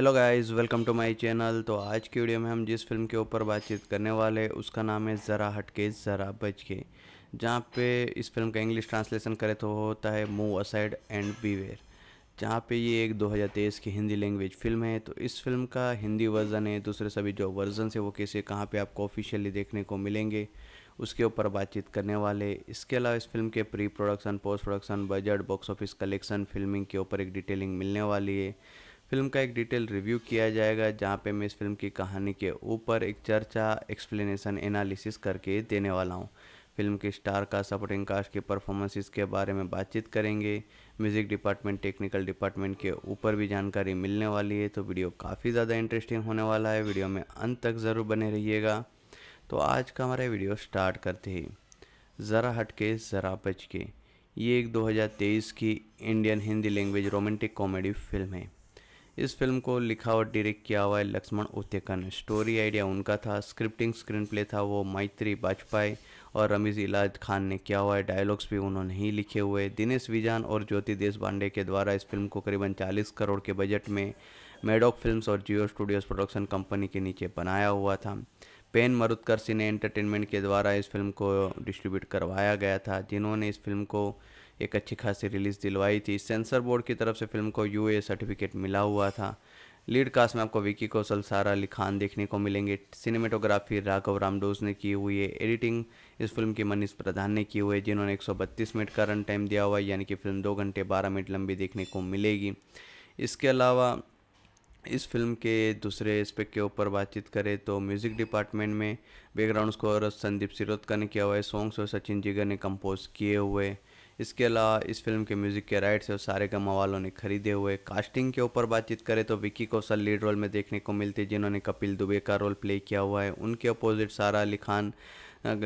hello guys welcome to my channel तो आज की वीडियो में हम जिस फिल्म के ऊपर बातचीत करने वाले उसका नाम है ज़रा हटके ज़रा बच के जहाँ पे इस फिल्म का इंग्लिश ट्रांसलेशन करें तो होता है मूव असाइड एंड बीवेयर जहाँ पे ये एक 2023 की हिंदी लैंग्वेज फिल्म है तो इस फिल्म का हिंदी वर्जन है दूसरे सभी जो वर्जन है वो कैसे कहाँ पर आपको ऑफिशियली देखने को मिलेंगे उसके ऊपर बातचीत करने वाले इसके अलावा इस फिल्म के pre production post production budget box office collection filming के ऊपर एक डिटेलिंग मिलने वाली है फिल्म का एक डिटेल रिव्यू किया जाएगा जहाँ पे मैं इस फिल्म की कहानी के ऊपर एक चर्चा एक्सप्लेनेशन एनालिसिस करके देने वाला हूँ फिल्म के स्टार का सपोर्टिंग कास्ट के परफॉर्मेंसेस के बारे में बातचीत करेंगे म्यूज़िक डिपार्टमेंट टेक्निकल डिपार्टमेंट के ऊपर भी जानकारी मिलने वाली है तो वीडियो काफ़ी ज़्यादा इंटरेस्टिंग होने वाला है वीडियो में अंत तक ज़रूर बने रहिएगा तो आज का हमारा वीडियो स्टार्ट करते ही ज़रा हटके ज़रा बच के ये एक 2023 की Indian Hindi language romantic comedy film है इस फिल्म को लिखा और डायरेक्ट किया हुआ है लक्ष्मण उत्यकन स्टोरी आइडिया उनका था स्क्रिप्टिंग स्क्रीन प्ले था वो मैत्री बाजपाई और रमीज इलाज खान ने किया हुआ है डायलॉग्स भी उन्होंने ही लिखे हुए दिनेश विजान और ज्योति देश पांडे के द्वारा इस फिल्म को करीबन 40 करोड़ के बजट में मेडॉक फिल्म्स और जियो स्टूडियोज प्रोडक्शन कंपनी के नीचे बनाया हुआ था पेन मरुदकर सिने एंटरटेनमेंट के द्वारा इस फिल्म को डिस्ट्रीब्यूट करवाया गया था जिन्होंने इस फिल्म को एक अच्छी खासी रिलीज़ दिलवाई थी सेंसर बोर्ड की तरफ से फिल्म को यू सर्टिफिकेट मिला हुआ था लीड कास्ट में आपको विकी कौशल सारा अली खान देखने को मिलेंगे सिनेमेटोग्राफी राघव रामडोस ने की हुई है एडिटिंग इस फिल्म की मनीष प्रधान ने की हुई है जिन्होंने 132 मिनट का रन टाइम दिया हुआ है यानी कि फिल्म दो घंटे बारह मिनट लंबी देखने को मिलेगी इसके अलावा इस फिल्म के दूसरे एस्पेक्ट के ऊपर बातचीत करें तो म्यूज़िक डिपार्टमेंट में बैकग्राउंड स्कोर संदीप सिरोदकर ने किया हुआ है सॉन्ग्स और सचिन जिगर ने कंपोज किए हुए इसके अलावा इस फिल्म के म्यूज़िक के राइट्स और सारे का मवालों ने खरीदे हुए कास्टिंग के ऊपर बातचीत करें तो विक्की कौशल लीड रोल में देखने को मिलती जिन्होंने कपिल दुबे का रोल प्ले किया हुआ है उनके अपोजिट सारा अली खान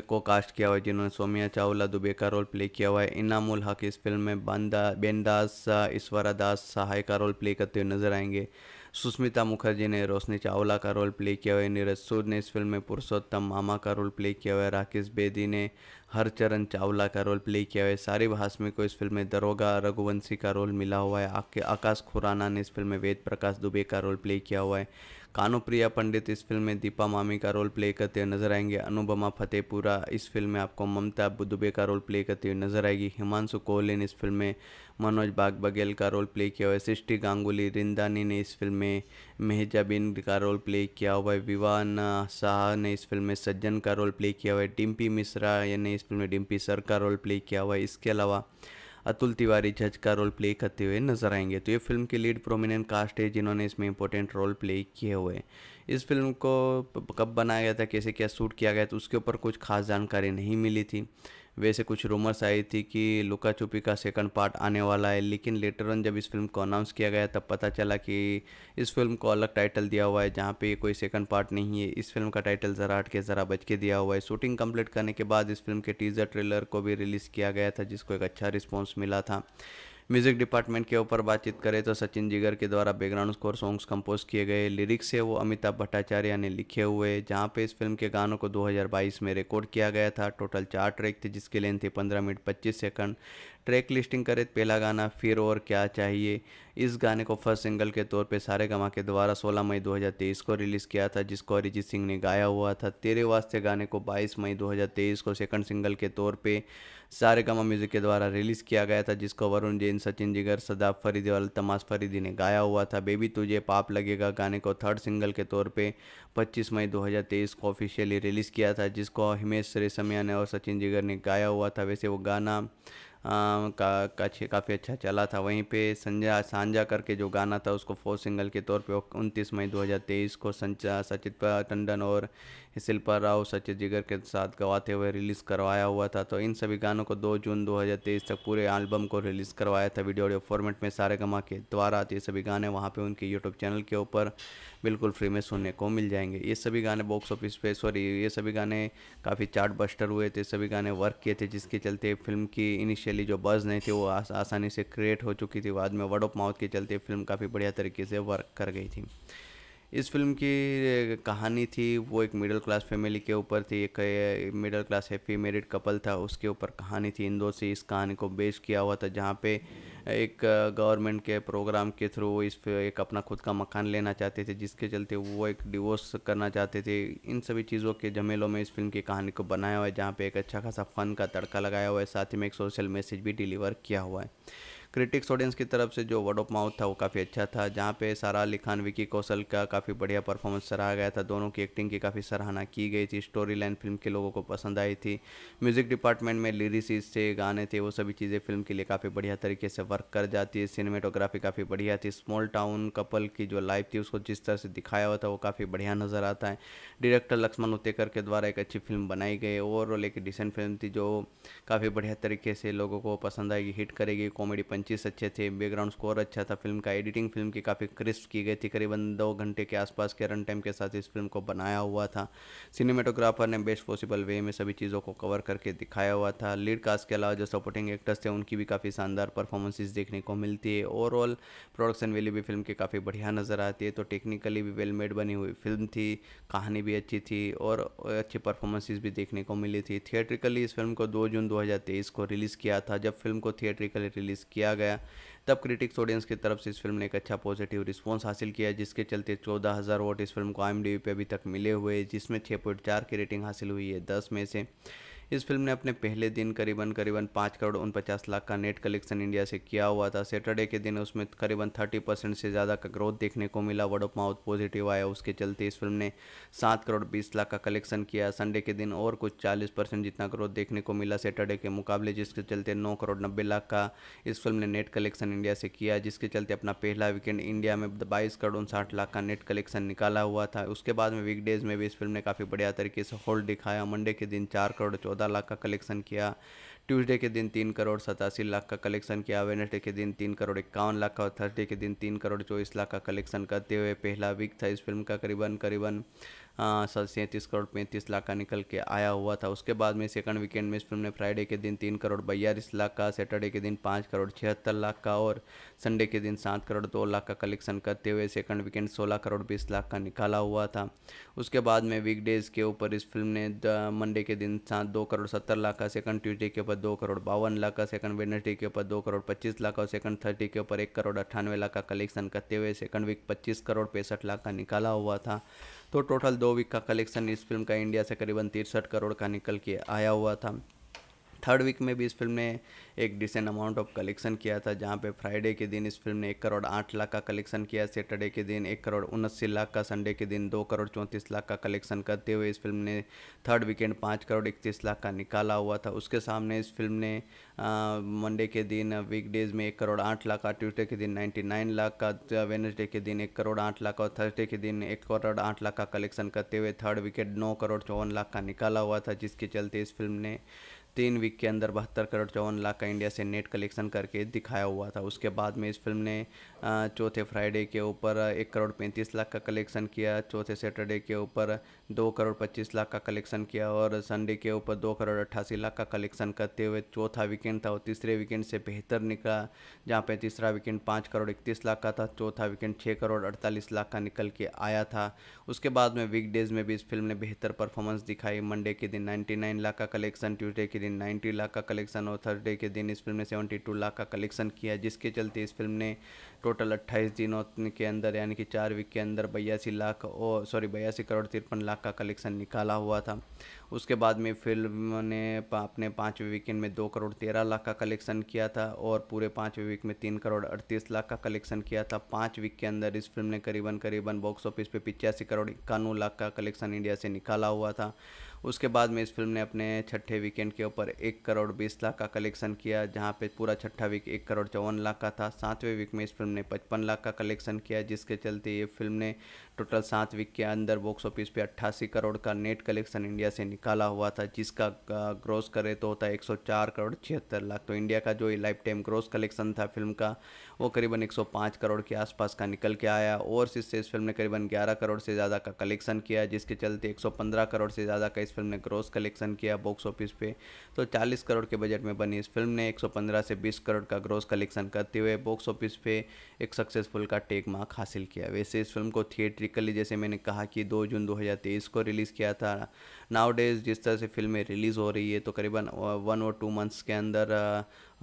को कास्ट किया हुआ है जिन्होंने सोमिया चावला दुबे का रोल प्ले किया हुआ है इनामुल हक इस फिल्म में बंदा बेनदास ईश्वरा दास सहाय का रोल प्ले करते हुए नजर आएंगे सुष्मिता मुखर्जी ने रोशनी चावला का रोल प्ले किया हुआ है नीरज सूद ने इस फिल्म में पुरुषोत्तम मामा का रोल प्ले किया हुआ है राकेश बेदी ने हरचरण चावला का रोल प्ले किया हुआ है सारी भाषमी को इस फिल्म में दरोगा रघुवंशी का रोल मिला हुआ है आकाश खुराना ने इस फिल्म में वेद प्रकाश दुबे का रोल प्ले किया हुआ है कानुप्रिया प्रिया पंडित इस फिल्म में दीपा मामी का रोल प्ले करते हुए नजर आएंगे अनुपमा फतेहपुरा इस फिल्म में आपको ममता दुबे का रोल प्ले करते हुए नजर आएगी हिमांशु ने इस फिल्म में मनोज बाग बघेल का रोल प्ले किया हुआ है सृष्टि गांगुली रिंदानी ने इस फिल्म में मेहजा बिन का रोल प्ले किया हुआ है विवान शाह ने इस फिल्म में सज्जन का रोल प्ले किया हुआ है डिम्पी मिश्रा ने इस फिल्म में डिम्पी सर का रोल प्ले किया हुआ है इसके अलावा अतुल तिवारी जज का रोल प्ले करते हुए नजर आएंगे तो ये फिल्म की लीड प्रोमिनेंट कास्ट है जिन्होंने इसमें इंपॉर्टेंट रोल प्ले किए हुए इस फिल्म को कब बनाया गया था कैसे क्या शूट किया गया था उसके ऊपर कुछ खास जानकारी नहीं मिली थी वैसे कुछ रूमर्स आई थी कि लुका छुपी का सेकंड पार्ट आने वाला है लेकिन लेटर ऑन जब इस फिल्म को अनाउंस किया गया तब पता चला कि इस फिल्म को अलग टाइटल दिया हुआ है जहाँ पे कोई सेकंड पार्ट नहीं है इस फिल्म का टाइटल ज़रा हट के ज़रा बच के दिया हुआ है शूटिंग कम्प्लीट करने के बाद इस फिल्म के टीज़र ट्रेलर को भी रिलीज़ किया गया था जिसको एक अच्छा रिस्पॉन्स मिला था म्यूज़िक डिपार्टमेंट के ऊपर बातचीत करें तो सचिन जिगर के द्वारा बैकग्राउंड स्कोर सॉन्ग्स कंपोज किए गए लिरिक्स है वो अमिताभ भट्टाचार्य ने लिखे हुए जहाँ पे इस फिल्म के गानों को 2022 में रिकॉर्ड किया गया था टोटल चार ट्रैक थे जिसकी लेंथ थी पंद्रह मिनट पच्चीस सेकंड ट्रैक लिस्टिंग करें पहला गाना फिर और क्या चाहिए इस गाने को फर्स्ट सिंगल के तौर पे सारे गमा के द्वारा 16 मई 2023 को रिलीज़ किया था जिसको अरिजीत सिंह ने गाया हुआ था तेरे वास्ते गाने को 22 मई 2023 को सेकंड सिंगल के तौर पे सारे सारेगामा म्यूजिक के द्वारा रिलीज किया गया था जिसको वरुण जैन सचिन जिगर सदाब फरीदी और तमाश फरीदी ने गाया हुआ था बेबी तुझे पाप लगेगा गाने को थर्ड सिंगल के तौर पे 25 मई 2023 को ऑफिशियली रिलीज़ किया था जिसको हिमेश रेशमिया ने और सचिन जिगर ने गाया हुआ था वैसे वो गाना आ, का काफी अच्छा चला था वहीं पे संजा सांझा करके जो गाना था उसको फोर्थ सिंगल के तौर पे उनतीस मई 2023 को संचा सचित टंडन और शिल्पा राव सचिन जिगर के साथ गवाते हुए रिलीज़ करवाया हुआ था तो इन सभी गानों को 2 जून 2023 तक पूरे एल्बम को रिलीज़ करवाया था वीडियो ऑडियो फॉर्मेट में सारे गमा के द्वारा ये सभी गाने वहाँ पर उनके यूट्यूब चैनल के ऊपर बिल्कुल फ्री में सुनने को मिल जाएंगे ये सभी गाने बॉक्स ऑफिस पे सॉरी ये सभी गाने काफ़ी चार्ट बस्टर हुए थे सभी गाने वर्क किए थे जिसके चलते फिल्म की इनिशियली जो बज़ नहीं थी वो आस, आसानी से क्रिएट हो चुकी थी बाद में वर्ड ऑफ माउथ के चलते फिल्म काफ़ी बढ़िया तरीके से वर्क कर गई थी इस फिल्म की कहानी थी वो एक मिडिल क्लास फैमिली के ऊपर थी एक middle class happy married couple था उसके ऊपर कहानी थी इंदौर से इस कहानी को बेस किया हुआ था जहाँ पे एक गवर्नमेंट के प्रोग्राम के थ्रू वो इस एक अपना खुद का मकान लेना चाहते थे जिसके चलते वो एक डिवोर्स करना चाहते थे इन सभी चीज़ों के झमेलों में इस फिल्म की कहानी को बनाया हुआ है जहाँ पर एक अच्छा खासा फ़न का तड़का लगाया हुआ है साथ ही में एक सोशल मैसेज भी डिलीवर किया हुआ है क्रिटिक्स ऑडियंस की तरफ से जो वर्ड ऑफ माउथ था वो काफ़ी अच्छा था जहाँ पे सारा अली खान विकी कौशल का काफ़ी बढ़िया परफॉर्मेंस सराहा गया था दोनों की एक्टिंग की काफ़ी सराहना की गई थी स्टोरी लाइन फिल्म के लोगों को पसंद आई थी म्यूज़िक डिपार्टमेंट में लिरिसिस थे गाने थे वो सभी चीज़ें फिल्म के लिए काफ़ी बढ़िया तरीके से वर्क कर जाती है सिनेमेटोग्राफी काफ़ी बढ़िया थी स्मॉल टाउन कपल की जो लाइफ थी उसको जिस तरह से दिखाया हुआ था वो काफ़ी बढ़िया नज़र आता है डायरेक्टर लक्ष्मण उतेकर के द्वारा एक अच्छी फिल्म बनाई गई ओवरऑल एक डिसेंट फिल्म थी जो काफ़ी बढ़िया तरीके से लोगों को पसंद आएगी हिट करेगी कॉमेडी पंच पंचेस अच्छे थे बैकग्राउंड स्कोर अच्छा था फिल्म का एडिटिंग फिल्म की काफ़ी क्रिस्प की गई थी करीबन दो घंटे के आसपास के रन टाइम के साथ इस फिल्म को बनाया हुआ था सिनेमाटोग्राफर ने बेस्ट पॉसिबल वे में सभी चीज़ों को कवर करके दिखाया हुआ था लीड कास्ट के अलावा जो सपोर्टिंग एक्टर्स थे उनकी भी काफ़ी शानदार परफॉर्मेंसेज देखने को मिलती है ओवरऑल प्रोडक्शन वैल्यू भी फिल्म की काफ़ी बढ़िया नज़र आती है तो टेक्निकली भी वेल मेड बनी हुई फिल्म थी कहानी भी अच्छी थी और अच्छी परफॉर्मेंसेज भी देखने को मिली थी थिएट्रिकली इस फिल्म को दो जून दो को रिलीज़ किया था जब फिल्म को थिएट्रिकली रिलीज़ किया किया गया तब क्रिटिक्स ऑडियंस की तरफ से इस फिल्म ने एक अच्छा पॉजिटिव रिस्पांस हासिल किया जिसके चलते चौदह हज़ार वोट इस फिल्म को आई पे अभी तक मिले हुए जिसमें छः पॉइंट चार की रेटिंग हासिल हुई है दस में से इस फिल्म ने अपने पहले दिन करीबन करीबन पाँच करोड़ उनपचास लाख का नेट कलेक्शन इंडिया से किया हुआ था सैटरडे के दिन उसमें करीबन थर्टी परसेंट से ज़्यादा का ग्रोथ देखने को मिला वर्ड ऑफ माउथ पॉजिटिव आया उसके चलते इस फिल्म ने सात करोड़ बीस लाख का कलेक्शन किया संडे के दिन और कुछ चालीस परसेंट जितना ग्रोथ देखने को मिला सैटरडे के मुकाबले जिसके चलते नौ करोड़ नब्बे लाख का इस फिल्म ने नेट कलेक्शन इंडिया से किया जिसके चलते अपना पहला वीकेंड इंडिया में बाईस करोड़ उनसाठ लाख का नेट कलेक्शन निकाला हुआ था उसके बाद में वीकडेज में भी इस फिल्म ने काफ़ी बढ़िया तरीके से होल्ड दिखाया मंडे के दिन चार करोड़ चौदह लाख का कलेक्शन किया ट्यूसडे के दिन तीन करोड़ सतासी लाख का कलेक्शन किया वेनसडे के दिन तीन करोड़ इक्यावन लाख का और थर्सडे के दिन तीन करोड़ चौबीस लाख का कलेक्शन करते हुए पहला वीक था इस फिल्म का करीबन करीबन हाँ, सैंतीस करोड़ पैंतीस लाख का निकल के आया हुआ था उसके बाद में सेकंड वीकेंड में इस फिल्म ने फ्राइडे के दिन तीन करोड़ बयालीस लाख का सैटरडे के दिन पाँच करोड़ छिहत्तर लाख का और संडे के दिन सात करोड़ दो लाख का कलेक्शन करते हुए सेकंड वीकेंड सोलह करोड़ बीस लाख का निकाला हुआ था उसके बाद में वीकडेज़ के ऊपर इस फिल्म ने मंडे के दिन सात दो करोड़ सत्तर लाख का सेकंड ट्यूजडे के ऊपर दो करोड़ बावन लाख का सेकंड वेनसडे के ऊपर दो करोड़ पच्चीस लाख और सेकंड थर्टी के ऊपर एक करोड़ अट्ठानवे लाख का कलेक्शन करते हुए सेकंड वीक पच्चीस करोड़ पैंसठ लाख का निकाला हुआ था तो टोटल दो वीक का कलेक्शन इस फिल्म का इंडिया से करीबन तिरसठ करोड़ का निकल के आया हुआ था थर्ड वीक में भी इस फिल्म ने एक डिसेंट अमाउंट ऑफ कलेक्शन किया था जहाँ पे फ्राइडे के दिन इस फिल्म ने एक करोड़ आठ लाख का कलेक्शन किया सैटरडे के दिन एक करोड़ उनस्सी लाख का संडे के दिन दो करोड़ चौंतीस लाख का कलेक्शन करते हुए इस फिल्म ने थर्ड वीकेंड पाँच करोड़ इकतीस लाख का निकाला हुआ था उसके सामने इस फिल्म ने मंडे के दिन वीकडेज में एक करोड़ आठ लाख का ट्यूसडे के दिन नाइन्टी नाइन लाख का वेनसडे के दिन एक करोड़ आठ लाख और थर्सडे के दिन एक करोड़ आठ लाख का कलेक्शन करते हुए थर्ड विकेट नौ करोड़ चौवन लाख का निकाला हुआ था जिसके चलते इस फिल्म ने तीन वीक के अंदर बहत्तर करोड़ चौवन लाख का इंडिया से नेट कलेक्शन करके दिखाया हुआ था उसके बाद में इस फिल्म ने चौथे फ्राइडे के ऊपर एक करोड़ पैंतीस लाख का कलेक्शन किया चौथे सैटरडे के ऊपर दो करोड़ पच्चीस लाख का कलेक्शन किया और संडे के ऊपर दो करोड़ अट्ठासी लाख का कलेक्शन करते हुए चौथा वीकेंड था और तीसरे वीकेंड से बेहतर निकला जहाँ पर तीसरा वीकेंड पाँच करोड़ इकतीस लाख का था चौथा वीकेंड छः करोड़ अड़तालीस लाख का निकल के आया था उसके बाद में वीकडेज़ में भी इस फिल्म ने बेहतर परफॉर्मेंस दिखाई मंडे के दिन नाइन्टी लाख का कलेक्शन ट्यूजडे के दिन नाइन्टी लाख का कलेक्शन और थर्सडे के दिन इस फिल्म ने सेवेंटी लाख का कलेक्शन किया जिसके चलते इस फिल्म ने टोटल अट्ठाईस दिनों के अंदर यानी कि चार वीक के अंदर बयासी लाख और सॉरी बयासी करोड़ तिरपन लाख का कलेक्शन निकाला हुआ था उसके बाद में फिल्म ने अपने पाँचवें वीकेंड में दो करोड़ तेरह लाख का कलेक्शन किया था और पूरे पाँचवें वीक में तीन करोड़ अड़तीस लाख का कलेक्शन किया था पाँच वीक के अंदर इस फिल्म ने करीबन करीबन बॉक्स ऑफिस पे पिचासी करोड़ इक्यानवे लाख का कलेक्शन इंडिया से निकाला हुआ था उसके बाद में इस फिल्म ने अपने छठे वीकेंड के ऊपर एक करोड़ बीस लाख का कलेक्शन किया जहाँ पे पूरा छठा वीक एक करोड़ चौवन लाख का था सातवें वीक में इस फिल्म ने पचपन लाख का कलेक्शन किया जिसके चलते ये फिल्म ने टोटल सात वीक के अंदर बॉक्स ऑफिस पे 88 करोड़ का नेट कलेक्शन इंडिया से निकाला हुआ था जिसका ग्रोस करे तो होता है चार करोड़ छिहत्तर लाख तो इंडिया का जो लाइफ टाइम ग्रोस कलेक्शन था फिल्म का वो करीबन 105 करोड़ के आसपास का निकल के आया और इससे इस फिल्म ने करीबन ग्यारह करोड़ से ज़्यादा का कलेक्शन किया जिसके चलते एक करोड़ से ज़्यादा का इस फिल्म ने ग्रोस कलेक्शन किया बॉक्स ऑफिस पे तो चालीस करोड़ के बजट में बनी इस फिल्म ने एक से बीस करोड़ का ग्रोस कलेक्शन करते हुए बॉक्स ऑफिस पे एक सक्सेसफुल का टेक मार्क हासिल किया वैसे इस फिल्म को थिएटर ली जैसे मैंने कहा कि दो जून 2023 को रिलीज़ किया था नाव डेज जिस तरह से फिल्में रिलीज़ हो रही है तो करीबन वन और टू मंथ्स के अंदर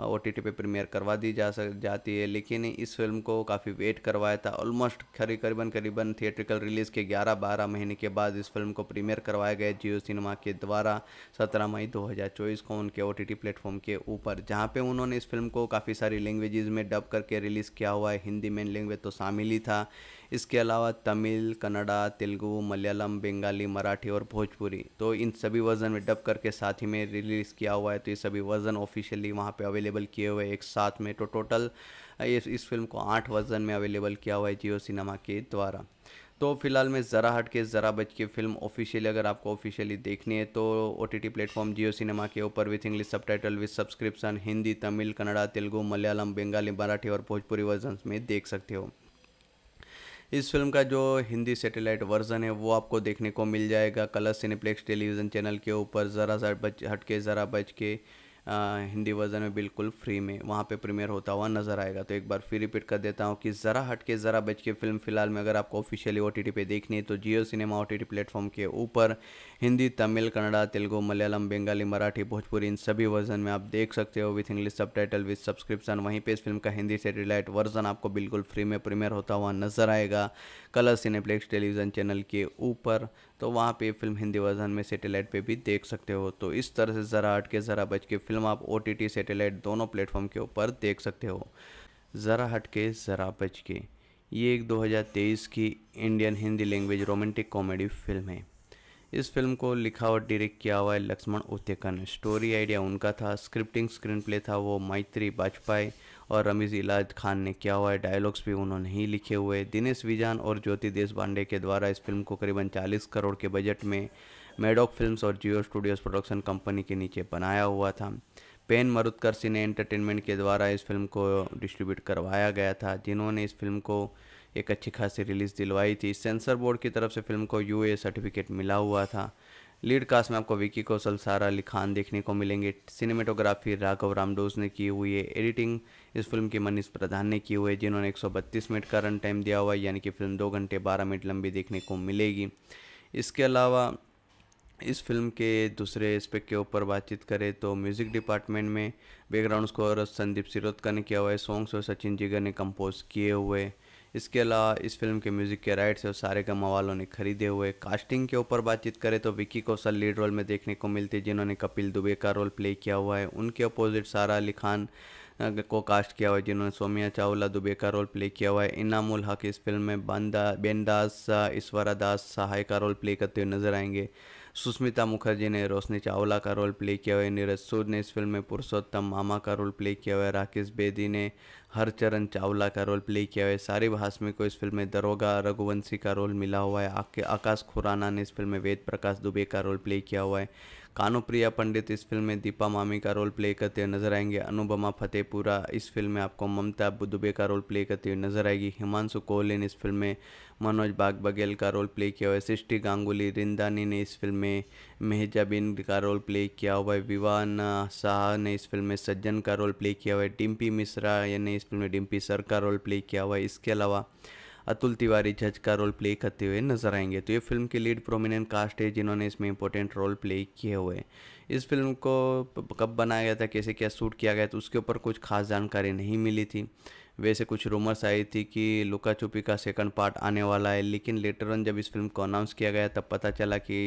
ओ टी टी पे प्रीमियर करवा दी जा सक जाती है लेकिन इस फिल्म को काफ़ी वेट करवाया था ऑलमोस्ट खरी करीबन करीबन थिएट्रिकल रिलीज़ के 11-12 महीने के बाद इस फिल्म को प्रीमियर करवाया गया जियो सिनेमा के द्वारा 17 मई 2024 को उनके ओ टी टी प्लेटफॉर्म के ऊपर जहाँ पे उन्होंने इस फिल्म को काफ़ी सारी लैंग्वेजेज में डब करके रिलीज़ किया हुआ है हिंदी मेन लैंग्वेज तो शामिल ही था इसके अलावा तमिल कन्नडा तेलुगू मलयालम बंगाली मराठी और भोजपुरी तो इन सभी वर्जन में डब करके साथ ही में रिलीज़ किया हुआ है तो ये सभी वर्जन ऑफिशियली वहाँ पे अवेलेबल किए हुए एक साथ में तो टोटल इस, इस फिल्म को आठ वर्जन में अवेलेबल किया हुआ है जियो सिनेमा के द्वारा तो फिलहाल में ज़रा हट के ज़रा बच के फिल्म ऑफिशियली अगर आपको ऑफिशियली देखनी है तो O T T platform Jio cinema के ऊपर with English subtitle with subscription Hindi Tamil Kannada Telugu Malayalam Bengali Marathi और भोजपुरी वर्जन में देख सकते हो इस फिल्म का जो हिंदी सेटेलाइट वर्जन है वो आपको देखने को मिल जाएगा कलर सिनेप्लेक्स टेलीविज़न चैनल के ऊपर ज़रा सा बच हट के ज़रा बच के हिंदी वर्जन में बिल्कुल फ्री में वहाँ पे प्रीमियर होता हुआ नज़र आएगा तो एक बार फिर रिपीट कर देता हूँ कि ज़रा हट के ज़रा बच के फिल्म फ़िलहाल में अगर आपको ऑफिशियली ओ टी पे देखनी है तो Jio cinema O T platform के ऊपर हिंदी तमिल कन्नड़ा तेलुगु मलयालम बंगाली मराठी भोजपुरी इन सभी वर्जन में आप देख सकते हो with English subtitle with subscription वहीं पर इस फिल्म का हिंदी से रिलेट वर्जन आपको बिल्कुल फ्री में प्रीमियर होता हुआ नज़र आएगा कलर सिनेप्लेक्स टेलीविज़न चैनल के ऊपर तो वहाँ पे फिल्म हिंदी वर्जन में सेटेलाइट पे भी देख सकते हो तो इस तरह से ज़रा हट के ज़रा बच के फिल्म आप ओ टी दोनों प्लेटफॉर्म के ऊपर देख सकते हो ज़रा हट के ज़रा बच के ये एक 2023 की Indian Hindi language romantic comedy film है इस फिल्म को लिखा और डायरेक्ट किया हुआ है लक्ष्मण उत्तेकन ने स्टोरी आइडिया उनका था स्क्रिप्टिंग स्क्रीन प्ले था वो मैत्री बाजपाई और रमीज़ इलाज खान ने किया हुआ है डायलॉग्स भी उन्होंने ही लिखे हुए दिनेश विजान और ज्योति देश पांडे के द्वारा इस फिल्म को करीबन 40 करोड़ के बजट में मेडॉक फिल्म्स और जियो स्टूडियोज़ प्रोडक्शन कंपनी के नीचे बनाया हुआ था पेन मरुदकर सिने एंटरटेनमेंट के द्वारा इस फिल्म को डिस्ट्रीब्यूट करवाया गया था जिन्होंने इस फिल्म को एक अच्छी खासी रिलीज़ दिलवाई थी सेंसर बोर्ड की तरफ से फिल्म को यू सर्टिफिकेट मिला हुआ था लीड कास्ट में आपको विकी कौशल सारा अली खान देखने को मिलेंगे सिनेमेटोग्राफी राघव रामडोज ने की हुई है एडिटिंग इस फिल्म की मनीष प्रधान ने की हुई है जिन्होंने 132 मिनट का रन टाइम दिया हुआ है यानी कि फिल्म दो घंटे बारह मिनट लंबी देखने को मिलेगी इसके अलावा इस फिल्म के दूसरे एस्पेक्ट के ऊपर बातचीत करें तो म्यूज़िक डिपार्टमेंट में बैकग्राउंड स्कोर संदीप सिरोदकर ने किया हुआ है सॉन्ग्स और सचिन जिगर ने कंपोज किए हुए इसके अलावा इस फिल्म के म्यूजिक के राइट्स और सारे गमा वालों ने खरीदे हुए कास्टिंग के ऊपर बातचीत करें तो विक्की कौशल लीड रोल में देखने को मिलती है जिन्होंने कपिल दुबे का रोल प्ले किया हुआ है उनके अपोजिट सारा अली खान को कास्ट किया हुआ है जिन्होंने सोमिया चावला दुबे का रोल प्ले किया हुआ है इनामुल हक इस फिल्म में बंदा बेनदास ईश्वरा दास सहाय का रोल प्ले करते हुए नजर आएंगे सुष्मिता मुखर्जी ने रोशनी चावला का रोल प्ले किया हुआ है नीरज सूद ने इस फिल्म में पुरुषोत्तम मामा का रोल प्ले किया हुआ है राकेश बेदी ने हरचरण चावला का रोल प्ले किया हुआ है सारी हाशमी को इस फिल्म में दरोगा रघुवंशी का रोल मिला हुआ है आकाश खुराना ने इस फिल्म में वेद प्रकाश दुबे का रोल प्ले किया हुआ है कानुप्रिया पंडित इस फिल्म में दीपा मामी का रोल प्ले करते हुए नजर आएंगे अनुपमा फतेहपुरा इस फिल्म में आपको ममता बुदुबे का रोल प्ले करते हुए नजर आएगी हिमांशु कोहलिन इस फिल्म में मनोज बाग बघेल का रोल प्ले किया हुआ है सृष्टि गांगुली रिंदानी ने इस फिल्म में मेहजा बिन का रोल प्ले किया हुआ है विवान शाह ने इस फिल्म में सज्जन का रोल प्ले किया हुआ है डिम्पी मिश्रा ने इस फिल्म में डिम्पी सर का रोल प्ले किया हुआ है इसके अलावा अतुल तिवारी जज का रोल प्ले करते हुए नजर आएंगे तो ये फिल्म की लीड प्रोमिनेंट कास्ट है जिन्होंने इसमें इंपॉर्टेंट रोल प्ले किए हुए हैं इस फिल्म को कब बनाया गया था कैसे क्या शूट किया गया तो उसके ऊपर कुछ खास जानकारी नहीं मिली थी वैसे कुछ रूमर्स आई थी कि लुका चुपी का सेकंड पार्ट आने वाला है लेकिन लेटर ऑन जब इस फिल्म को अनाउंस किया गया तब पता चला कि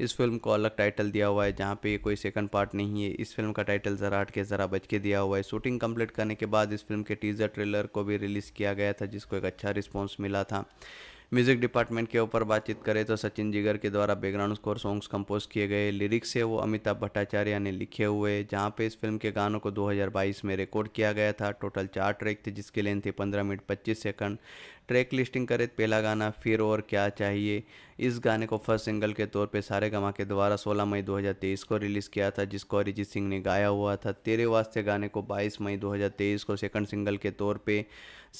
इस फिल्म को अलग टाइटल दिया हुआ है जहाँ पे कोई सेकंड पार्ट नहीं है इस फिल्म का टाइटल ज़रा हट के ज़रा बच के दिया हुआ है शूटिंग कंप्लीट करने के बाद इस फिल्म के टीज़र ट्रेलर को भी रिलीज़ किया गया था जिसको एक अच्छा रिस्पॉन्स मिला था म्यूज़िक डिपार्टमेंट के ऊपर बातचीत करें तो सचिन जिगर के द्वारा बैकग्राउंड स्कोर सॉन्ग्स कंपोज किए गए लिरिक्स है वो अमिताभ भट्टाचार्य ने लिखे हुए जहाँ पे इस फिल्म के गानों को 2022 में रिकॉर्ड किया गया था टोटल चार ट्रैक थे जिसकी लेंथ थी पंद्रह मिनट पच्चीस सेकंड ट्रैक लिस्टिंग करे पहला गाना फिर और क्या चाहिए इस गाने को फर्स्ट सिंगल के तौर पे सारे गमा के द्वारा 16 मई 2023 को रिलीज़ किया था जिसको अरिजीत सिंह ने गाया हुआ था तेरे वास्ते गाने को 22 मई 2023 को सेकंड सिंगल के तौर पे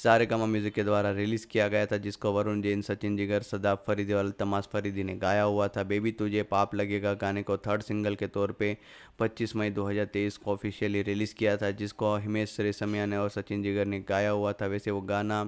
सारे गमा म्यूज़िक के द्वारा रिलीज़ किया गया था जिसको वरुण जैन सचिन जिगर सदाब फरीदी और तमाश फरीदी ने गाया हुआ था बेबी तुझे पाप लगेगा गाने को थर्ड सिंगल के तौर पर पच्चीस मई दो को ऑफिशियली रिलीज़ किया था जिसको हिमेश रेशमिया ने और सचिन जिगर ने गाया हुआ था वैसे वो गाना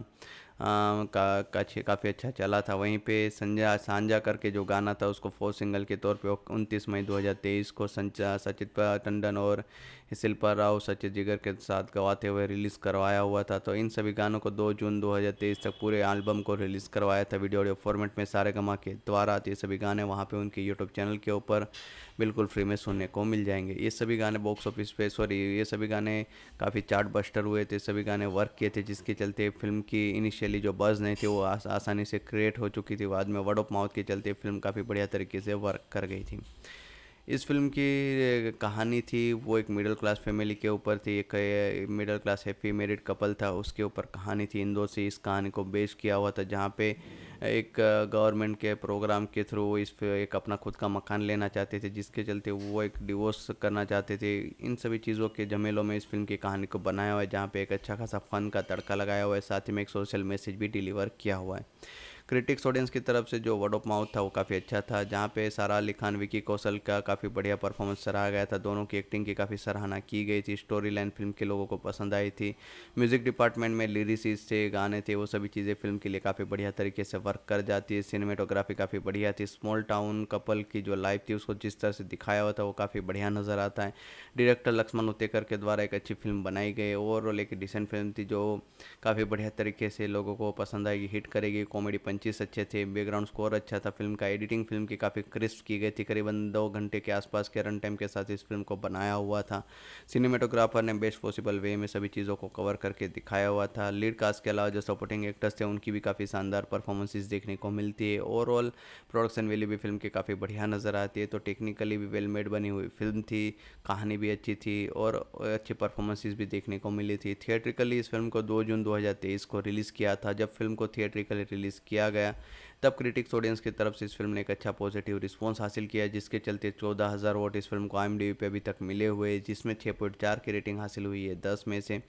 आ, का, का काफ़ी अच्छा चला था वहीं पे संजय सांझा करके जो गाना था उसको फोर सिंगल के तौर पे उनतीस मई 2023 को संचा सचित टंडन और शिल्पा राव सचित जिगर के साथ गवाते हुए रिलीज़ करवाया हुआ था तो इन सभी गानों को 2 जून 2023 तक पूरे एल्बम को रिलीज़ करवाया था वीडियो ऑडियो फॉर्मेट में सारे गमा के द्वारा ये सभी गाने वहाँ पर उनके यूट्यूब चैनल के ऊपर बिल्कुल फ्री में सुनने को मिल जाएंगे ये सभी गाने बॉक्स ऑफिस पे सॉरी ये सभी गाने काफ़ी चार्ट बस्टर हुए थे सभी गाने वर्क किए थे जिसके चलते फिल्म की इनिशियली जो बज़ नहीं थी वो आस, आसानी से क्रिएट हो चुकी थी बाद में वर्ड ऑफ माउथ के चलते फिल्म काफ़ी बढ़िया तरीके से वर्क कर गई थी इस फिल्म की कहानी थी वो एक मिडिल क्लास फैमिली के ऊपर थी एक middle class happy married couple था उसके ऊपर कहानी थी इंदौर से इस कहानी को बेस किया हुआ था जहाँ पे एक गवर्नमेंट के प्रोग्राम के थ्रू इस एक अपना खुद का मकान लेना चाहते थे जिसके चलते वो एक डिवोर्स करना चाहते थे इन सभी चीज़ों के झमेलों में इस फिल्म की कहानी को बनाया हुआ है जहाँ पे एक अच्छा खासा फ़न का तड़का लगाया हुआ है साथ ही में एक सोशल मैसेज भी डिलीवर किया हुआ है क्रिटिक्स ऑडियंस की तरफ से जो वर्ड ऑफ माउथ था वो काफ़ी अच्छा था जहाँ पे सारा अली खान विकी कौशल का काफ़ी बढ़िया परफॉर्मेंस सराहा गया था दोनों की एक्टिंग की काफ़ी सराहना की गई थी स्टोरी लाइन फिल्म के लोगों को पसंद आई थी म्यूज़िक डिपार्टमेंट में लिरिक्स थे गाने थे वो सभी चीज़ें फिल्म के लिए काफ़ी बढ़िया तरीके से वर्क कर जाती है सिनेमेटोग्राफी काफ़ी बढ़िया थी स्मॉल टाउन कपल की जो लाइफ थी उसको जिस तरह से दिखाया हुआ था वो काफ़ी बढ़िया नज़र आता है डायरेक्टर लक्ष्मण उतेकर के द्वारा एक अच्छी फिल्म बनाई गई ओवरऑल एक डिसेंट फिल्म थी जो काफ़ी बढ़िया तरीके से लोगों को पसंद आएगी हिट करेगी कॉमेडी पंचेस अच्छे थे बैकग्राउंड स्कोर अच्छा था फिल्म का एडिटिंग फिल्म की काफ़ी क्रिस्प की गई थी करीबन दो घंटे के आसपास के रन टाइम के साथ इस फिल्म को बनाया हुआ था सिनेमाटोग्राफर ने बेस्ट पॉसिबल वे में सभी चीज़ों को कवर करके दिखाया हुआ था लीड कास्ट के अलावा जो सपोर्टिंग एक्टर्स थे उनकी भी काफ़ी शानदार परफॉर्मेंसेज देखने को मिलती है ओवरऑल प्रोडक्शन वैल्यू भी फिल्म की काफ़ी बढ़िया नज़र आती है तो टेक्निकली भी वेल मेड बनी हुई फिल्म थी कहानी भी अच्छी थी और अच्छी परफॉर्मेंसेज भी देखने को मिली थी थिएट्रिकली इस फिल्म को दो जून दो को रिलीज़ किया था जब फिल्म को थिएट्रिकली रिलीज़ किया किया गया तब क्रिटिक्स ऑडियंस की तरफ से इस फिल्म ने एक अच्छा पॉजिटिव रिस्पॉन्स हासिल किया जिसके चलते चौदह हज़ार वोट इस फिल्म को आई पे अभी तक मिले हुए जिसमें छः पॉइंट चार की रेटिंग हासिल हुई है दस में से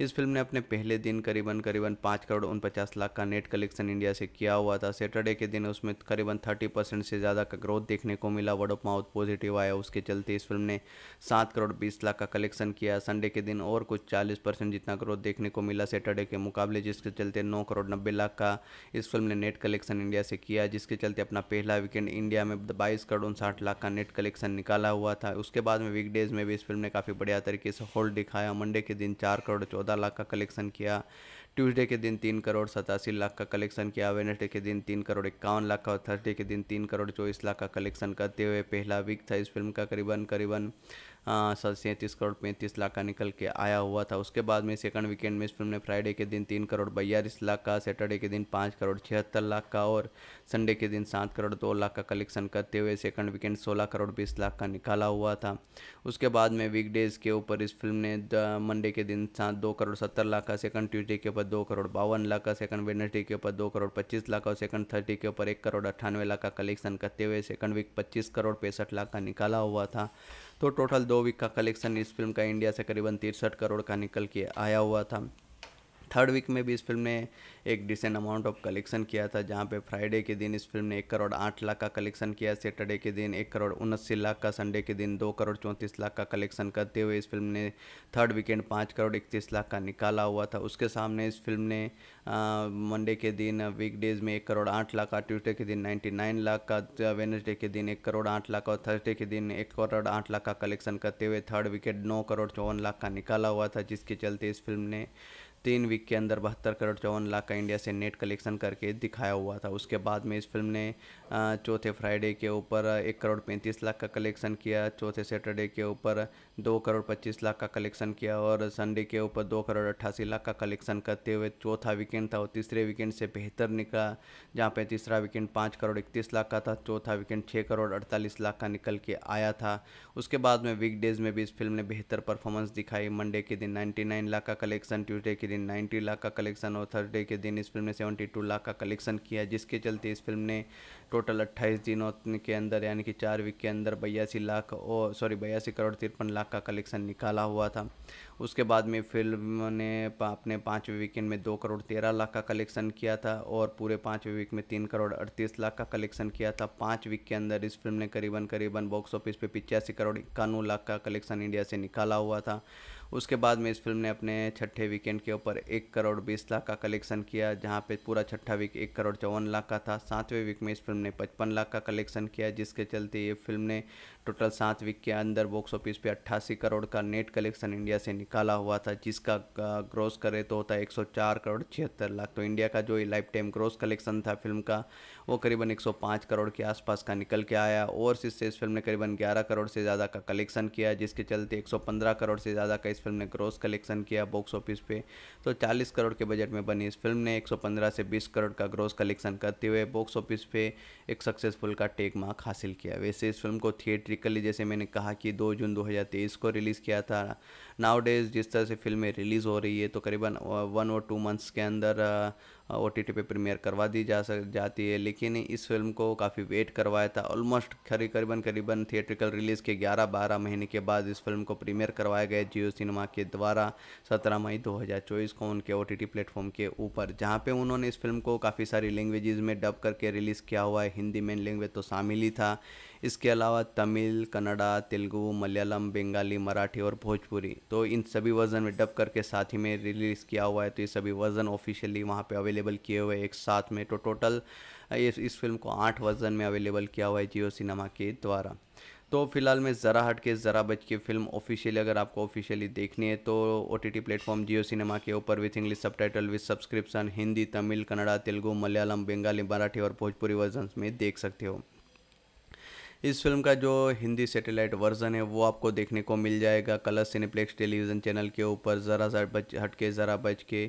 इस फिल्म ने अपने पहले दिन करीबन करीबन पाँच करोड़ उनपचास लाख का नेट कलेक्शन इंडिया से किया हुआ था सैटरडे के दिन उसमें करीबन थर्टी परसेंट से ज़्यादा का ग्रोथ देखने को मिला वर्ड ऑफ माउथ पॉजिटिव आया उसके चलते इस फिल्म ने सात करोड़ बीस लाख का कलेक्शन किया संडे के दिन और कुछ चालीस परसेंट जितना ग्रोथ देखने को मिला सैटरडे के मुकाबले जिसके चलते नौ करोड़ नब्बे लाख का इस फिल्म ने नेट कलेक्शन इंडिया से किया जिसके चलते अपना पहला वीकेंड इंडिया में बाईस करोड़ उनसाठ लाख का नेट कलेक्शन निकाला हुआ था उसके बाद में वीकडेज में भी इस फिल्म ने काफ़ी बढ़िया तरीके से होल्ड दिखाया मंडे के दिन चार करोड़ चौदह चौदह लाख का कलेक्शन किया ट्यूसडे के दिन तीन करोड़ सतासी लाख का कलेक्शन किया वेनसडे के दिन तीन करोड़ इक्यावन लाख का और थर्सडे के दिन तीन करोड़ चौबीस लाख का कलेक्शन करते हुए पहला वीक था इस फिल्म का करीबन करीबन हाँ, सैंतीस करोड़ पैंतीस लाख का निकल के आया हुआ था उसके बाद में सेकंड वीकेंड में इस फिल्म ने फ्राइडे के दिन तीन करोड़ बयालीस लाख का सैटरडे के दिन पाँच करोड़ छिहत्तर लाख का और संडे के दिन सात करोड़ दो लाख का कलेक्शन करते हुए सेकंड वीकेंड सोलह करोड़ बीस लाख का निकाला हुआ था उसके बाद में वीकडेज़ के ऊपर इस फिल्म ने मंडे के दिन सात दो करोड़ सत्तर लाख का सेकंड ट्यूजडे के ऊपर दो करोड़ बावन लाख का सेकंड वेडनेसडे के ऊपर दो करोड़ पच्चीस लाख और सेकंड थर्टी के ऊपर एक करोड़ अट्ठानवे लाख का कलेक्शन करते हुए सेकंड वीक पच्चीस करोड़ पैंसठ लाख का निकाला हुआ था तो टोटल दो वीक का कलेक्शन इस फिल्म का इंडिया से करीबन तिरसठ करोड़ का निकल के आया हुआ था थर्ड वीक में भी इस फिल्म ने एक डिसेंट अमाउंट ऑफ कलेक्शन किया था जहाँ पे फ्राइडे के दिन इस फिल्म ने एक करोड़ आठ लाख का कलेक्शन किया सैटरडे के दिन एक करोड़ उनस्सी लाख का संडे के दिन दो करोड़ चौंतीस लाख का कलेक्शन करते हुए इस फिल्म ने थर्ड वीकेंड पाँच करोड़ इकतीस लाख का निकाला हुआ था उसके सामने इस फिल्म ने मंडे के दिन वीकडेज में एक करोड़ आठ लाख का ट्यूजडे के दिन नाइन्टी नाइन लाख का वेनसडे के दिन एक करोड़ आठ लाख और थर्सडे के दिन एक करोड़ आठ लाख का कलेक्शन करते हुए थर्ड वीकेंड नौ करोड़ चौवन लाख का निकाला हुआ था जिसके चलते इस फिल्म ने तीन वीक के अंदर बहत्तर करोड़ चौवन लाख का इंडिया से नेट कलेक्शन करके दिखाया हुआ था उसके बाद में इस फिल्म ने चौथे फ्राइडे के ऊपर एक करोड़ पैंतीस लाख का कलेक्शन किया चौथे सैटरडे के ऊपर दो करोड़ पच्चीस लाख का कलेक्शन किया और संडे के ऊपर दो करोड़ अट्ठासी लाख का कलेक्शन करते हुए चौथा वीकेंड था और तीसरे वीकेंड से बेहतर निकला जहाँ पे तीसरा वीकेंड पाँच करोड़ इकतीस लाख का था चौथा वीकेंड छः करोड़ अड़तालीस लाख का निकल के आया था उसके बाद में वीकडेज़ में भी इस फिल्म ने बेहतर परफॉर्मेंस दिखाई मंडे के दिन नाइन्टी नाइन लाख का कलेक्शन ट्यूजडे के दिन नाइन्टी लाख का कलेक्शन और थर्सडे के दिन इस फिल्म ने सेवेंटी टू लाख का कलेक्शन किया जिसके चलते इस फिल्म ने टोटल 28 दिनों के अंदर यानी कि चार वीक के अंदर बयासी लाख और सॉरी बयासी करोड़ तिरपन लाख का कलेक्शन निकाला हुआ था उसके बाद में फिल्म ने अपने पाँचवें वीकेंड में दो करोड़ तेरह लाख का कलेक्शन किया था और पूरे पाँचवें वीक में तीन करोड़ अड़तीस लाख का कलेक्शन किया था पाँच वीक के अंदर इस फिल्म ने करीबन करीबन बॉक्स ऑफिस पे पिचासी करोड़ इक्यानवे लाख का कलेक्शन इंडिया से निकाला हुआ था उसके बाद में इस फिल्म ने अपने छठे वीकेंड के ऊपर एक करोड़ बीस लाख का कलेक्शन किया जहाँ पे पूरा छठा वीक एक करोड़ चौवन लाख का था सातवें वीक में इस फिल्म ने पचपन लाख का कलेक्शन किया जिसके चलते ये फिल्म ने टोटल सात वीक के अंदर बॉक्स ऑफिस पे अट्ठासी करोड़ का नेट कलेक्शन इंडिया से निकाला हुआ था जिसका ग्रोस करे तो होता है एक करोड़ छिहत्तर लाख तो इंडिया का जो लाइफ टाइम ग्रोस कलेक्शन था फिल्म का वो करीबन 105 करोड़ के आसपास का निकल के आया ओवरसीज से इस फिल्म ने करीबन 11 करोड़ से ज़्यादा का कलेक्शन किया जिसके चलते 115 करोड़ से ज़्यादा का इस फिल्म ने ग्रोस कलेक्शन किया बॉक्स ऑफिस पे तो 40 करोड़ के बजट में बनी इस फिल्म ने 115 से 20 करोड़ का ग्रोस कलेक्शन करते हुए बॉक्स ऑफिस पे एक सक्सेसफुल का टेक मार्क हासिल किया वैसे इस फिल्म को थिएट्रिकली जैसे मैंने कहा कि दो जून दो को रिलीज़ किया था नाव डेज़ जिस तरह से फिल्में रिलीज़ हो रही है तो करीबन वन और टू मंथ्स के अंदर ओ टी टी पे प्रीमियर करवा दी जा सक जाती है लेकिन इस फिल्म को काफ़ी वेट करवाया था ऑलमोस्ट करी करीबन करीबन थिएट्रिकल रिलीज़ के 11-12 महीने के बाद इस फिल्म को प्रीमियर करवाया गया जियो सिनेमा के द्वारा 17 मई 2024 को उनके ओ टी टी प्लेटफॉर्म के ऊपर जहाँ पे उन्होंने इस फिल्म को काफ़ी सारी लैंग्वेजेस में डब करके रिलीज़ किया हुआ है हिंदी मेन लैंग्वेज तो शामिल ही था इसके अलावा तमिल कन्नड़ा तेलुगु मलयालम बंगाली मराठी और भोजपुरी तो इन सभी वर्जन में डब करके साथ ही में रिलीज़ किया हुआ है तो ये सभी वर्जन ऑफिशियली वहाँ पे अवेलेबल किए हुए एक साथ में तो टोटल इस, इस फिल्म को आठ वर्जन में अवेलेबल किया हुआ है जियो सिनेमा के द्वारा तो फिलहाल मैं ज़रा हट के ज़रा बच के फिल्म ऑफिशियली अगर आपको ऑफिशियली देखनी है तो O T T platform Jio cinema के ऊपर with English subtitle with subscription Hindi Tamil Kannada Telugu Malayalam Bengali Marathi और भोजपुरी वर्जन में देख सकते हो इस फिल्म का जो हिंदी सेटेलाइट वर्जन है वो आपको देखने को मिल जाएगा कलर सिनेप्लेक्स टेलीविज़न चैनल के ऊपर ज़रा सा बच हट के ज़रा बच के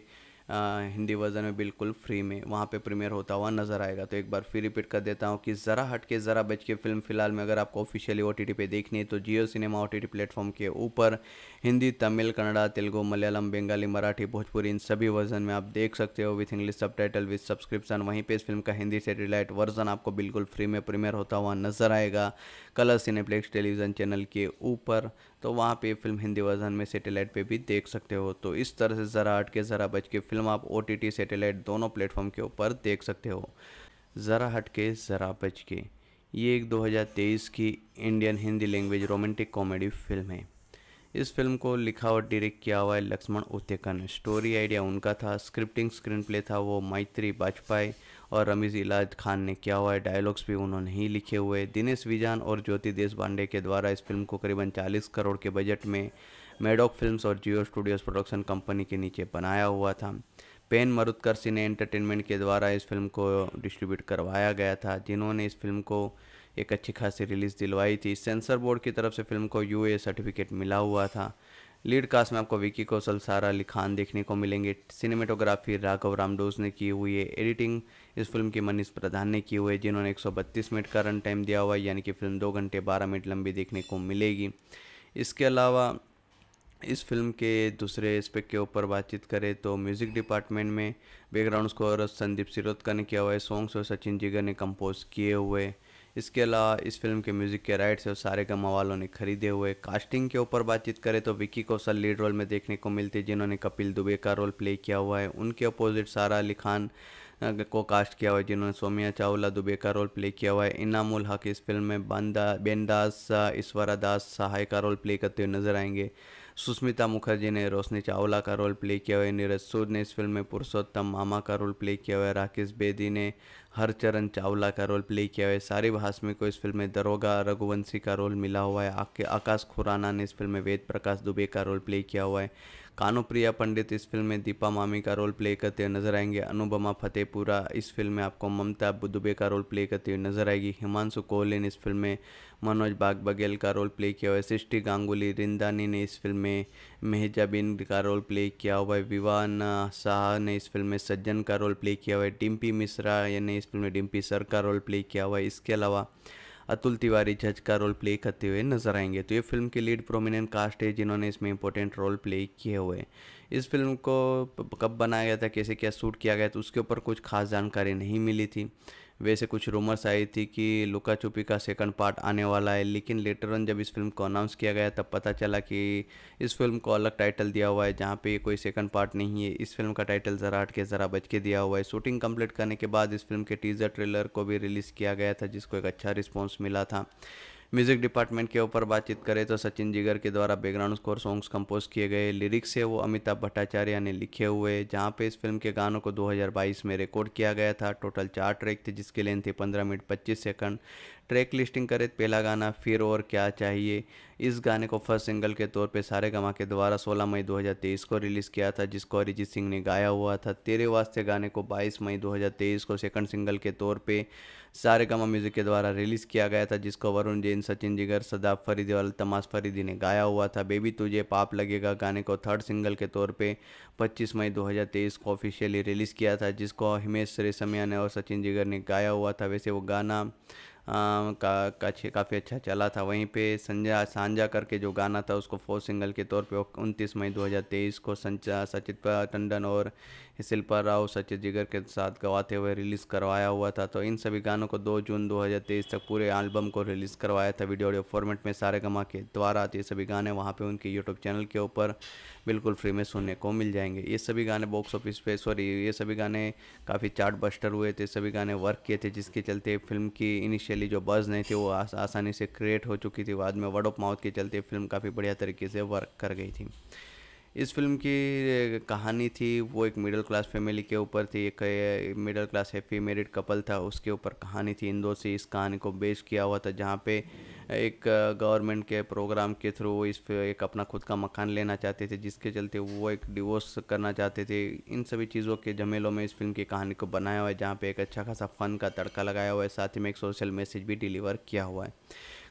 हिंदी वर्जन में बिल्कुल फ्री में वहाँ पे प्रीमियर होता हुआ नज़र आएगा तो एक बार फिर रिपीट कर देता हूँ कि ज़रा हट के ज़रा बच के फिल्म फिलहाल में अगर आपको ऑफिशियली ओ टी पे देखनी है तो Jio cinema O T platform के ऊपर हिंदी तमिल कन्नड़ा तेलुगू मलयालम बंगाली मराठी भोजपुरी इन सभी वर्जन में आप देख सकते हो with English subtitle with subscription वहीं पर इस फिल्म का हिंदी सेटेलाइट वर्जन आपको बिल्कुल फ्री में प्रीमियर होता हुआ नज़र आएगा कलर सिनेप्लेक्स टेलीविज़न चैनल के ऊपर तो वहाँ पे फिल्म हिंदी वर्जन में सेटेलाइट पे भी देख सकते हो तो इस तरह से ज़रा हट के ज़रा बच के फिल्म आप ओ टी टी सेटेलाइट दोनों प्लेटफॉर्म के ऊपर देख सकते हो ज़रा हट के ज़रा बच के ये एक 2023 की Indian Hindi language romantic comedy film है इस फिल्म को लिखा और डायरेक्ट किया हुआ है लक्ष्मण उत्तेकन ने स्टोरी आइडिया उनका था स्क्रिप्टिंग स्क्रीन प्ले था वो मैत्री बाजपाई और रमीज़ इलाज खान ने किया हुआ है डायलॉग्स भी उन्होंने ही लिखे हुए दिनेश विजान और ज्योति देश पांडे के द्वारा इस फिल्म को करीबन 40 करोड़ के बजट में मेडॉक फिल्म्स और जियो स्टूडियोज़ प्रोडक्शन कंपनी के नीचे बनाया हुआ था पेन मरुदकर सिने एंटरटेनमेंट के द्वारा इस फिल्म को डिस्ट्रीब्यूट करवाया गया था जिन्होंने इस फिल्म को एक अच्छी खासी रिलीज़ दिलवाई थी सेंसर बोर्ड की तरफ से फिल्म को यू सर्टिफिकेट मिला हुआ था लीड कास्ट में आपको विकी कौशल सारा अली खान देखने को मिलेंगे सिनेमेटोग्राफी राघव रामडोस ने की हुई है एडिटिंग इस फिल्म के मनीष प्रधान ने किए हुए जिन्होंने 132 मिनट का रन टाइम दिया हुआ है यानी कि फिल्म दो घंटे बारह मिनट लंबी देखने को मिलेगी इसके अलावा इस फिल्म के दूसरे एस्पेक्ट के ऊपर बातचीत करें तो म्यूज़िक डिपार्टमेंट में बैकग्राउंड स्कोर संदीप सिरोदकर ने किया हुआ है सॉन्ग्स और सचिन जिगर ने कंपोज किए हुए इसके अलावा इस फिल्म के म्यूज़िक के राइट्स और सारे गम मवालों ने खरीदे हुए कास्टिंग के ऊपर बातचीत करें तो विक्की कौशल लीड रोल में देखने को मिलती जिन्होंने कपिल दुबे का रोल प्ले किया हुआ है उनके अपोजिट सारा अली खान को कास्ट किया हुआ है जिन्होंने सोमिया चावला दुबे का रोल प्ले किया हुआ है इनामुल हक इस फिल्म में बंदा बेनदास ईश्वरा दास सहाय का रोल प्ले करते हुए नजर आएंगे सुष्मिता मुखर्जी ने रोशनी चावला का रोल प्ले किया हुआ है नीरज सूद ने इस फिल्म में पुरुषोत्तम मामा का रोल प्ले किया हुआ है राकेश बेदी ने हरचरण चावला का रोल प्ले किया हुआ है सारी भाषमी को इस फिल्म में दरोगा रघुवंशी का रोल मिला हुआ है आके आकाश खुराना ने इस फिल्म में वेद प्रकाश दुबे का रोल प्ले किया हुआ है कानुप्रिया पंडित इस फिल्म में दीपा मामी का रोल प्ले करते हुए नजर आएंगे अनुपमा फतेहपुरा इस फिल्म में आपको ममता दुबे का रोल प्ले करते हुए नजर आएगी हिमांशु कोहलिन ने इस फिल्म में मनोज बाग बघेल का रोल प्ले किया हुआ है सृष्टि गांगुली रिंदानी ने इस फिल्म में मेहजाबिन का रोल प्ले किया हुआ है विवान शाह ने इस फिल्म में सज्जन का रोल प्ले किया हुआ है डिम्पी मिश्रा ने इस फिल्म में डिम्पी सर का रोल प्ले किया हुआ है इसके अलावा अतुल तिवारी जज का रोल प्ले करते हुए नजर आएंगे तो ये फिल्म की लीड प्रोमिनेंट कास्ट है जिन्होंने इसमें इंपॉर्टेंट रोल प्ले किए हुए इस फिल्म को कब बनाया गया था कैसे क्या शूट किया गया था उसके ऊपर कुछ खास जानकारी नहीं मिली थी वैसे कुछ रूमर्स आई थी कि लुका छुपी का सेकंड पार्ट आने वाला है लेकिन लेटर ऑन जब इस फिल्म को अनाउंस किया गया तब पता चला कि इस फिल्म को अलग टाइटल दिया हुआ है जहाँ पे कोई सेकंड पार्ट नहीं है इस फिल्म का टाइटल ज़रा हट के ज़रा बच के दिया हुआ है शूटिंग कंप्लीट करने के बाद इस फिल्म के टीज़र ट्रेलर को भी रिलीज़ किया गया था जिसको एक अच्छा रिस्पॉन्स मिला था म्यूज़िक डिपार्टमेंट के ऊपर बातचीत करें तो सचिन जिगर के द्वारा बैकग्राउंड स्कोर सॉन्ग्स कंपोज किए गए लिरिक्स है वो अमिताभ भट्टाचार्य ने लिखे हुए जहाँ पे इस फिल्म के गानों को 2022 में रिकॉर्ड किया गया था टोटल चार ट्रैक थे जिसकी लेंथ थी पंद्रह मिनट पच्चीस सेकंड ट्रैक लिस्टिंग करे पहला गाना फिर और क्या चाहिए इस गाने को फर्स्ट सिंगल के तौर पे सारे गमा के द्वारा 16 मई 2023 को रिलीज़ किया था जिसको अरिजीत सिंह ने गाया हुआ था तेरे वास्ते गाने को 22 मई 2023 को सेकंड सिंगल के तौर पे सारे गमा म्यूज़िक के द्वारा रिलीज़ किया गया था जिसको वरुण जैन सचिन जिगर सदाब फरीदी और तमाश फरीदी ने गाया हुआ था बेबी तुझे पाप लगेगा गाने को थर्ड सिंगल के तौर पर पच्चीस मई दो को ऑफिशियली रिलीज़ किया था जिसको हिमेश रेशमिया ने और सचिन जिगर ने गाया हुआ था वैसे वो गाना का, का काफ़ी अच्छा चला था वहीं पे संजा सांझा करके जो गाना था उसको फोर सिंगल के तौर पे उनतीस मई 2023 को संचा सचित टंडन और शिल्पा राव सचिन जिगर के साथ गवाते हुए रिलीज़ करवाया हुआ था तो इन सभी गानों को 2 जून 2023 तक पूरे एल्बम को रिलीज़ करवाया था वीडियो ऑडियो फॉर्मेट में सारे गमा के द्वारा ये सभी गाने वहाँ पे उनके यूट्यूब चैनल के ऊपर बिल्कुल फ्री में सुनने को मिल जाएंगे ये सभी गाने बॉक्स ऑफिस पे सॉरी ये सभी गाने काफ़ी चार्ट बस्टर हुए थे सभी गाने वर्क किए थे जिसके चलते फिल्म की इनिशियली जो बज़ नहीं थी वो आस, आसानी से क्रिएट हो चुकी थी बाद में वर्ड ऑफ माउथ के चलते फिल्म काफ़ी बढ़िया तरीके से वर्क कर गई थी इस फिल्म की कहानी थी वो एक मिडिल क्लास फैमिली के ऊपर थी एक middle class happy married couple था उसके ऊपर कहानी थी इंदौर से इस कहानी को बेस किया हुआ था जहाँ पे एक गवर्नमेंट के प्रोग्राम के थ्रू वो इस एक अपना खुद का मकान लेना चाहते थे जिसके चलते वो एक डिवोर्स करना चाहते थे इन सभी चीज़ों के झमेलों में इस फिल्म की कहानी को बनाया हुआ है जहाँ पर एक अच्छा खासा फ़न का तड़का लगाया हुआ है साथ ही में एक सोशल मैसेज भी डिलीवर किया हुआ है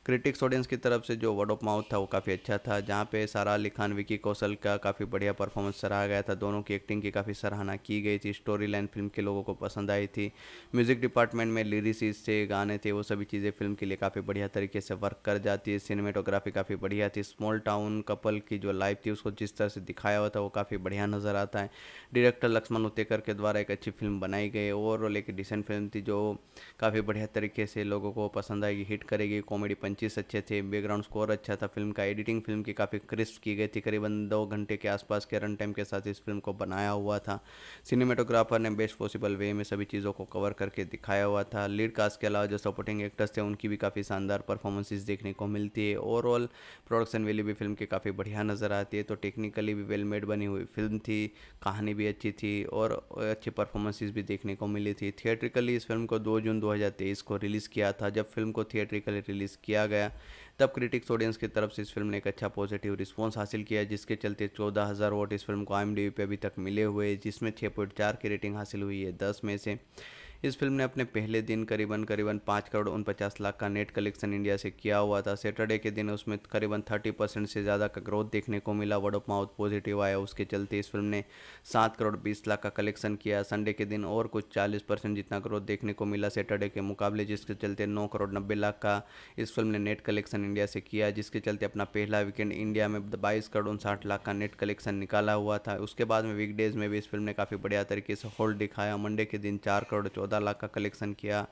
क्रिटिक्स ऑडियंस की तरफ से जो वर्ड ऑफ माउथ था वो काफ़ी अच्छा था जहाँ पे सारा अली खान विकी कौशल का काफ़ी बढ़िया परफॉर्मेंस सराहा गया था दोनों की एक्टिंग की काफ़ी सराहना की गई थी स्टोरी लाइन फिल्म के लोगों को पसंद आई थी म्यूज़िक डिपार्टमेंट में लिरिक्स थे गाने थे वो सभी चीज़ें फिल्म के लिए काफ़ी बढ़िया तरीके से वर्क कर जाती है सिनेमेटोग्राफी काफ़ी बढ़िया थी स्मॉल टाउन कपल की जो लाइफ थी उसको जिस तरह से दिखाया हुआ था वो काफ़ी बढ़िया नज़र आता है डायरेक्टर लक्ष्मण उतेकर के द्वारा एक अच्छी फिल्म बनाई गई ओवरऑल एक डिसेंट फिल्म थी जो काफ़ी बढ़िया तरीके से लोगों को पसंद आएगी हिट करेगी कॉमेडी पंच पंचेस अच्छे थे बैकग्राउंड स्कोर अच्छा था फिल्म का एडिटिंग फिल्म की काफ़ी क्रिस्प की गई थी करीबन दो घंटे के आसपास के रन टाइम के साथ इस फिल्म को बनाया हुआ था सिनेमेटोग्राफर ने बेस्ट पॉसिबल वे में सभी चीज़ों को कवर करके दिखाया हुआ था लीड कास्ट के अलावा जो सपोर्टिंग एक्टर्स थे उनकी भी काफ़ी शानदार परफॉर्मेंसेज देखने को मिलती है ओवरऑल प्रोडक्शन वैल्यू भी फिल्म की काफ़ी बढ़िया नज़र आती है तो टेक्निकली भी वेल मेड बनी हुई फिल्म थी कहानी भी अच्छी थी और अच्छी परफॉर्मेंसेज भी देखने को मिली थी थिएट्रिकली इस फिल्म को दो जून दो को रिलीज़ किया था जब फिल्म को थिएट्रिकली रिलीज़ किया गया तब क्रिटिक्स ऑडियंस की तरफ से इस फिल्म ने एक अच्छा पॉजिटिव रिस्पांस हासिल किया जिसके चलते चौदह हज़ार वोट इस फिल्म को आई पे अभी तक मिले हुए जिसमें छः पॉइंट चार की रेटिंग हासिल हुई है दस में से इस फिल्म ने अपने पहले दिन करीबन करीबन पाँच करोड़ उनपचास लाख का नेट कलेक्शन इंडिया से किया हुआ था सैटरडे के दिन उसमें करीबन थर्टी परसेंट से ज़्यादा का ग्रोथ देखने को मिला वर्ड ऑफ माउथ पॉजिटिव आया उसके चलते इस फिल्म ने सात करोड़ बीस लाख का कलेक्शन किया संडे के दिन और कुछ चालीस परसेंट जितना ग्रोथ देखने को मिला सैटरडे के मुकाबले जिसके चलते नौ करोड़ नब्बे लाख का इस फिल्म ने नेट कलेक्शन इंडिया से किया जिसके चलते अपना पहला वीकेंड इंडिया में बाईस करोड़ उनसाठ लाख का नेट कलेक्शन निकाला हुआ था उसके बाद में वीकडेज में भी इस फिल्म ने काफ़ी बढ़िया तरीके से होल्ड दिखाया मंडे के दिन चार करोड़ चौदह चौदह लाख का कलेक्शन किया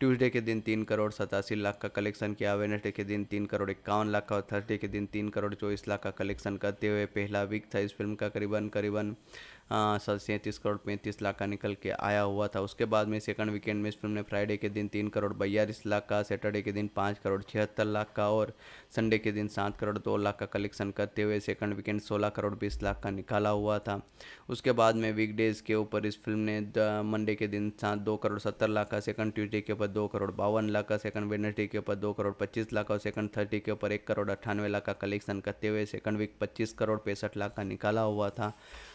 ट्यूसडे के दिन तीन करोड़ सतासी लाख का कलेक्शन किया वेनसडे के दिन तीन करोड़ इक्यावन लाख का और थर्सडे के दिन तीन करोड़ चौबीस लाख का कलेक्शन करते हुए पहला वीक था इस फिल्म का करीबन करीबन हाँ, साल सैंतीस करोड़ पैंतीस लाख का निकल के आया हुआ था उसके बाद में सेकंड वीकेंड में इस फिल्म ने फ्राइडे के दिन तीन करोड़ बयालीस लाख का सैटरडे के दिन पाँच करोड़ छिहत्तर लाख का और संडे के दिन सात करोड़ दो लाख का कलेक्शन करते हुए सेकंड वीकेंड सोलह करोड़ बीस लाख का निकाला हुआ था उसके बाद में वीकडेज़ के ऊपर इस फिल्म ने मंडे के दिन सात दो करोड़ सत्तर लाख का सेकंड ट्यूजडे के ऊपर दो करोड़ बावन लाख का सेकंड वेडनेसडे के ऊपर दो करोड़ पच्चीस लाख और सेकंड थर्टी के ऊपर एक करोड़ अट्ठानवे लाख का कलेक्शन करते हुए सेकंड वीक पच्चीस करोड़ पैंसठ लाख का निकाला हुआ था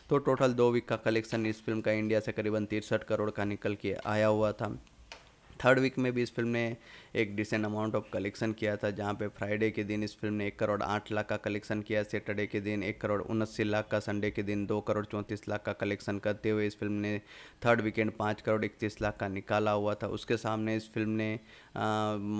तो टोटल दो वीक का कलेक्शन इस फिल्म का इंडिया से करीबन तिरसठ करोड़ का निकल के आया हुआ था थर्ड वीक में भी इस फिल्म ने एक डिसेंट अमाउंट ऑफ कलेक्शन किया था जहाँ पे फ्राइडे के दिन इस फिल्म ने एक करोड़ आठ लाख का कलेक्शन किया सैटरडे के दिन एक करोड़ उनस्सी लाख का संडे के दिन दो करोड़ चौंतीस लाख का कलेक्शन करते हुए इस फिल्म ने थर्ड वीकेंड पाँच करोड़ इकतीस लाख का निकाला हुआ था उसके सामने इस फिल्म ने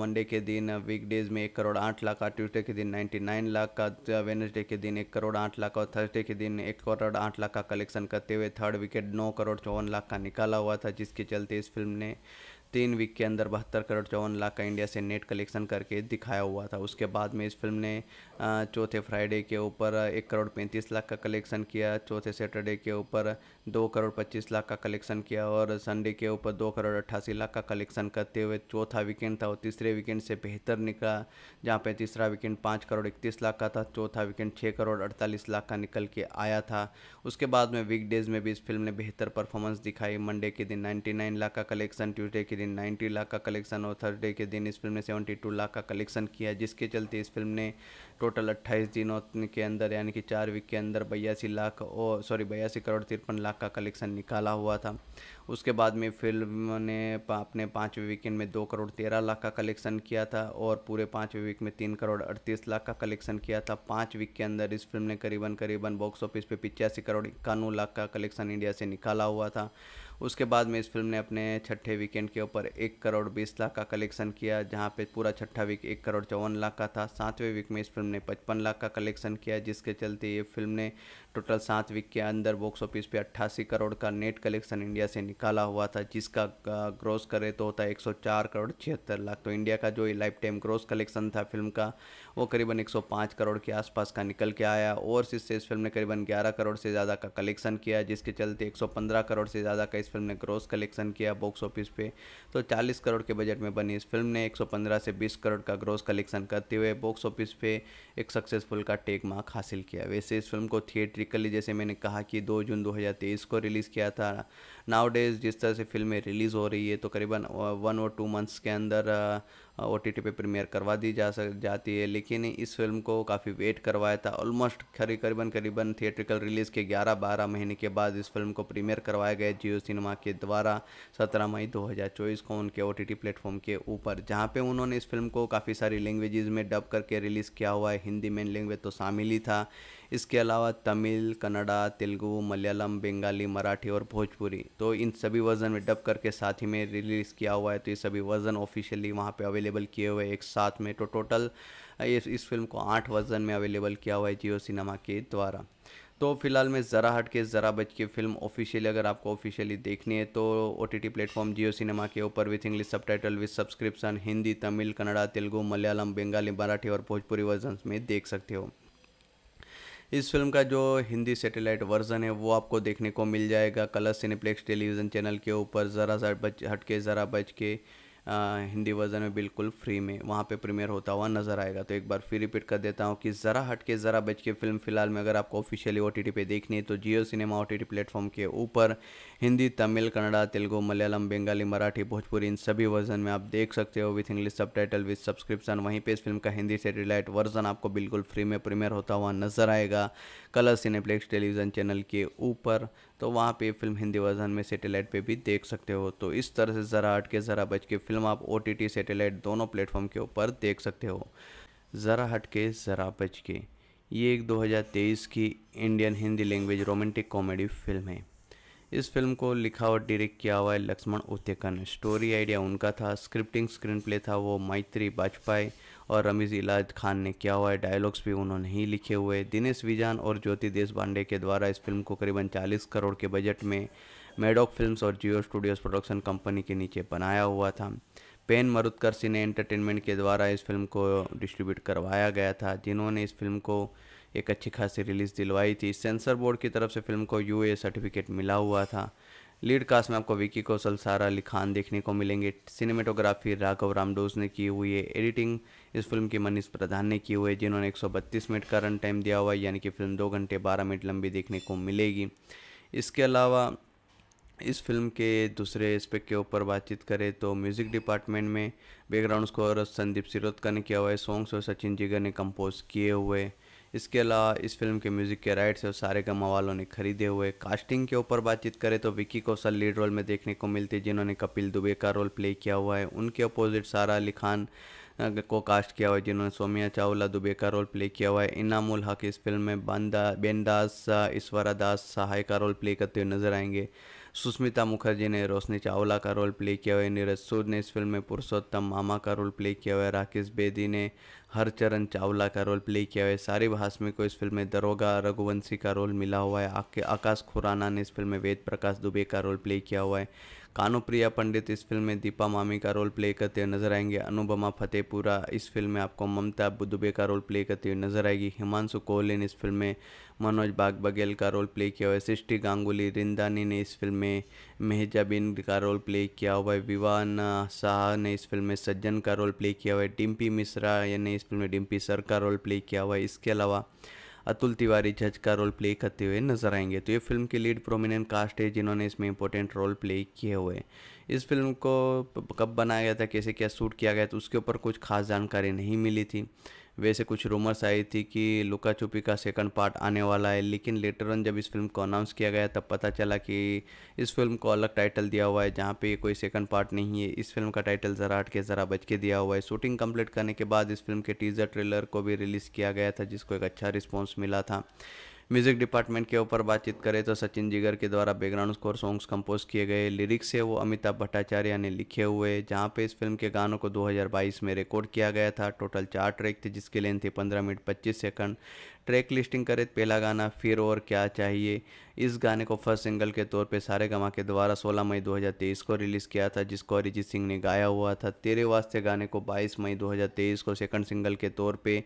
मंडे के दिन वीकडेज में एक करोड़ आठ लाख का ट्यूसडे के दिन नाइन्टी नाइन लाख का वेनसडे के दिन एक करोड़ आठ लाख और थर्सडे के दिन एक करोड़ आठ लाख का कलेक्शन करते हुए थर्ड विकेट नौ करोड़ चौवन लाख का निकाला हुआ था जिसके चलते इस फिल्म ने तीन वीक के अंदर बहत्तर करोड़ चौवन लाख का इंडिया से नेट कलेक्शन करके दिखाया हुआ था उसके बाद में इस फिल्म ने चौथे फ्राइडे के ऊपर एक करोड़ पैंतीस लाख का कलेक्शन किया चौथे सैटरडे के ऊपर दो करोड़ पच्चीस लाख का कलेक्शन किया और संडे के ऊपर दो करोड़ अट्ठासी लाख का कलेक्शन करते हुए चौथा वीकेंड था और तीसरे वीकेंड से बेहतर निकला जहाँ पे तीसरा वीकेंड पाँच करोड़ इकतीस लाख का था चौथा वीकेंड छः करोड़ अड़तालीस लाख का निकल के आया था उसके बाद में वीकडेज़ में भी इस फिल्म ने बेहतर परफॉर्मेंस दिखाई मंडे के दिन नाइन्टी नाइन लाख का कलेक्शन ट्यूजडे के दिन नाइन्टी लाख का कलेक्शन और थर्सडे के दिन इस फिल्म ने सेवेंटी टू लाख का कलेक्शन किया जिसके चलते इस फिल्म ने टोटल 28 दिनों के अंदर यानी कि चार वीक के अंदर बयासी लाख और सॉरी बयासी करोड़ तिरपन लाख का कलेक्शन निकाला हुआ था उसके बाद में फिल्म ने अपने पाँचवें वीकेंड में दो करोड़ तेरह लाख का कलेक्शन किया था और पूरे पाँचवें वीक में तीन करोड़ अड़तीस लाख का कलेक्शन किया था पाँच वीक के अंदर इस फिल्म ने करीबन करीबन बॉक्स ऑफिस पे पिचासी करोड़ इक्यानवे लाख का कलेक्शन इंडिया से निकाला हुआ था उसके बाद में इस फिल्म ने अपने छठे वीकेंड के ऊपर एक करोड़ बीस लाख का कलेक्शन किया जहाँ पे पूरा छठा वीक एक करोड़ चौवन लाख का था सातवें वीक में इस फिल्म ने पचपन लाख का कलेक्शन किया जिसके चलते ये फिल्म ने टोटल सात वीक के अंदर बॉक्स ऑफिस पे अट्ठासी करोड़ का नेट कलेक्शन इंडिया से निकाला हुआ था जिसका ग्रोस करे तो होता है एक करोड़ छिहत्तर लाख तो इंडिया का जो लाइफ टाइम ग्रोस कलेक्शन था फिल्म का वो करीबन 105 करोड़ के आसपास का निकल के आया और इससे इस फिल्म ने करीबन 11 करोड़ से ज़्यादा का कलेक्शन किया जिसके चलते 115 करोड़ से ज़्यादा का इस फिल्म ने ग्रोस कलेक्शन किया बॉक्स ऑफिस पे तो 40 करोड़ के बजट में बनी इस फिल्म ने 115 से 20 करोड़ का ग्रोस कलेक्शन करते हुए बॉक्स ऑफिस पे एक सक्सेसफुल का टेक मार्क हासिल किया वैसे इस फिल्म को थिएट्रिकली जैसे मैंने कहा कि दो जून दो को रिलीज़ किया था डेज जिस तरह से फिल्में रिलीज़ हो रही है तो करीबन वन और टू मंथ्स के अंदर ओ टी टी पे प्रीमियर करवा दी जा सक जाती है लेकिन इस फिल्म को काफ़ी वेट करवाया था ऑलमोस्ट खरी करीबन करीबन थिएट्रिकल रिलीज़ के 11-12 महीने के बाद इस फिल्म को प्रीमियर करवाया गया जियो सिनेमा के द्वारा 17 मई 2024 को उनके ओ टी प्लेटफॉर्म के ऊपर जहाँ पर उन्होंने इस फिल्म को काफ़ी सारी लैंग्वेजेज में डब करके रिलीज़ किया हुआ है हिंदी मेन लैंग्वेज तो शामिल ही था इसके अलावा तमिल कन्नड़ा तेलुगु मलयालम बंगाली मराठी और भोजपुरी तो इन सभी वर्जन में डब करके साथ ही में रिलीज़ किया हुआ है तो ये सभी वर्जन ऑफिशियली वहाँ पे अवेलेबल किए हुए एक साथ में तो टोटल इस, इस फिल्म को आठ वर्जन में अवेलेबल किया हुआ है जियो सिनेमा के द्वारा तो फिलहाल मैं ज़रा हट के ज़रा बच के फिल्म ऑफिशियली अगर आपको ऑफिशियली देखनी है तो O T T platform Jio cinema के ऊपर with English subtitle with subscription Hindi Tamil Kannada Telugu Malayalam Bengali Marathi और भोजपुरी वर्जन में देख सकते हो इस फिल्म का जो हिंदी सेटेलाइट वर्जन है वो आपको देखने को मिल जाएगा कलर सिनेप्लेक्स टेलीविज़न चैनल के ऊपर ज़रा सा बच हट के ज़रा बच के हिंदी वर्जन में बिल्कुल फ्री में वहाँ पे प्रीमियर होता हुआ नज़र आएगा तो एक बार फिर रिपीट कर देता हूँ कि ज़रा हट के ज़रा बच के फिल्म फ़िलहाल में अगर आपको ऑफिशियली ओ टी पे देखनी है तो Jio cinema O T platform के ऊपर हिंदी तमिल कन्नड़ा तेलुगु मलयालम बंगाली मराठी भोजपुरी इन सभी वर्जन में आप देख सकते हो with English subtitle with subscription वहीं पर इस फिल्म का हिंदी सेटेलाइट वर्जन आपको बिल्कुल फ्री में प्रीमियर होता हुआ नज़र आएगा कलर सिनेप्लेक्स टेलीविज़न चैनल के ऊपर तो वहाँ पर फिल्म हिंदी वर्जन में सेटेलाइट पर भी देख सकते हो तो इस तरह से ज़रा हट के ज़रा बच के फिल्म फिल्म आप ओ टी सैटेलाइट दोनों प्लेटफॉर्म के ऊपर देख सकते हो ज़रा हट के ज़रा बच के ये एक 2023 की Indian Hindi language romantic comedy film है इस फिल्म को लिखा और डायरेक्ट किया हुआ है लक्ष्मण उत्तेकन स्टोरी आइडिया उनका था स्क्रिप्टिंग स्क्रीन प्ले था वो मैत्री बाजपाई और रमीज इलाज खान ने किया हुआ है डायलॉग्स भी उन्होंने ही लिखे हुए दिनेश विजान और ज्योति देश के द्वारा इस फिल्म को करीबन 40 करोड़ के बजट में मेडॉक फिल्म्स और जियो स्टूडियोज प्रोडक्शन कंपनी के नीचे बनाया हुआ था पेन मरुदकर सिने एंटरटेनमेंट के द्वारा इस फिल्म को डिस्ट्रीब्यूट करवाया गया था जिन्होंने इस फिल्म को एक अच्छी खासी रिलीज़ दिलवाई थी सेंसर बोर्ड की तरफ से फिल्म को यू सर्टिफिकेट मिला हुआ था लीड कास्ट में आपको विकी कौशल सारा अली खान देखने को मिलेंगे सिनेमेटोग्राफी राघव रामडोज ने की हुई है एडिटिंग इस फिल्म की मनीष प्रधान ने की हुई है जिन्होंने 132 मिनट का रन टाइम दिया हुआ है यानी कि फिल्म दो घंटे बारह मिनट लंबी देखने को मिलेगी इसके अलावा इस फिल्म के दूसरे एस्पेक्ट के ऊपर बातचीत करें तो म्यूज़िक डिपार्टमेंट में बैकग्राउंड स्कोर संदीप सिरोदका ने किया हुआ है सॉन्ग्स और सचिन जिगर ने कंपोज किए हुए इसके अलावा इस फिल्म के म्यूज़िक के राइट्स और सारे का मवालों ने खरीदे हुए कास्टिंग के ऊपर बातचीत करें तो विक्की कौशल लीड रोल में देखने को मिलते जिन्होंने कपिल दुबे का रोल प्ले किया हुआ है उनके अपोजिट सारा अली खान को कास्ट किया हुआ है जिन्होंने सोमिया चावला दुबे का रोल प्ले किया हुआ है इनामुल हक इस फिल्म में बंदा बेनदास ईश्वरा दास सहाय का रोल प्ले करते हुए नजर आएंगे सुष्मिता मुखर्जी ने रोशनी चावला का रोल प्ले किया हुआ है नीरज सूद ने इस फिल्म में पुरुषोत्तम मामा का रोल प्ले किया हुआ है राकेश बेदी ने हरचरण चावला का रोल प्ले किया हुआ है सारी भाषमी को इस फिल्म में दरोगा रघुवंशी का रोल मिला हुआ है आकाश खुराना ने इस फिल्म में वेद प्रकाश दुबे का रोल प्ले किया हुआ है कानुप्रिया पंडित इस फिल्म में दीपा मामी का रोल प्ले करते हुए नजर आएंगे अनुपमा फतेहपुरा इस फिल्म में आपको ममता दुबे का रोल प्ले करती हुई नजर आएगी हिमांशु कोहलिन इस फिल्म में मनोज बाग बघेल का रोल प्ले किया हुआ है सृष्टि गांगुली रिंदानी ने इस फिल्म में मेहजा बिन का रोल प्ले किया हुआ है विवान शाह ने इस फिल्म में सज्जन का रोल प्ले किया हुआ है डिम्पी मिश्रा ने इस फिल्म में डिम्पी सर का रोल प्ले किया हुआ है इसके अलावा अतुल तिवारी जज का रोल प्ले करते हुए नजर आएंगे तो ये फिल्म के लीड प्रोमिनेंट कास्ट है जिन्होंने इसमें इंपॉर्टेंट रोल प्ले किए हुए इस फिल्म को कब बनाया गया था कैसे क्या शूट किया गया था उसके ऊपर कुछ खास जानकारी नहीं मिली थी वैसे कुछ रूमर्स आई थी कि लुका छुपी का सेकंड पार्ट आने वाला है लेकिन लेटर ऑन जब इस फिल्म को अनाउंस किया गया तब पता चला कि इस फिल्म को अलग टाइटल दिया हुआ है जहाँ पे कोई सेकंड पार्ट नहीं है इस फिल्म का टाइटल ज़रा हट के ज़रा बच के दिया हुआ है शूटिंग कंप्लीट करने के बाद इस फिल्म के टीज़र ट्रेलर को भी रिलीज़ किया गया था जिसको एक अच्छा रिस्पॉन्स मिला था म्यूज़िक डिपार्टमेंट के ऊपर बातचीत करें तो सचिन जिगर के द्वारा बैकग्राउंड स्कोर सॉन्ग्स कंपोज किए गए लिरिक्स है वो अमिताभ भट्टाचार्य ने लिखे हुए जहाँ पे इस फिल्म के गानों को 2022 में रिकॉर्ड किया गया था टोटल चार ट्रैक थे जिसकी लेंथ थी पंद्रह मिनट पच्चीस सेकंड ट्रैक लिस्टिंग करें पहला गाना फिर और क्या चाहिए इस गाने को फर्स्ट सिंगल के तौर पे सारे गमा के द्वारा 16 मई 2023 को रिलीज़ किया था जिसको अरिजीत सिंह ने गाया हुआ था तेरे वास्ते गाने को 22 मई 2023 को सेकंड सिंगल के तौर पे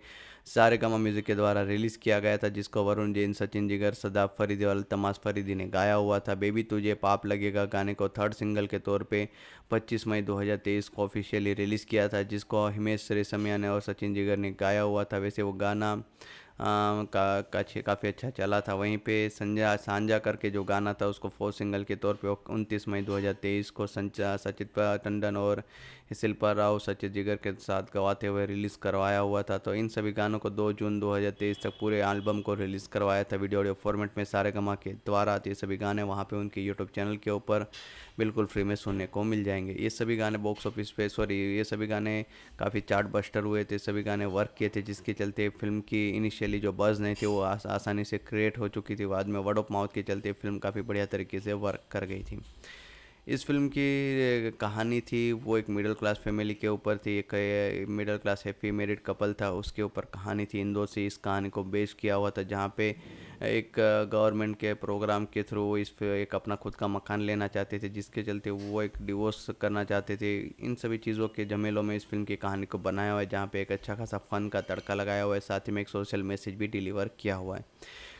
सारेगामा म्यूजिक के द्वारा रिलीज़ किया गया था जिसको वरुण जैन सचिन जिगर सदाब फरीदी और तमाश फरीदी ने गाया हुआ था बेबी तुझे पाप लगेगा गाने को थर्ड सिंगल के तौर पे 25 मई 2023 को ऑफिशियली रिलीज़ किया था जिसको हिमेश रेशमिया ने और सचिन जिगर ने गाया हुआ था वैसे वो गाना आ, का, का काफ़ी अच्छा चला था वहीं पे संजा सांझा करके जो गाना था उसको फोर सिंगल के तौर पे उनतीस मई 2023 को संचा सचित टंडन और शिल्पा राव सचिन जिगर के साथ गवाते हुए रिलीज़ करवाया हुआ था तो इन सभी गानों को 2 जून 2023 तक पूरे एल्बम को रिलीज़ करवाया था वीडियो ऑडियो फॉर्मेट में सारे गमा के द्वारा ये सभी गाने वहाँ पर उनके यूट्यूब चैनल के ऊपर बिल्कुल फ्री में सुनने को मिल जाएंगे ये सभी गाने बॉक्स ऑफिस पे सॉरी ये सभी गाने काफ़ी चार्ट बस्टर हुए थे सभी गाने वर्क किए थे जिसके चलते फिल्म की इनिशियली जो बज़ नहीं थी वो आस, आसानी से क्रिएट हो चुकी थी बाद में वर्ड ऑफ माउथ के चलते फिल्म काफ़ी बढ़िया तरीके से वर्क कर गई थी इस फिल्म की कहानी थी वो एक मिडिल क्लास फैमिली के ऊपर थी एक middle class happy married couple था उसके ऊपर कहानी थी इंदौर से इस कहानी को बेस किया हुआ था जहाँ पे एक गवर्नमेंट के प्रोग्राम के थ्रू इस एक अपना खुद का मकान लेना चाहते थे जिसके चलते वो एक डिवोर्स करना चाहते थे इन सभी चीज़ों के झमेलों में इस फिल्म की कहानी को बनाया हुआ है जहाँ पे एक अच्छा खासा फ़न का तड़का लगाया हुआ है साथ ही में एक सोशल मैसेज भी डिलीवर किया हुआ है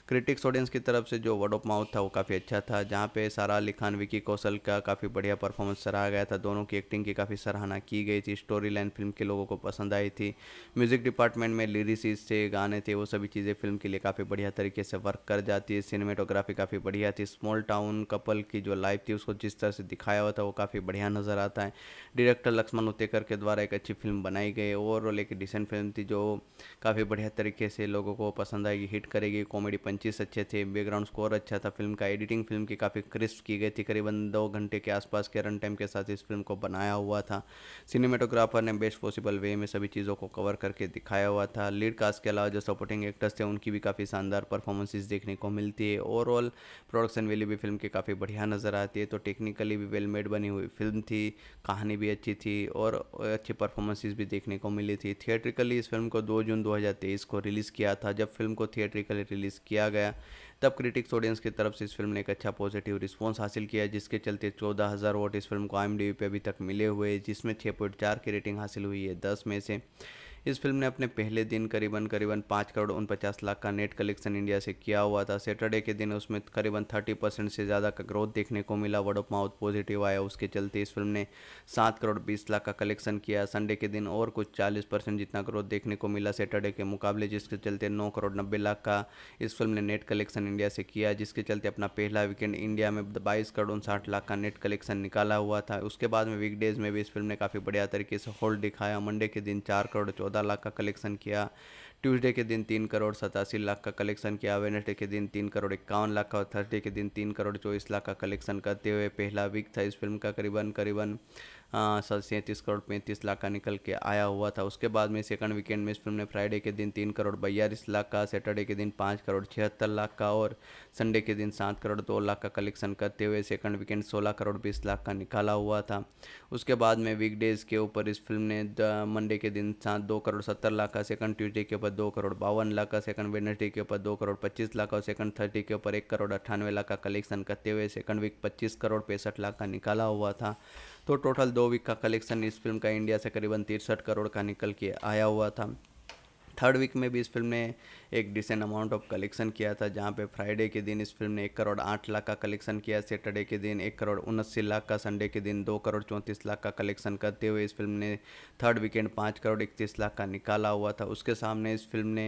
क्रिटिक्स ऑडियंस की तरफ से जो वर्ड ऑफ माउथ था वो काफ़ी अच्छा था जहाँ पे सारा अली खान विकी कौशल का काफ़ी बढ़िया परफॉर्मेंस सराहा गया था दोनों की एक्टिंग की काफ़ी सराहना की गई थी स्टोरी लाइन फिल्म के लोगों को पसंद आई थी म्यूज़िक डिपार्टमेंट में लिरिसिस थे गाने थे वो सभी चीज़ें फिल्म के लिए काफ़ी बढ़िया तरीके से वर्क कर जाती है सिनेमेटोग्राफी काफ़ी बढ़िया थी स्मॉल टाउन कपल की जो लाइफ थी उसको जिस तरह से दिखाया हुआ था वो काफ़ी बढ़िया नज़र आता है डायरेक्टर लक्ष्मण उतेकर के द्वारा एक अच्छी फिल्म बनाई गई ओवरऑल एक डिसेंट फिल्म थी जो काफ़ी बढ़िया तरीके से लोगों को पसंद आएगी हिट करेगी कॉमेडी पंच पंचेस अच्छे थे बैकग्राउंड स्कोर अच्छा था फिल्म का एडिटिंग फिल्म की काफ़ी क्रिस्प की गई थी करीबन दो घंटे के आसपास के रन टाइम के साथ इस फिल्म को बनाया हुआ था सिनेमाटोग्राफर ने बेस्ट पॉसिबल वे में सभी चीज़ों को कवर करके दिखाया हुआ था लीड कास्ट के अलावा जो सपोर्टिंग एक्टर्स थे उनकी भी काफ़ी शानदार परफॉर्मेंसेज देखने को मिलती है ओवरऑल प्रोडक्शन वैल्यू भी फिल्म की काफ़ी बढ़िया नज़र आती है तो टेक्निकली भी वेल मेड बनी हुई फिल्म थी कहानी भी अच्छी थी और अच्छी परफॉर्मेंसेज भी देखने को मिली थी थिएट्रिकली इस फिल्म को दो जून दो को रिलीज़ किया था जब फिल्म को थिएट्रिकली रिलीज़ किया किया गया तब क्रिटिक्स ऑडियंस की तरफ से इस फिल्म ने एक अच्छा पॉजिटिव रिस्पांस हासिल किया जिसके चलते 14,000 वोट इस फिल्म को आई पे अभी तक मिले हुए जिसमें 6.4 की रेटिंग हासिल हुई है 10 में से इस फिल्म ने अपने पहले दिन करीबन करीबन पाँच करोड़ उनपचास लाख का नेट कलेक्शन इंडिया से किया हुआ था सैटरडे के दिन उसमें करीबन थर्टी परसेंट से ज़्यादा का ग्रोथ देखने को मिला वर्ड ऑफ माउथ पॉजिटिव आया उसके चलते इस फिल्म ने सात करोड़ बीस लाख का कलेक्शन किया संडे के दिन और कुछ चालीस परसेंट जितना ग्रोथ देखने को मिला सैटरडे के मुकाबले जिसके चलते नौ करोड़ नब्बे लाख का इस फिल्म ने नेट कलेक्शन इंडिया से किया जिसके चलते अपना पहला वीकेंड इंडिया में बाईस करोड़ उनसाठ लाख का नेट कलेक्शन निकाला हुआ था उसके बाद में वीकडेज में भी इस फिल्म ने काफ़ी बढ़िया तरीके से होल्ड दिखाया मंडे के दिन चार करोड़ चौदह चौदह लाख का कलेक्शन किया ट्यूसडे के दिन तीन करोड़ सतासी लाख का कलेक्शन किया वेनसडे के दिन तीन करोड़ इक्यावन लाख का और थर्सडे के दिन तीन करोड़ चौबीस लाख का कलेक्शन करते हुए पहला वीक था इस फिल्म का करीबन करीबन सैंतीस करोड़ पैंतीस लाख का निकल के आया हुआ था उसके बाद में सेकंड वीकेंड में इस फिल्म ने फ्राइडे के दिन तीन करोड़ बयालीस लाख का सैटरडे के दिन पाँच करोड़ छिहत्तर लाख का और संडे के दिन सात करोड़ दो लाख का कलेक्शन करते हुए सेकंड वीकेंड सोलह करोड़ बीस लाख का निकाला हुआ था उसके बाद में वीकडेज़ के ऊपर इस फिल्म ने मंडे के दिन सात दो करोड़ सत्तर लाख का सेकंड ट्यूजडे के ऊपर दो करोड़ बावन लाख का सेकंड वेनसडे के ऊपर दो करोड़ पच्चीस लाख और सेकंड थर्टी के ऊपर एक करोड़ अट्ठानवे लाख का कलेक्शन करते हुए सेकंड वीक पच्चीस करोड़ पैंसठ लाख का निकाला हुआ था तो टोटल दो वीक का कलेक्शन इस फिल्म का इंडिया से करीबन तिरसठ करोड़ का निकल के आया हुआ था थर्ड वीक में भी इस फिल्म ने एक डिसेंट अमाउंट ऑफ कलेक्शन किया था जहाँ पे फ्राइडे के दिन इस फिल्म ने एक करोड़ आठ लाख का कलेक्शन किया सैटरडे के दिन एक करोड़ उनस्सी लाख का संडे के दिन दो करोड़ चौंतीस लाख का कलेक्शन करते हुए इस फिल्म ने थर्ड वीकेंड पाँच करोड़ इकतीस लाख का निकाला हुआ था उसके सामने इस फिल्म ने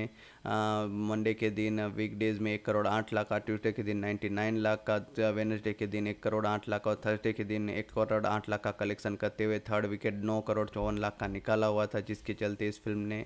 मंडे के दिन वीकडेज़ में एक करोड़ आठ लाख का ट्यूसडे के दिन नाइन्टी नाइन लाख का वेनसडे के दिन एक करोड़ आठ लाख और थर्सडे के दिन एक करोड़ आठ लाख का कलेक्शन करते हुए थर्ड विकेट नौ करोड़ चौवन लाख का निकाला हुआ था जिसके चलते इस फिल्म ने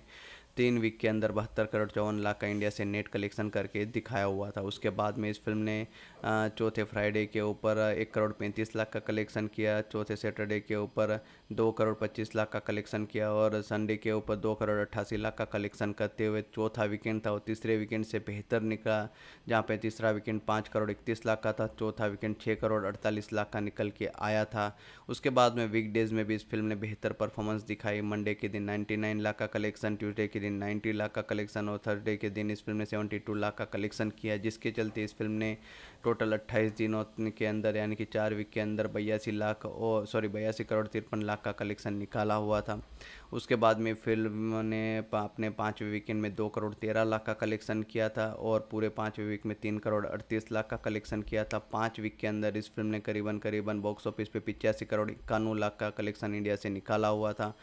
तीन वीक के अंदर बहत्तर करोड़ चौवन लाख का इंडिया से नेट कलेक्शन करके दिखाया हुआ था उसके बाद में इस फिल्म ने चौथे फ्राइडे के ऊपर एक करोड़ पैंतीस लाख का कलेक्शन किया चौथे सैटरडे के ऊपर दो करोड़ पच्चीस लाख का कलेक्शन किया और संडे के ऊपर दो करोड़ अट्ठासी लाख का कलेक्शन करते हुए चौथा वीकेंड था और तीसरे वीकेंड से बेहतर निकला जहाँ पे तीसरा वीकेंड पाँच करोड़ इकतीस लाख का था चौथा वीकेंड छः करोड़ अड़तालीस लाख का निकल के आया था उसके बाद में वीकडेज़ में भी इस फिल्म ने बेहतर परफॉर्मेंस दिखाई मंडे के दिन नाइन्टी नाइन लाख का कलेक्शन ट्यूजडे के दिन नाइन्टी लाख का कलेक्शन और थर्सडे के दिन इस फिल्म ने सेवेंटी टू लाख का कलेक्शन किया जिसके चलते इस फिल्म ने टोटल अट्ठाईस दिनों के अंदर यानी कि चार वीक के अंदर बयासी लाख ओ सॉरी बयासी करोड़ तिरपन लाख का कलेक्शन निकाला हुआ था उसके बाद में फिल्म ने अपने पाँचवें वीकेंड में दो करोड़ तेरह लाख का कलेक्शन किया था और पूरे पाँचवें वीक में तीन करोड़ अड़तीस लाख का कलेक्शन किया था पाँच वीक के अंदर इस फिल्म ने करीबन करीबन बॉक्स ऑफिस पे पिचासी करोड़ इक्यानवे लाख का कलेक्शन इंडिया से निकाला हुआ था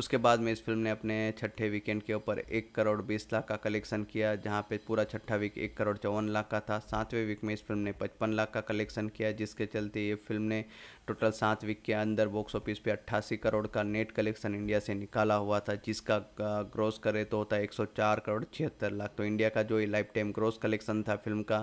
उसके बाद में इस फिल्म ने अपने छठे वीकेंड के ऊपर एक करोड़ बीस लाख का कलेक्शन किया जहाँ पे पूरा छठा वीक एक करोड़ चौवन लाख का था सातवें वीक में इस फिल्म ने पचपन लाख का कलेक्शन किया जिसके चलते ये फिल्म ने टोटल सात वीक के अंदर बॉक्स ऑफिस पे 88 करोड़ का नेट कलेक्शन इंडिया से निकाला हुआ था जिसका ग्रोस करे तो होता है 104 करोड़ छिहत्तर लाख तो इंडिया का जो लाइफ टाइम ग्रोस कलेक्शन था फिल्म का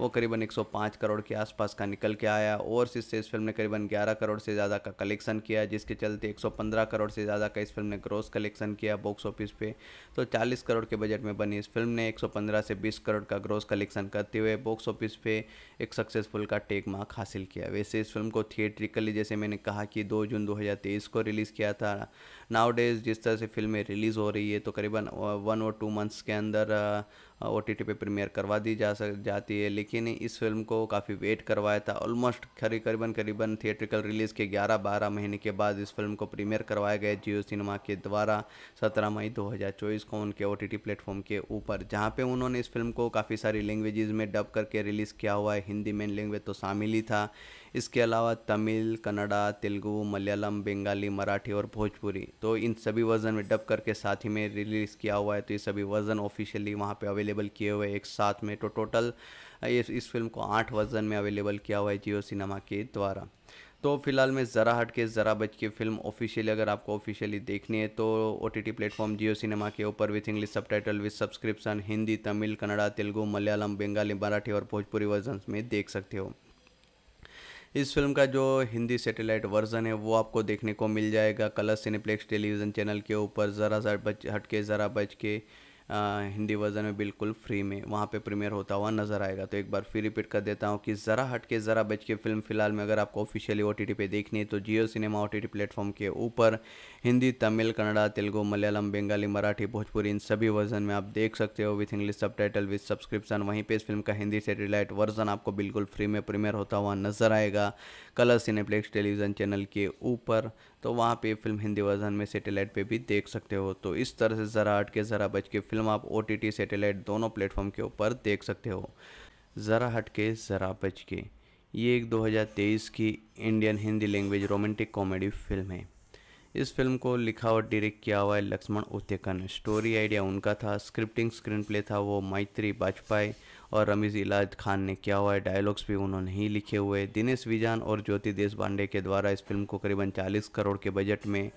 वो करीबन 105 करोड़ के आसपास का निकल के आया और इससे इस फिल्म ने करीबन ग्यारह करोड़ से ज़्यादा का कलेक्शन किया जिसके चलते एक करोड़ से ज़्यादा का इस फिल्म ने ग्रोस कलेक्शन किया बॉक्स ऑफिस पे तो चालीस करोड़ के बजट में बनी इस फिल्म ने एक से बीस करोड़ का ग्रोस कलेक्शन करते हुए बॉक्स ऑफिस पे एक सक्सेसफुल का टेक मार्क हासिल किया वैसे इस फिल्म को थिएटर थिएट्रिकली जैसे मैंने कहा कि 2 जून 2023 को रिलीज़ किया था नाउ डेज जिस तरह से फिल्में रिलीज़ हो रही है तो करीबन वन और टू मंथ्स के अंदर ओ टी टी पर प्रीमियर करवा दी जा सक जाती है लेकिन इस फिल्म को काफ़ी वेट करवाया था ऑलमोस्ट खरी करीबन करीबन थिएट्रिकल रिलीज़ के 11-12 महीने के बाद इस फिल्म को प्रीमियर करवाया गया जियो सिनेमा के द्वारा 17 मई 2024 को उनके ओ टी प्लेटफॉर्म के ऊपर जहाँ पर उन्होंने इस फिल्म को काफ़ी सारी लैंग्वेजेज़ में डब करके रिलीज़ किया हुआ है हिंदी मेन लैंग्वेज तो शामिल ही था इसके अलावा तमिल कन्नड़ा तेलुगू मलयालम बंगाली मराठी और भोजपुरी तो इन सभी वर्जन में डब करके साथ ही में रिलीज़ किया हुआ है तो ये सभी वर्जन ऑफिशियली वहाँ पर अवेलेबल अवेलेबल किए हुए एक साथ में तो टोटल इस इस फिल्म को आठ वर्जन में अवेलेबल किया हुआ है जियो सिनेमा के द्वारा तो फिलहाल मैं ज़रा हट के ज़रा बच के फिल्म ऑफिशियली अगर आपको ऑफिशियली देखनी है तो O T T platform Jio cinema के ऊपर with English subtitle with subscription Hindi Tamil Kannada Telugu Malayalam Bengali Marathi और भोजपुरी वर्जन में देख सकते हो इस फिल्म का जो हिंदी सैटेलाइट वर्जन है वो आपको देखने को मिल जाएगा कलर सिनेप्लेक्स टेलीविज़न चैनल के ऊपर ज़रा सा बच हट के ज़रा बच के हिंदी वर्जन में बिल्कुल फ्री में वहाँ पे प्रीमियर होता हुआ नज़र आएगा तो एक बार फिर रिपीट कर देता हूँ कि ज़रा हट के ज़रा बच के फिल्म फिलहाल में अगर आपको ऑफिशियली ओ टी पे देखनी है तो Jio cinema O T platform के ऊपर हिंदी तमिल कन्नड़ा तेलुगु मलयालम बंगाली मराठी भोजपुरी इन सभी वर्जन में आप देख सकते हो with English subtitle with subscription वहीं पर इस फिल्म का हिंदी सेटेलाइट वर्जन आपको बिल्कुल फ्री में प्रीमियर होता हुआ नज़र आएगा कलर सिनेप्लेक्स टेलीविज़न चैनल के ऊपर तो वहाँ पे फिल्म हिंदी वर्जन में सेटेलाइट पे भी देख सकते हो तो इस तरह से ज़रा हट के ज़रा बच के फिल्म आप ओ टी टी सेटेलाइट दोनों प्लेटफॉर्म के ऊपर देख सकते हो ज़रा हट के ज़रा बच के ये एक 2023 की Indian Hindi language romantic comedy film है इस फिल्म को लिखा और डायरेक्ट किया हुआ है लक्ष्मण उत्तेकन स्टोरी आइडिया उनका था स्क्रिप्टिंग स्क्रीन प्ले था वो मैत्री बाजपाई और रमीज़ इलाज खान ने किया हुआ है डायलॉग्स भी उन्होंने ही लिखे हुए दिनेश विजान और ज्योति देश पांडे के द्वारा इस फिल्म को करीबन 40 करोड़ के बजट में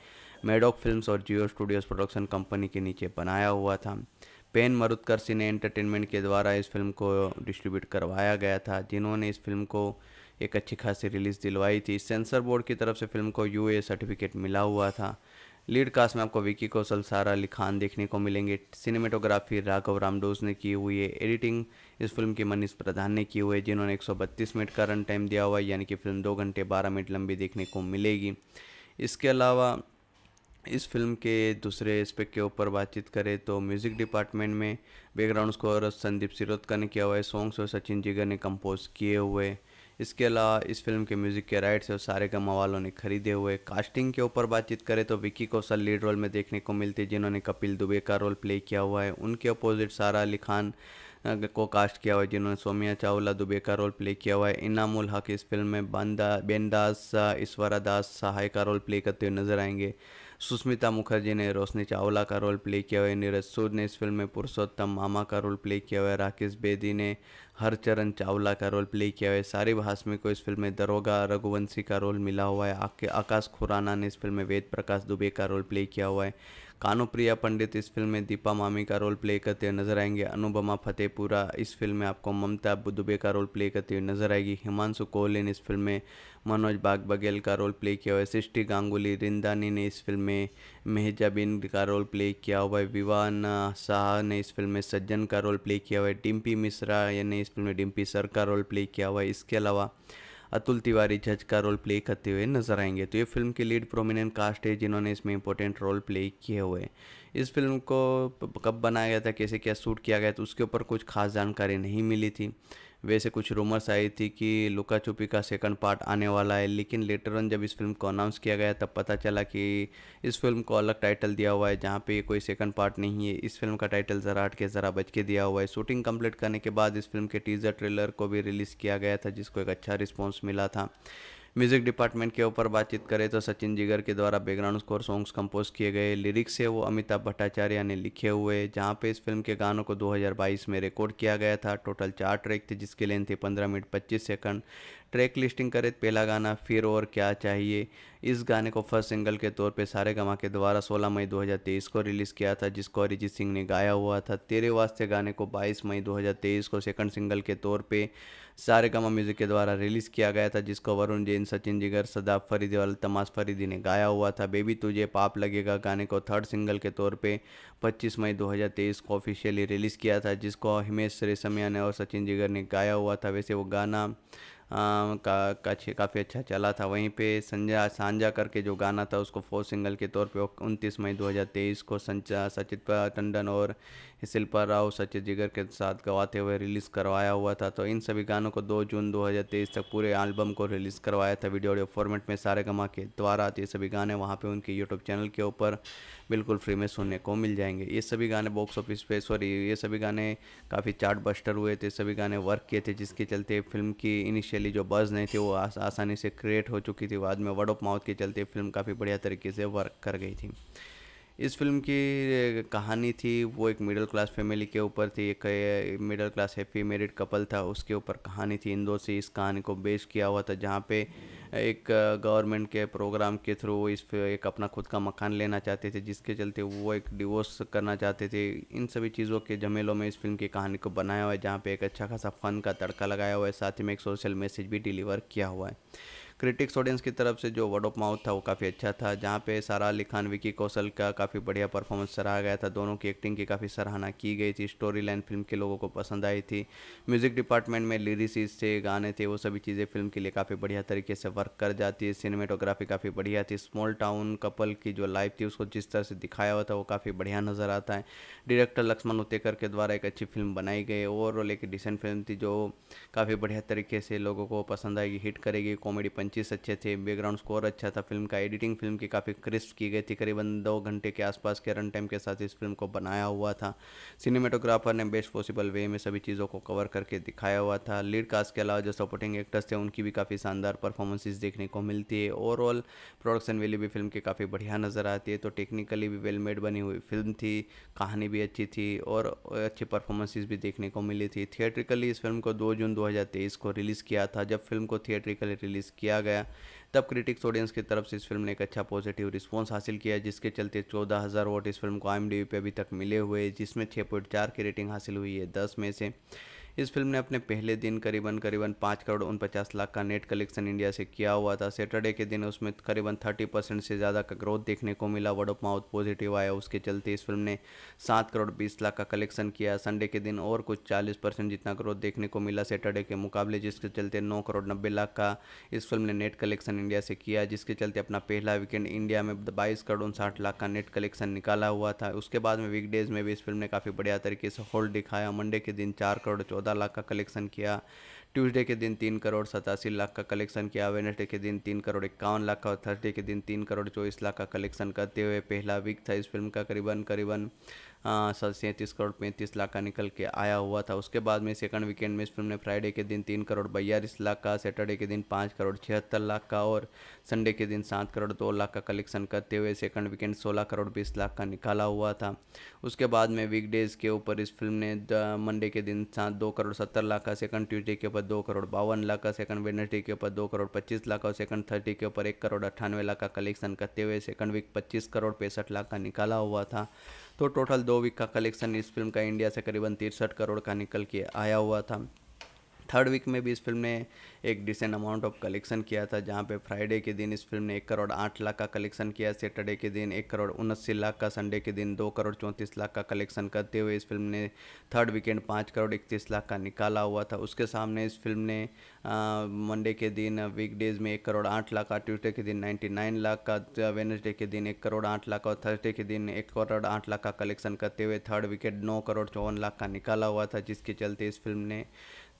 मेडॉक फिल्म्स और जियो स्टूडियोज़ प्रोडक्शन कंपनी के नीचे बनाया हुआ था पेन मरुदकर सिने एंटरटेनमेंट के द्वारा इस फिल्म को डिस्ट्रीब्यूट करवाया गया था जिन्होंने इस फिल्म को एक अच्छी खासी रिलीज़ दिलवाई थी सेंसर बोर्ड की तरफ से फिल्म को यू सर्टिफिकेट मिला हुआ था लीड कास्ट में आपको विकी कौशल सारा अली खान देखने को मिलेंगे सिनेमेटोग्राफी राघव रामडोज ने की हुई है एडिटिंग इस फिल्म की मनीष प्रधान ने की हुई जिन्होंने 132 मिनट का रन टाइम दिया हुआ है यानी कि फिल्म दो घंटे बारह मिनट लंबी देखने को मिलेगी इसके अलावा इस फिल्म के दूसरे एस्पेक्ट के ऊपर बातचीत करें तो म्यूज़िक डिपार्टमेंट में बैकग्राउंड स्कोर संदीप सिरोदकर ने किया हुआ है सॉन्ग्स और सचिन जिगर ने कंपोज किए हुए इसके अलावा इस फिल्म के म्यूज़िक के राइट्स और सारे का वालों ने खरीदे हुए कास्टिंग के ऊपर बातचीत करें तो विक्की कौशल लीड रोल में देखने को मिलती जिन्होंने कपिल दुबे का रोल प्ले किया हुआ है उनके अपोजिट सारा अली खान को कास्ट किया हुआ है जिन्होंने सोमिया चावला दुबे का रोल प्ले किया हुआ है इनामुल हक इस फिल्म में बंदा बेनदास ईश्वरा दास सहाय का रोल प्ले करते हुए नजर आएंगे सुष्मिता मुखर्जी ने रोशनी चावला का रोल प्ले किया हुआ है नीरज सूद ने इस फिल्म में पुरुषोत्तम मामा का रोल प्ले किया हुआ है राकेश बेदी ने हरचरण चावला का रोल प्ले किया हुआ है सारिब हाशमी को इस फिल्म में दरोगा रघुवंशी का रोल मिला हुआ है आकाश खुराना ने इस फिल्म में वेद प्रकाश दुबे का रोल प्ले किया हुआ है कानो प्रिया पंडित इस फिल्म में दीपा मामी का रोल प्ले करते हुए नजर आएंगे अनुपमा फतेहपुरा इस फिल्म में आपको ममता बुद्धुबे का रोल प्ले करते हुए नजर आएगी हिमांशु कोहलिन इस फिल्म में मनोज बाग बघेल का रोल प्ले किया हुआ है सृष्टि गांगुली रिंदानी ने इस फिल्म में मेहजा बिन का रोल प्ले किया हुआ है विवान शाह ने इस फिल्म में सज्जन का रोल प्ले किया हुआ है डिम्पी मिश्रा ने इस फिल्म में डिम्पी सर का रोल प्ले किया हुआ है इसके अलावा अतुल तिवारी जज का रोल प्ले करते हुए नजर आएंगे तो ये फिल्म की लीड प्रोमिनेंट कास्ट है जिन्होंने इसमें इंपॉर्टेंट रोल प्ले किए हुए हैं इस फिल्म को कब बनाया गया था कैसे क्या शूट किया गया तो उसके ऊपर कुछ खास जानकारी नहीं मिली थी वैसे कुछ रूमर्स आई थी कि लुका छुपी का सेकंड पार्ट आने वाला है लेकिन लेटर ऑन जब इस फिल्म को अनाउंस किया गया तब पता चला कि इस फिल्म को अलग टाइटल दिया हुआ है जहाँ पे कोई सेकंड पार्ट नहीं है इस फिल्म का टाइटल ज़रा हट के ज़रा बच के दिया हुआ है शूटिंग कंप्लीट करने के बाद इस फिल्म के टीज़र ट्रेलर को भी रिलीज़ किया गया था जिसको एक अच्छा रिस्पॉन्स मिला था म्यूज़िक डिपार्टमेंट के ऊपर बातचीत करें तो सचिन जिगर के द्वारा बैकग्राउंड स्कोर सॉन्ग्स कंपोज किए गए लिरिक्स है वो अमिताभ भट्टाचार्य ने लिखे हुए जहाँ पे इस फिल्म के गानों को 2022 में रिकॉर्ड किया गया था टोटल चार ट्रैक थे जिसकी लेंथ थी पंद्रह मिनट पच्चीस सेकंड ट्रैक लिस्टिंग करें पहला गाना फिर और क्या चाहिए इस गाने को फर्स्ट सिंगल के तौर पे सारे गमा के द्वारा 16 मई 2023 को रिलीज़ किया था जिसको अरिजीत सिंह ने गाया हुआ था तेरे वास्ते गाने को 22 मई 2023 को सेकंड सिंगल के तौर पे सारे सारेगामा म्यूजिक के द्वारा रिलीज़ किया गया था जिसको वरुण जैन सचिन जिगर सदाब फरीदी और तमाश फरीदी ने गाया हुआ था बेबी तुझे पाप लगेगा गाने को थर्ड सिंगल के तौर पे 25 मई 2023 को ऑफिशियली रिलीज़ किया था जिसको हिमेश रेशमिया ने और सचिन जिगर ने गाया हुआ था वैसे वो गाना आ, का काफ़ी अच्छा चला था वहीं पे संजा सांझा करके जो गाना था उसको फोर सिंगल के तौर पे उनतीस मई 2023 को संचा सचित टंडन और शिल्पा राव सचिन जिगर के साथ गवाते हुए रिलीज़ करवाया हुआ था तो इन सभी गानों को 2 जून 2023 तक पूरे एल्बम को रिलीज़ करवाया था वीडियो ऑडियो फॉर्मेट में सारे गमा के द्वारा ये सभी गाने वहाँ पर उनके यूट्यूब चैनल के ऊपर बिल्कुल फ्री में सुनने को मिल जाएंगे ये सभी गाने बॉक्स ऑफिस पे सॉरी ये सभी गाने काफ़ी चार्ट बस्टर हुए थे सभी गाने वर्क किए थे जिसके चलते फिल्म की इनिशियली जो बज़ नहीं थी वो आस, आसानी से क्रिएट हो चुकी थी बाद में वर्ड ऑफ माउथ के चलते फिल्म काफ़ी बढ़िया तरीके से वर्क कर गई थी इस फिल्म की कहानी थी वो एक मिडिल क्लास फैमिली के ऊपर थी एक middle class happy married couple था उसके ऊपर कहानी थी इंदौर से इस कहानी को बेस किया हुआ था जहाँ पे एक गवर्नमेंट के प्रोग्राम के थ्रू इस एक अपना खुद का मकान लेना चाहते थे जिसके चलते वो एक डिवोर्स करना चाहते थे इन सभी चीज़ों के झमेलों में इस फिल्म की कहानी को बनाया हुआ है जहाँ पे एक अच्छा खासा फ़न का तड़का लगाया हुआ है साथ ही में एक सोशल मैसेज भी डिलीवर किया हुआ है क्रिटिक्स ऑडियंस की तरफ से जो वर्ड ऑफ माउथ था वो काफ़ी अच्छा था जहाँ पे सारा अली खान विकी कौशल का काफ़ी बढ़िया परफॉर्मेंस सराहा गया था दोनों की एक्टिंग की काफ़ी सराहना की गई थी स्टोरी लाइन फिल्म के लोगों को पसंद आई थी म्यूज़िक डिपार्टमेंट में लिरिक्स थे गाने थे वो सभी चीज़ें फिल्म के लिए काफ़ी बढ़िया तरीके से वर्क कर जाती है सिनेमेटोग्राफी काफ़ी बढ़िया थी स्मॉल टाउन कपल की जो लाइफ थी उसको जिस तरह से दिखाया हुआ था वो काफ़ी बढ़िया नज़र आता है डायरेक्टर लक्ष्मण उतेकर के द्वारा एक अच्छी फिल्म बनाई गई ओवरऑल एक डिसेंट फिल्म थी जो काफ़ी बढ़िया तरीके से लोगों को पसंद आएगी हिट करेगी कॉमेडी पंचीस अच्छे थे बैकग्राउंड स्कोर अच्छा था फिल्म का एडिटिंग फिल्म की काफ़ी क्रिस्प की गई थी करीबन दो घंटे के आसपास के रन टाइम के साथ इस फिल्म को बनाया हुआ था सिनेमाटोग्राफर ने बेस्ट पॉसिबल वे में सभी चीज़ों को कवर करके दिखाया हुआ था लीड कास्ट के अलावा जो सपोर्टिंग एक्टर्स थे उनकी भी काफ़ी शानदार परफॉर्मेंसेज देखने को मिलती है ओवरऑल प्रोडक्शन वैल्यू भी फिल्म की काफ़ी बढ़िया नज़र आती है तो टेक्निकली भी वेल मेड बनी हुई फिल्म थी कहानी भी अच्छी थी और अच्छी परफॉर्मेंसेज भी देखने को मिली थी थिएट्रिकली इस फिल्म को दो जून दो को रिलीज़ किया था जब फिल्म को थिएट्रिकली रिलीज़ किया किया गया तब क्रिटिक्स ऑडियंस की तरफ से इस फिल्म ने एक अच्छा पॉजिटिव रिस्पांस हासिल किया जिसके चलते चौदह हज़ार वोट इस फिल्म को आई पे अभी तक मिले हुए जिसमें छः पॉइंट चार की रेटिंग हासिल हुई है दस में से इस फिल्म ने अपने पहले दिन करीबन करीबन पाँच करोड़ उनपचास लाख का नेट कलेक्शन इंडिया से किया हुआ था सैटरडे के दिन उसमें करीबन थर्टी परसेंट से ज़्यादा का ग्रोथ देखने को मिला वर्ड ऑफ माउथ पॉजिटिव आया उसके चलते इस फिल्म ने सात करोड़ बीस लाख का कलेक्शन किया संडे के दिन और कुछ चालीस परसेंट जितना ग्रोथ देखने को मिला सैटरडे के मुकाबले जिसके चलते नौ करोड़ नब्बे लाख का इस फिल्म ने नेट कलेक्शन इंडिया से किया जिसके चलते अपना पहला वीकेंड इंडिया में बाईस करोड़ उनसाठ लाख का नेट कलेक्शन निकाला हुआ था उसके बाद में वीकडेज में भी इस फिल्म ने काफ़ी बढ़िया तरीके से होल्ड दिखाया मंडे के दिन चार करोड़ चौदह चौदह लाख का कलेक्शन किया ट्यूसडे के दिन तीन करोड़ सतासी लाख का कलेक्शन किया वेनसडे के दिन तीन करोड़ इक्यावन लाख का और थर्सडे के दिन तीन करोड़ चौबीस लाख का कलेक्शन करते हुए पहला वीक था इस फिल्म का करीबन करीबन हाँ, सैंतीस करोड़ पैंतीस लाख का निकल के आया हुआ था उसके बाद में सेकंड वीकेंड में इस फिल्म ने फ्राइडे के दिन तीन करोड़ बयालीस लाख का सैटरडे के दिन पाँच करोड़ छिहत्तर लाख का और संडे के दिन सात करोड़ दो लाख का कलेक्शन करते हुए सेकंड वीकेंड सोलह करोड़ बीस लाख का निकाला हुआ था उसके बाद में वीकडेज़ के ऊपर इस फिल्म ने मंडे के दिन सात दो करोड़ सत्तर लाख का सेकंड ट्यूजडे के ऊपर दो करोड़ बावन लाख का सेकंड वेनसडे के ऊपर दो करोड़ पच्चीस लाख और सेकंड थर्टी के ऊपर एक करोड़ अट्ठानवे लाख का कलेक्शन करते हुए सेकंड वीक पच्चीस करोड़ पैंसठ लाख का निकाला हुआ था तो टोटल दो वीक का कलेक्शन इस फिल्म का इंडिया से करीबन तिरसठ करोड़ का निकल के आया हुआ था थर्ड वीक में भी इस फिल्म ने एक डिसेंट अमाउंट ऑफ कलेक्शन किया था जहाँ पे फ्राइडे के दिन इस फिल्म ने एक करोड़ आठ लाख का कलेक्शन किया सैटरडे के दिन एक करोड़ उन्नासी लाख का संडे के दिन दो करोड़ चौंतीस लाख का कलेक्शन करते हुए इस फिल्म ने थर्ड वीकेंड पाँच करोड़ इकतीस लाख का निकाला हुआ था उसके सामने इस फिल्म ने मंडे के दिन वीकडेज में एक करोड़ आठ लाख का ट्यूजडे के दिन नाइन्टी नाइन लाख का वेनसडे के दिन एक करोड़ आठ लाख और थर्सडे के दिन एक करोड़ आठ लाख का कलेक्शन करते हुए थर्ड विकेट नौ करोड़ चौवन लाख का निकाला हुआ था जिसके चलते इस फिल्म ने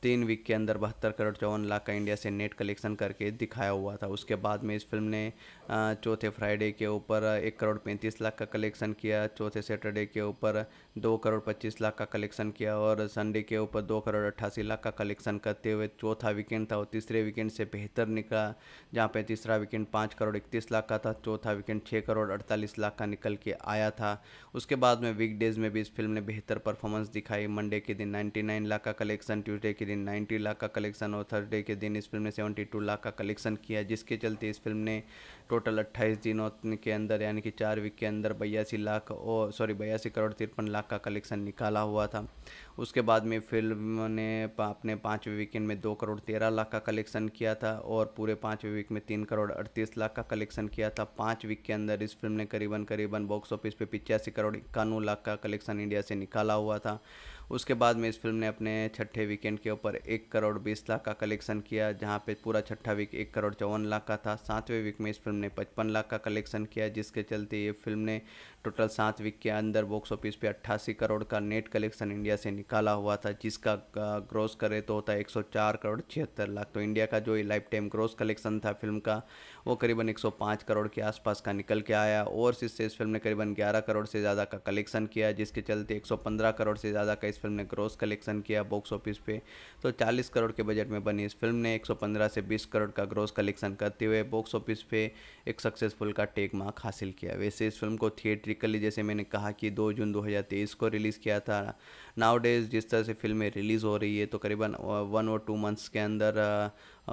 तीन वीक के अंदर बहत्तर करोड़ चौवन लाख का इंडिया से नेट कलेक्शन करके दिखाया हुआ था उसके बाद में इस फिल्म ने चौथे फ्राइडे के ऊपर एक करोड़ पैंतीस लाख का कलेक्शन किया चौथे सैटरडे के ऊपर दो करोड़ पच्चीस लाख का कलेक्शन किया और संडे के ऊपर दो करोड़ अट्ठासी लाख का कलेक्शन करते हुए चौथा वीकेंड था और तीसरे वीकेंड से बेहतर निकला जहाँ पर तीसरा वीकेंड पाँच करोड़ इकतीस लाख का था चौथा वीकेंड छः करोड़ अड़तालीस लाख का निकल के आया था उसके बाद में वीकडेज़ में भी इस फिल्म ने बेहतर परफॉर्मेंस दिखाई मंडे के दिन नाइन्टी लाख का कलेक्शन ट्यूजडे के दिन 90 लाख का कलेक्शन और थर्सडे के दिन इस फिल्म ने 72 लाख का कलेक्शन किया जिसके चलते इस फिल्म ने टोटल 28 दिनों के अंदर यानी कि चार वीक के अंदर बयासी लाख और सॉरी बयासी करोड़ तिरपन लाख का कलेक्शन निकाला हुआ था उसके बाद में फिल्म ने अपने पाँचवें वीकेंड में दो करोड़ तेरह लाख का कलेक्शन किया था और पूरे पाँचवें वीक में तीन करोड़ अड़तीस लाख का कलेक्शन किया था पाँच वीक के अंदर इस फिल्म ने करीबन करीबन बॉक्स ऑफिस पे पिचासी करोड़ इक्यानवे लाख का कलेक्शन इंडिया से निकाला हुआ था उसके बाद में इस फिल्म ने अपने छठे वीकेंड के ऊपर एक करोड़ बीस लाख का कलेक्शन किया जहाँ पे पूरा छठा वीक एक करोड़ चौवन लाख का था सातवें वीक में इस फिल्म ने पचपन लाख का कलेक्शन किया जिसके चलते ये फिल्म ने टोटल सात वीक के अंदर बॉक्स ऑफिस पे 88 करोड़ का नेट कलेक्शन इंडिया से निकाला हुआ था जिसका ग्रोस करे तो होता है 104 करोड़ छिहत्तर लाख तो इंडिया का जो लाइफ टाइम ग्रोस कलेक्शन था फिल्म का वो करीबन 105 करोड़ के आसपास का निकल के आया और से इस फिल्म ने करीबन ग्यारह करोड़ से ज़्यादा का कलेक्शन किया जिसके चलते 115 करोड़ से ज़्यादा का इस फिल्म ने ग्रोस कलेक्शन किया बॉक्स ऑफिस पे तो 40 करोड़ के बजट में बनी इस फिल्म ने 115 से 20 करोड़ का ग्रोस कलेक्शन करते हुए बॉक्स ऑफिस पे एक सक्सेसफुल का टेक मार्क हासिल किया वैसे इस फिल्म को थिएटर बेसिकली जैसे मैंने कहा कि 2 जून 2023 को रिलीज़ किया था नाउ डेज जिस तरह से फिल्में रिलीज़ हो रही है तो करीबन वन और टू मंथ्स के अंदर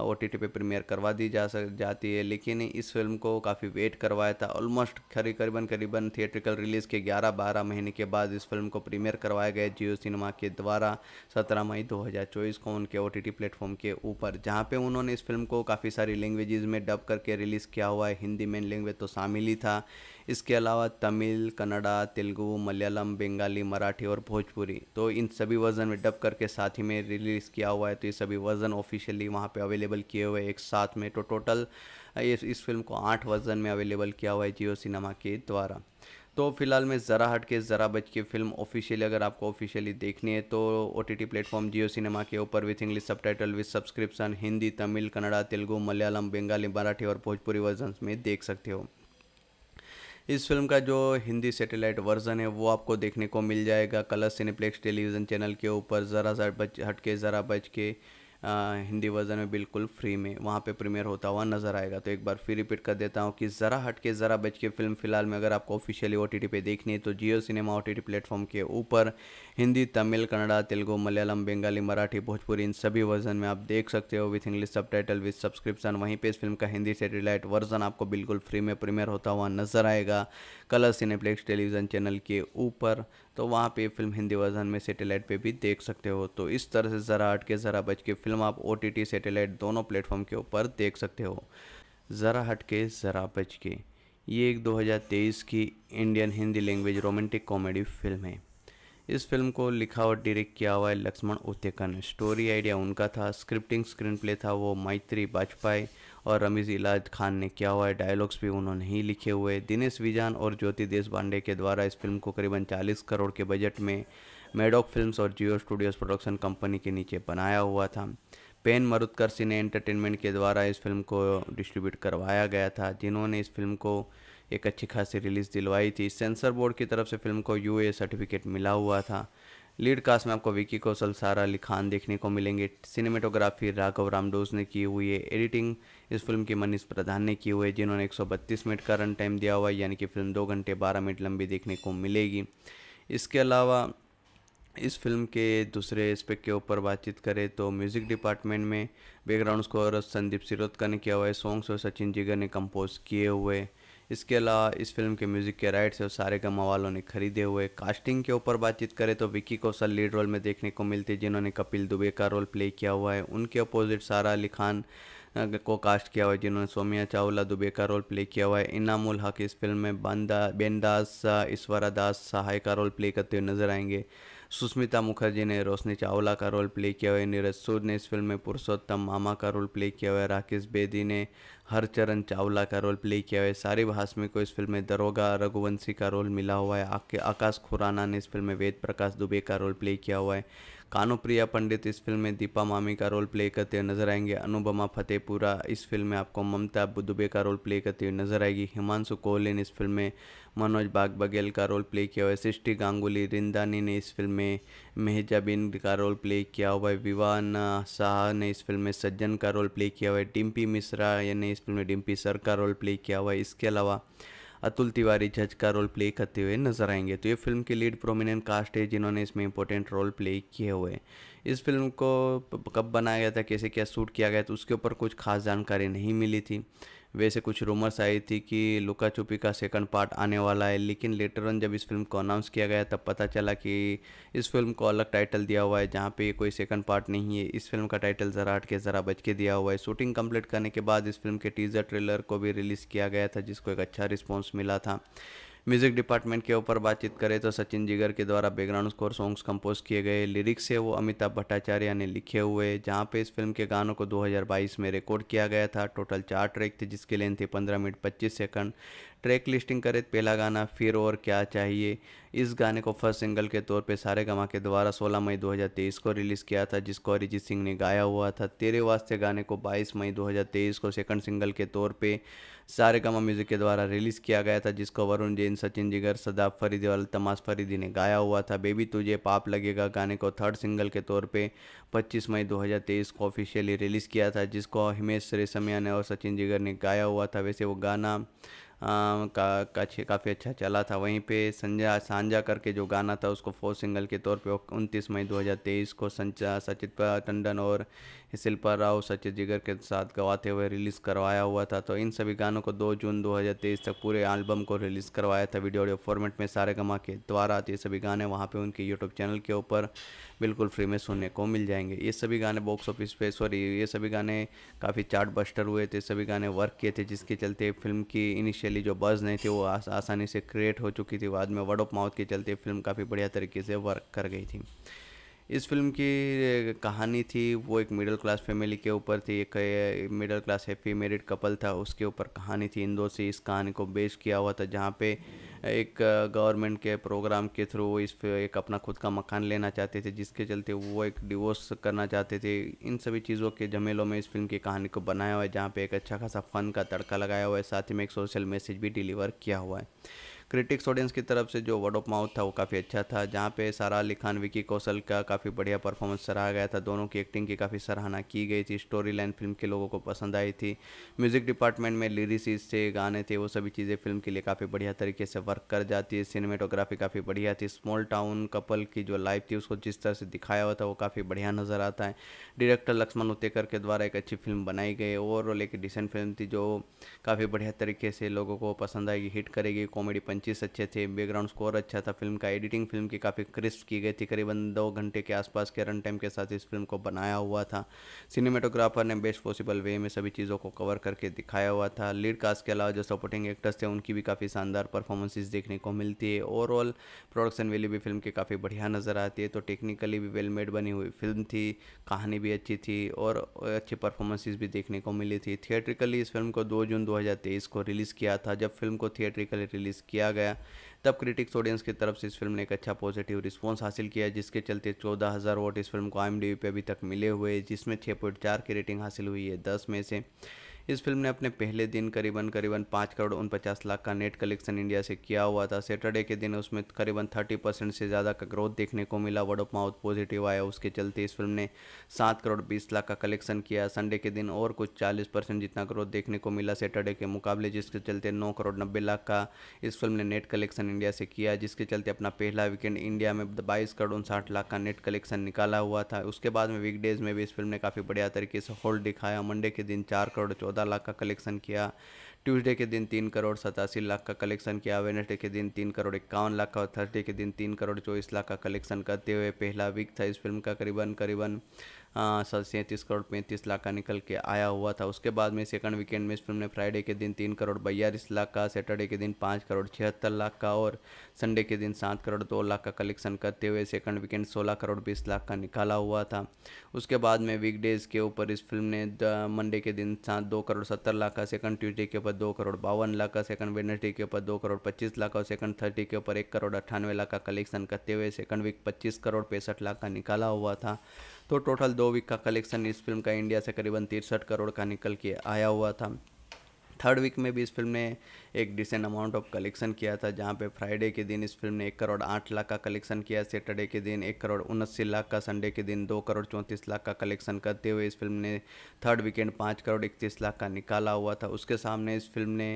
ओ टी टी पे प्रीमियर करवा दी जा सक जाती है लेकिन इस फिल्म को काफ़ी वेट करवाया था ऑलमोस्ट खरी करीबन करीबन थिएट्रिकल रिलीज़ के 11-12 महीने के बाद इस फिल्म को प्रीमियर करवाया गया जियो सिनेमा के द्वारा 17 मई 2024 को उनके ओ टी टी प्लेटफॉर्म के ऊपर जहाँ पे उन्होंने इस फिल्म को काफ़ी सारी लैंग्वेजेस में डब करके रिलीज़ किया हुआ है हिंदी मेन लैंग्वेज तो शामिल ही था इसके अलावा तमिल कन्नड़ा तेलुगु मलयालम बंगाली मराठी और भोजपुरी तो इन सभी वर्जन में डब करके साथ ही में रिलीज़ किया हुआ है तो ये सभी वर्जन ऑफिशियली वहाँ पे अवेलेबल किए हुए एक साथ में तो टोटल इस, इस फिल्म को आठ वर्जन में अवेलेबल किया हुआ है जियो सिनेमा के द्वारा तो फिलहाल मैं ज़रा हट के ज़रा बच के फिल्म ऑफिशियली अगर आपको ऑफिशियली देखनी है तो O T T platform Jio cinema के ऊपर with English subtitle with subscription Hindi Tamil Kannada Telugu Malayalam Bengali Marathi और भोजपुरी वर्जन में देख सकते हो इस फिल्म का जो हिंदी सेटेलाइट वर्जन है वो आपको देखने को मिल जाएगा कलर सिनेप्लेक्स टेलीविज़न चैनल के ऊपर ज़रा सा बच हट के ज़रा बच के हिंदी वर्जन में बिल्कुल फ्री में वहाँ पे प्रीमियर होता हुआ नज़र आएगा तो एक बार फिर रिपीट कर देता हूँ कि ज़रा हट के ज़रा बच के फिल्म फिलहाल में अगर आपको ऑफिशियली ओ टी पे देखनी है तो Jio cinema O T platform के ऊपर हिंदी तमिल कन्नड़ा तेलुगू मलयालम बंगाली मराठी भोजपुरी इन सभी वर्जन में आप देख सकते हो with English subtitle with subscription वहीं पर इस फिल्म का हिंदी सेटेलाइट वर्जन आपको बिल्कुल फ्री में प्रीमियर होता हुआ नज़र आएगा कलर सिनेप्लेक्स टेलीविज़न चैनल के ऊपर तो वहाँ पे फिल्म हिंदी वर्जन में सेटेलाइट पे भी देख सकते हो तो इस तरह से ज़रा हट के ज़रा बच के फिल्म आप ओ टी दोनों प्लेटफॉर्म के ऊपर देख सकते हो ज़रा हट के ज़रा बच के ये एक 2023 की Indian Hindi language romantic comedy film है इस फिल्म को लिखा और डायरेक्ट किया हुआ है लक्ष्मण उत्तेकन स्टोरी आइडिया उनका था स्क्रिप्टिंग स्क्रीन प्ले था वो मैत्री वाजपेयी और रमीज़ इलाज खान ने किया हुआ है डायलॉग्स भी उन्होंने ही लिखे हुए दिनेश विजान और ज्योति देश पांडे के द्वारा इस फिल्म को करीबन 40 करोड़ के बजट में मेडॉक फिल्म्स और जियो स्टूडियोज़ प्रोडक्शन कंपनी के नीचे बनाया हुआ था पेन मरुदकर सिने एंटरटेनमेंट के द्वारा इस फिल्म को डिस्ट्रीब्यूट करवाया गया था जिन्होंने इस फिल्म को एक अच्छी खासी रिलीज़ दिलवाई थी सेंसर बोर्ड की तरफ से फिल्म को यू सर्टिफिकेट मिला हुआ था लीड कास्ट में आपको विकी कौशल सारा अली खान देखने को मिलेंगे सिनेमेटोग्राफी राघव रामडोस ने की हुई है एडिटिंग इस फिल्म की मनीष प्रधान ने की हुई है जिन्होंने एक मिनट का रन टाइम दिया हुआ है यानी कि फिल्म दो घंटे बारह मिनट लंबी देखने को मिलेगी इसके अलावा इस फिल्म के दूसरे एस्पेक्ट के ऊपर बातचीत करें तो म्यूज़िक डिपार्टमेंट में बैकग्राउंड स्कोर संदीप सिरोदकर ने किया हुआ है सॉन्ग्स और सचिन जिगर ने कंपोज किए हुए इसके अलावा इस फिल्म के म्यूज़िक के राइट्स और सारे गम वालों ने खरीदे हुए कास्टिंग के ऊपर बातचीत करें तो विक्की कौशल लीड रोल में देखने को मिलती जिन्होंने कपिल दुबे का रोल प्ले किया हुआ है उनके अपोजिट सारा अली खान को कास्ट किया हुआ है जिन्होंने सोमिया चावला दुबे का रोल प्ले किया हुआ है इनामुल हक इस फिल्म में बंदा बेनदास ईश्वरा दास सहाय का रोल प्ले करते हुए नजर आएंगे सुष्मिता मुखर्जी ने रोशनी चावला का रोल प्ले किया हुआ है नीरज सूद ने इस फिल्म में पुरुषोत्तम मामा का रोल प्ले किया हुआ है राकेश बेदी ने हरचरण चावला का रोल प्ले किया हुआ है सारी हाशमी को इस फिल्म में दरोगा रघुवंशी का रोल मिला हुआ है आकाश खुराना ने इस फिल्म में वेद प्रकाश दुबे का रोल प्ले किया हुआ है कानुप्रिया प्रिया पंडित इस फिल्म में दीपा मामी का रोल प्ले करते हुए नजर आएंगे अनुपमा फतेहपुरा इस फिल्म में आपको ममता दुबे का रोल प्ले करते हुए नजर आएगी हिमांशु कोहलिन इस फिल्म में मनोज बाग बघेल का रोल प्ले किया हुआ है सृष्टि गांगुली रिंदानी ने इस फिल्म में मेहजा बिन का रोल प्ले किया हुआ है विवान शाह ने इस फिल्म में सज्जन का रोल प्ले किया हुआ है डिम्पी मिश्रा ने इस फिल्म में डिम्पी सर का रोल प्ले किया हुआ है इसके अलावा अतुल तिवारी जज का रोल प्ले करते हुए नजर आएंगे तो ये फिल्म की लीड प्रोमिनेंट कास्ट है जिन्होंने इसमें इंपॉर्टेंट रोल प्ले किए हुए इस फिल्म को कब बनाया गया था कैसे क्या शूट किया गया तो उसके ऊपर कुछ खास जानकारी नहीं मिली थी वैसे कुछ रूमर्स आई थी कि लुका छुपी का सेकंड पार्ट आने वाला है लेकिन लेटर ऑन जब इस फिल्म को अनाउंस किया गया तब पता चला कि इस फिल्म को अलग टाइटल दिया हुआ है जहाँ पे कोई सेकंड पार्ट नहीं है इस फिल्म का टाइटल ज़रा हट के ज़रा बच के दिया हुआ है शूटिंग कंप्लीट करने के बाद इस फिल्म के टीज़र ट्रेलर को भी रिलीज़ किया गया था जिसको एक अच्छा रिस्पॉन्स मिला था म्यूज़िक डिपार्टमेंट के ऊपर बातचीत करें तो सचिन जिगर के द्वारा बैकग्राउंड स्कोर सॉन्ग्स कंपोज किए गए लिरिक्स है वो अमिताभ भट्टाचार्य ने लिखे हुए जहाँ पे इस फिल्म के गानों को 2022 में रिकॉर्ड किया गया था टोटल चार ट्रैक थे जिसकी लेंथ थी पंद्रह मिनट पच्चीस सेकंड ट्रैक लिस्टिंग करें पहला गाना फिर और क्या चाहिए इस गाने को फर्स्ट सिंगल के तौर पे सारे गमा के द्वारा 16 मई 2023 को रिलीज़ किया था जिसको अरिजीत सिंह ने गाया हुआ था तेरे वास्ते गाने को 22 मई 2023 को सेकंड सिंगल के तौर पे सारे गमा म्यूजिक के द्वारा रिलीज़ किया गया था जिसको वरुण जैन सचिन जिगर सदाब फरीदी और तमाश फरीदी ने गाया हुआ था बेबी तुझे पाप लगेगा गाने को थर्ड सिंगल के तौर पर 25 मई 2023 को ऑफिशियली रिलीज़ किया था जिसको हिमेश रेशमिया ने और सचिन जिगर ने गाया हुआ था वैसे वो गाना आ, का काफ़ी अच्छा चला था वहीं पे संजा सांझा करके जो गाना था उसको फोर्थ सिंगल के तौर पे उनतीस मई 2023 को संचा सचित टंडन और शिल्पा राव सचिन जिगर के साथ गवाते हुए रिलीज़ करवाया हुआ था तो इन सभी गानों को 2 जून 2023 तक पूरे एल्बम को रिलीज़ करवाया था वीडियो ऑडियो फॉर्मेट में सारे गमा के द्वारा ये सभी गाने वहाँ पे उनके यूट्यूब चैनल के ऊपर बिल्कुल फ्री में सुनने को मिल जाएंगे ये सभी गाने बॉक्स ऑफिस पे सॉरी ये सभी गाने काफ़ी चार्ट बस्टर हुए थे सभी गाने वर्क किए थे जिसके चलते फिल्म की इनिशियली जो बज़ नहीं थी वो आस, आसानी से क्रिएट हो चुकी थी बाद में वर्ड ऑफ माउथ के चलते फिल्म काफ़ी बढ़िया तरीके से वर्क कर गई थी इस फिल्म की कहानी थी वो एक मिडिल क्लास फैमिली के ऊपर थी एक middle class happy married couple था उसके ऊपर कहानी थी इंदौर से इस कहानी को बेस किया हुआ था जहाँ पे एक गवर्नमेंट के प्रोग्राम के थ्रू वो इस एक अपना खुद का मकान लेना चाहते थे जिसके चलते वो एक डिवोर्स करना चाहते थे इन सभी चीज़ों के झमेलों में इस फिल्म की कहानी को बनाया हुआ है जहाँ पर एक अच्छा खासा फ़न का तड़का लगाया हुआ है साथ ही में एक सोशल मैसेज भी डिलीवर किया हुआ है क्रिटिक्स ऑडियंस की तरफ से जो वर्ड ऑफ माउथ था वो काफ़ी अच्छा था जहाँ पे सारा अली खान विकी कौशल का काफ़ी बढ़िया परफॉर्मेंस सराहा गया था दोनों की एक्टिंग की काफ़ी सराहना की गई थी स्टोरी लाइन फिल्म के लोगों को पसंद आई थी म्यूज़िक डिपार्टमेंट में लिरिसिस थे गाने थे वो सभी चीज़ें फिल्म के लिए काफ़ी बढ़िया तरीके से वर्क कर जाती है सिनेमेटोग्राफी काफ़ी बढ़िया थी स्मॉल टाउन कपल की जो लाइफ थी उसको जिस तरह से दिखाया हुआ था वो काफ़ी बढ़िया नज़र आता है डायरेक्टर लक्ष्मण उतेकर के द्वारा एक अच्छी फिल्म बनाई गई ओवरऑल एक डिसेंट फिल्म थी जो काफ़ी बढ़िया तरीके से लोगों को पसंद आएगी हिट करेगी कॉमेडी पंच पंचेस अच्छे थे बैकग्राउंड स्कोर अच्छा था फिल्म का एडिटिंग फिल्म की काफ़ी क्रिस्प की गई थी करीबन दो घंटे के आसपास के रन टाइम के साथ इस फिल्म को बनाया हुआ था सिनेमाटोग्राफर ने बेस्ट पॉसिबल वे में सभी चीज़ों को कवर करके दिखाया हुआ था लीड कास्ट के अलावा जो सपोर्टिंग एक्टर्स थे उनकी भी काफ़ी शानदार परफॉर्मेंसेज देखने को मिलती है ओवरऑल प्रोडक्शन वैल्यू भी फिल्म की काफ़ी बढ़िया नज़र आती है तो टेक्निकली भी वेल मेड बनी हुई फिल्म थी कहानी भी अच्छी थी और अच्छी परफॉर्मेंसेज भी देखने को मिली थी थिएट्रिकली इस फिल्म को दो जून दो को रिलीज़ किया था जब फिल्म को थिएट्रिकली रिलीज़ किया गया तब क्रिटिक्स ऑडियंस की तरफ से इस फिल्म ने एक अच्छा पॉजिटिव रिस्पांस हासिल किया जिसके चलते चौदह हज़ार वोट इस फिल्म को आई पे अभी तक मिले हुए जिसमें छः पॉइंट चार की रेटिंग हासिल हुई है दस में से इस फिल्म ने अपने पहले दिन करीबन करीबन पाँच करोड़ उनपचास लाख का नेट कलेक्शन इंडिया से किया हुआ था सैटरडे के दिन उसमें करीबन थर्टी परसेंट से ज़्यादा का ग्रोथ देखने को मिला वर्ड ऑफ माउथ पॉजिटिव आया उसके चलते इस फिल्म ने सात करोड़ बीस लाख का कलेक्शन किया संडे के दिन और कुछ चालीस परसेंट जितना ग्रोथ देखने को मिला सैटरडे के मुकाबले जिसके चलते नौ करोड़ नब्बे लाख का इस फिल्म ने नेट कलेक्शन इंडिया से किया जिसके चलते अपना पहला वीकेंड इंडिया में बाईस करोड़ उनसाठ लाख का नेट कलेक्शन निकाला हुआ था उसके बाद में वीकडेज में भी इस फिल्म ने काफ़ी बढ़िया तरीके से होल्ड दिखाया मंडे के दिन चार करोड़ चौदह लाख का कलेक्शन किया ट्यूसडे के दिन तीन करोड़ सतासी लाख का कलेक्शन किया वेनसडे के दिन तीन करोड़ इक्यावन लाख का और थर्सडे के दिन तीन करोड़ चौबीस लाख का कलेक्शन करते हुए पहला वीक था इस फिल्म का करीबन करीबन हाँ, साल सैंतीस करोड़ पैंतीस लाख का निकल के आया हुआ था उसके बाद में सेकंड वीकेंड में इस फिल्म ने फ्राइडे के दिन तीन करोड़ बयालीस लाख का सैटरडे के दिन पाँच करोड़ छिहत्तर लाख का और संडे के दिन सात करोड़ दो लाख का कलेक्शन करते हुए सेकंड वीकेंड सोलह करोड़ बीस लाख का निकाला हुआ था उसके बाद में वीकडेज़ के ऊपर इस फिल्म ने मंडे के दिन सात दो करोड़ सत्तर लाख का सेकंड ट्यूजडे के ऊपर दो करोड़ बावन लाख का सेकंड वेडनेसडे के ऊपर दो करोड़ पच्चीस लाख और सेकंड थर्टी के ऊपर एक करोड़ अट्ठानवे लाख का कलेक्शन करते हुए सेकंड वीक पच्चीस करोड़ पैंसठ लाख का निकाला हुआ था तो टोटल दो वीक का कलेक्शन इस फिल्म का इंडिया से करीबन तिरसठ करोड़ का निकल के आया हुआ था थर्ड वीक में भी इस फिल्म ने एक डिसेंट अमाउंट ऑफ कलेक्शन किया था जहाँ पे फ्राइडे के दिन इस फिल्म ने एक करोड़ आठ लाख का कलेक्शन किया सैटरडे के दिन एक करोड़ उनस्सी लाख का संडे के दिन दो करोड़ चौंतीस लाख का कलेक्शन करते हुए इस फिल्म ने थर्ड वीकेंड पाँच करोड़ इकतीस लाख का निकाला हुआ था उसके सामने इस फिल्म ने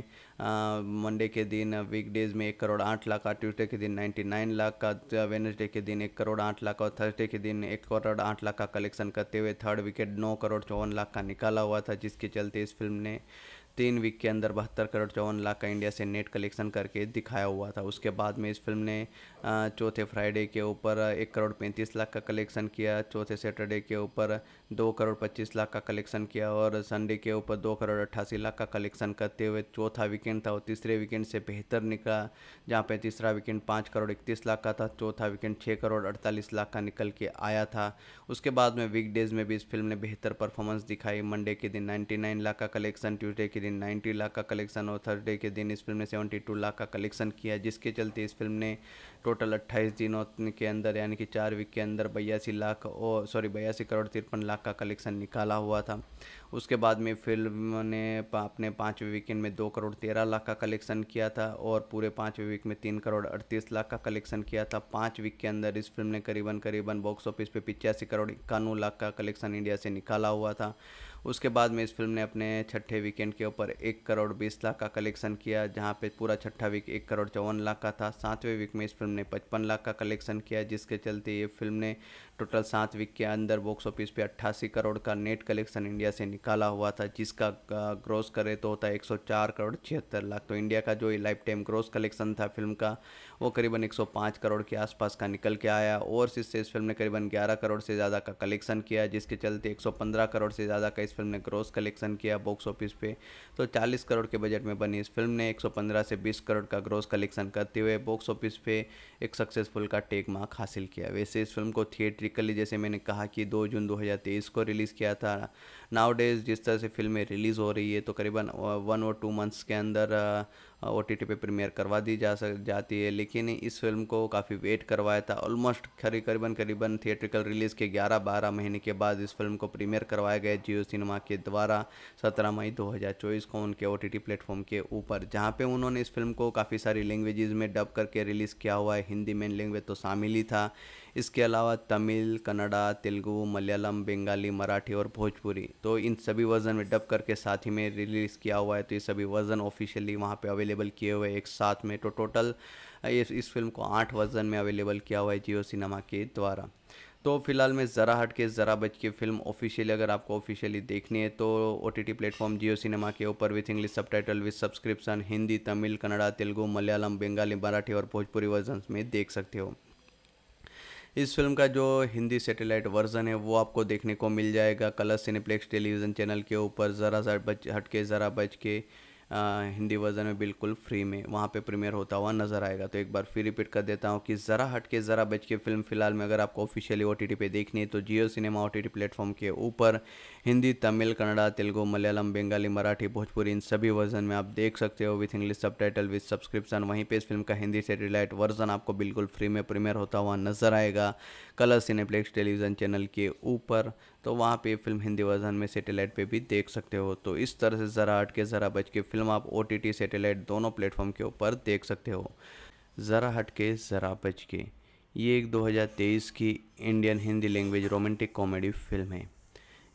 मंडे के दिन वीकडेज में एक करोड़ आठ लाख का ट्यूसडे के दिन नाइन्टी नाइन लाख का वेनसडे के दिन एक करोड़ आठ लाख और थर्सडे के दिन एक करोड़ आठ लाख का कलेक्शन करते हुए थर्ड वीकेंड नौ करोड़ चौवन लाख का निकाला हुआ था जिसके चलते इस फिल्म ने तीन वीक के अंदर बहत्तर करोड़ चौवन लाख का इंडिया से नेट कलेक्शन करके दिखाया हुआ था उसके बाद में इस फिल्म ने चौथे फ्राइडे के ऊपर एक करोड़ पैंतीस लाख का कलेक्शन किया चौथे सैटरडे के ऊपर दो करोड़ पच्चीस लाख का कलेक्शन किया और संडे के ऊपर दो करोड़ अट्ठासी लाख का कलेक्शन करते हुए चौथा वीकेंड था और तीसरे वीकेंड से बेहतर निकला जहाँ पे तीसरा वीकेंड पाँच करोड़ इकतीस लाख का था चौथा वीकेंड छः करोड़ अड़तालीस लाख का निकल के आया था उसके बाद में वीकडेज़ में भी इस फिल्म ने बेहतर परफॉर्मेंस दिखाई मंडे के दिन नाइन्टी लाख का कलेक्शन ट्यूजडे के दिन 90 लाख का कलेक्शन और थर्सडे के दिन इस फिल्म ने 72 लाख का कलेक्शन किया जिसके चलते इस फिल्म ने टोटल 28 दिनों के अंदर यानी कि चार वीक के अंदर बयासी लाख और सॉरी बयासी करोड़ तिरपन लाख का कलेक्शन निकाला हुआ था उसके बाद में फिल्म ने अपने पाँचवें वीकेंड में दो करोड़ तेरह लाख का कलेक्शन किया था और पूरे पाँचवें वीक में तीन करोड़ अड़तीस लाख का कलेक्शन किया था पाँच वीक के अंदर इस फिल्म ने करीबन करीबन बॉक्स ऑफिस पे पिचासी करोड़ इक्यानवे लाख का कलेक्शन इंडिया से निकाला हुआ था उसके बाद में इस फिल्म ने अपने छठे वीकेंड के ऊपर एक करोड़ बीस लाख का कलेक्शन किया जहाँ पे पूरा छठा वीक एक करोड़ चौवन लाख का था सातवें वीक में इस फिल्म ने पचपन लाख का कलेक्शन किया जिसके चलते ये फिल्म ने टोटल सात वीक के अंदर बॉक्स ऑफिस पे 88 करोड़ का नेट कलेक्शन इंडिया से निकाला हुआ था जिसका ग्रोस करे तो होता है चार करोड़ छिहत्तर लाख तो इंडिया का जो लाइफ टाइम ग्रोस कलेक्शन था फिल्म का वो करीबन 105 करोड़ के आसपास का निकल के आया और इससे इस फिल्म ने करीबन ग्यारह करोड़ से ज़्यादा का कलेक्शन किया जिसके चलते एक करोड़ से ज़्यादा का इस फिल्म ने ग्रोस कलेक्शन किया बॉक्स ऑफिस पे तो चालीस करोड़ के बजट में बनी इस फिल्म ने एक से बीस करोड़ का ग्रोस कलेक्शन करते हुए बॉक्स ऑफिस पे एक सक्सेसफुल का टेक मार्क हासिल किया वैसे इस फिल्म को थिएटर म्यूज़िकली जैसे मैंने कहा कि दो जून 2023 को रिलीज़ किया था नाउ डेज जिस तरह से फिल्में रिलीज़ हो रही है तो करीबन वन और टू मंथ्स के अंदर ओ टी टी पे प्रीमियर करवा दी जा सक जाती है लेकिन इस फिल्म को काफ़ी वेट करवाया था ऑलमोस्ट खरी करीबन करीबन थिएट्रिकल रिलीज़ के 11-12 महीने के बाद इस फिल्म को प्रीमियर करवाया गया जियो सिनेमा के द्वारा 17 मई 2024 को उनके ओ टी टी प्लेटफॉर्म के ऊपर जहाँ पे उन्होंने इस फिल्म को काफ़ी सारी लैंग्वेजेस में डब करके रिलीज़ किया हुआ है हिंदी मेन लैंग्वेज तो शामिल ही था इसके अलावा तमिल कन्नडा तेलुगू मलयालम बंगाली मराठी और भोजपुरी तो इन सभी वर्जन में डब करके साथ ही में रिलीज़ किया हुआ है तो ये सभी वर्जन ऑफिशियली वहाँ पे अवेलेबल किए हुए एक साथ में तो टोटल इस इस फिल्म को आठ वर्जन में अवेलेबल किया हुआ है जियो सिनेमा के द्वारा तो फिलहाल मैं ज़रा हट के ज़रा बच के फिल्म ऑफिशियली अगर आपको ऑफिशियली देखनी है तो O T T platform Jio cinema के ऊपर with English subtitle with subscription Hindi Tamil Kannada Telugu Malayalam Bengali Marathi और भोजपुरी वर्जन में देख सकते हो इस फिल्म का जो हिंदी सेटेलाइट वर्जन है वो आपको देखने को मिल जाएगा कलर सिनेप्लेक्स टेलीविज़न चैनल के ऊपर ज़रा सा बच हट के ज़रा बच के हिंदी वर्जन में बिल्कुल फ्री में वहाँ पे प्रीमियर होता हुआ नज़र आएगा तो एक बार फिर रिपीट कर देता हूँ कि ज़रा हट के ज़रा बच के फिल्म फ़िलहाल में अगर आपको ऑफिशियली ओ टी टी पर देखनी है तो Jio cinema O T T platform के ऊपर हिंदी तमिल कन्नड़ा तेलुगु मलयालम बंगाली मराठी भोजपुरी इन सभी वर्जन में आप देख सकते हो with English subtitle with subscription वहीं पर इस फिल्म का हिंदी से रिलेट वर्जन आपको बिल्कुल फ्री में प्रीमियर होता हुआ नज़र आएगा कलर सिनेप्लेक्स टेलीविज़न चैनल के ऊपर तो वहाँ पे फिल्म हिंदी वर्जन में सेटेलाइट पे भी देख सकते हो तो इस तरह से ज़रा हट के ज़रा बच के फिल्म आप ओ टी सेटेलाइट दोनों प्लेटफॉर्म के ऊपर देख सकते हो ज़रा हट के ज़रा बच के ये एक 2023 की Indian Hindi language romantic comedy film है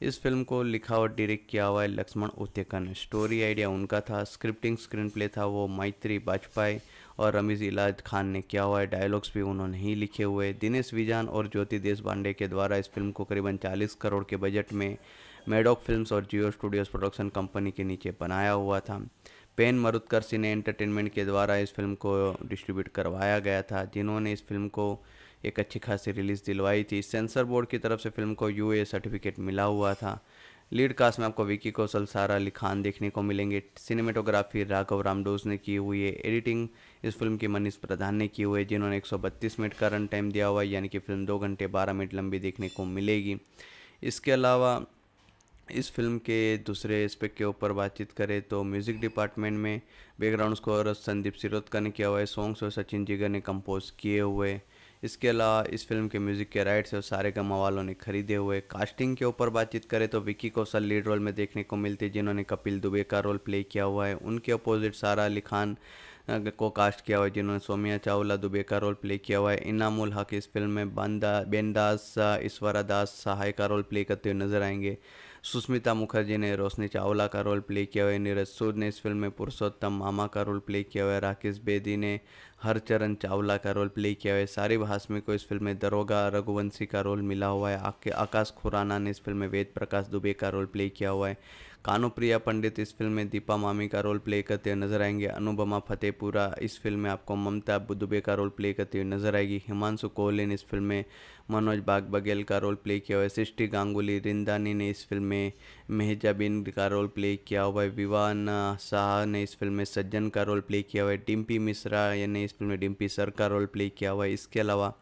इस फिल्म को लिखा और डायरेक्ट किया हुआ है लक्ष्मण उत्तेकन ने स्टोरी आइडिया उनका था स्क्रिप्टिंग स्क्रीन प्ले था वो मैत्री बाजपाई और रमीज़ इलाज खान ने किया हुआ है डायलॉग्स भी उन्होंने ही लिखे हुए दिनेश विजान और ज्योति देश पांडे के द्वारा इस फिल्म को करीबन 40 करोड़ के बजट में मेडॉक फिल्म्स और जियो स्टूडियोज प्रोडक्शन कंपनी के नीचे बनाया हुआ था पेन मरुदकर सिने एंटरटेनमेंट के द्वारा इस फिल्म को डिस्ट्रीब्यूट करवाया गया था जिन्होंने इस फिल्म को एक अच्छी खासी रिलीज़ दिलवाई थी सेंसर बोर्ड की तरफ से फिल्म को यू सर्टिफिकेट मिला हुआ था लीड कास्ट में आपको विकी कौशल सारा अली खान देखने को मिलेंगे सिनेमेटोग्राफी राघव रामडोज ने की हुई है एडिटिंग इस फिल्म की मनीष प्रधान ने की हुई है जिन्होंने 132 मिनट का रन टाइम दिया हुआ है यानी कि फिल्म दो घंटे बारह मिनट लंबी देखने को मिलेगी इसके अलावा इस फिल्म के दूसरे एस्पेक्ट के ऊपर बातचीत करें तो म्यूज़िक डिपार्टमेंट में बैकग्राउंड स्कोर संदीप सिरोदकर ने किया हुआ है सॉन्ग्स और सचिन जिगर ने कंपोज किए हुए इसके अलावा इस फिल्म के म्यूज़िक के राइट्स और सारे गमा वालों ने खरीदे हुए कास्टिंग के ऊपर बातचीत करें तो विक्की कौशल लीड रोल में देखने को मिलती है जिन्होंने कपिल दुबे का रोल प्ले किया हुआ है उनके अपोजिट सारा अली खान को कास्ट किया हुआ है जिन्होंने सोमिया चावला दुबे का रोल प्ले किया हुआ है इनामुल हक इस फिल्म में बंदा बेनदास ईश्वरा दास सहाय का रोल प्ले करते हुए नजर आएंगे सुष्मिता मुखर्जी ने रोशनी चावला का रोल प्ले किया हुआ है नीरज सूद ने इस फिल्म में पुरुषोत्तम मामा का रोल प्ले किया हुआ है राकेश बेदी ने हरचरण चावला का रोल प्ले किया हुआ है सारे भाषमे को इस फिल्म में दरोगा रघुवंशी का रोल मिला हुआ है आके आकाश खुराना ने इस फिल्म में वेद प्रकाश दुबे का रोल प्ले किया हुआ है कानोप्रिया पंडित इस फिल्म में दीपा मामी का रोल प्ले करते हुए नजर आएंगे अनुपमा फतेहपुरा इस फिल्म में आपको ममता बुद्धुबे का रोल प्ले करते हुए नजर आएगी हिमांशु कोहलिन इस फिल्म में मनोज बाग बघेल का रोल प्ले किया हुआ सृष्टि गांगुली रिंदानी ने इस फिल्म में मेहजा बिन का रोल प्ले किया हुआ है विवान शाह ने इस फिल्म में सज्जन का रोल प्ले किया हुआ है डिम्पी मिश्रा ने इस फिल्म में डिम्पी सर का रोल प्ले किया हुआ है इसके अलावा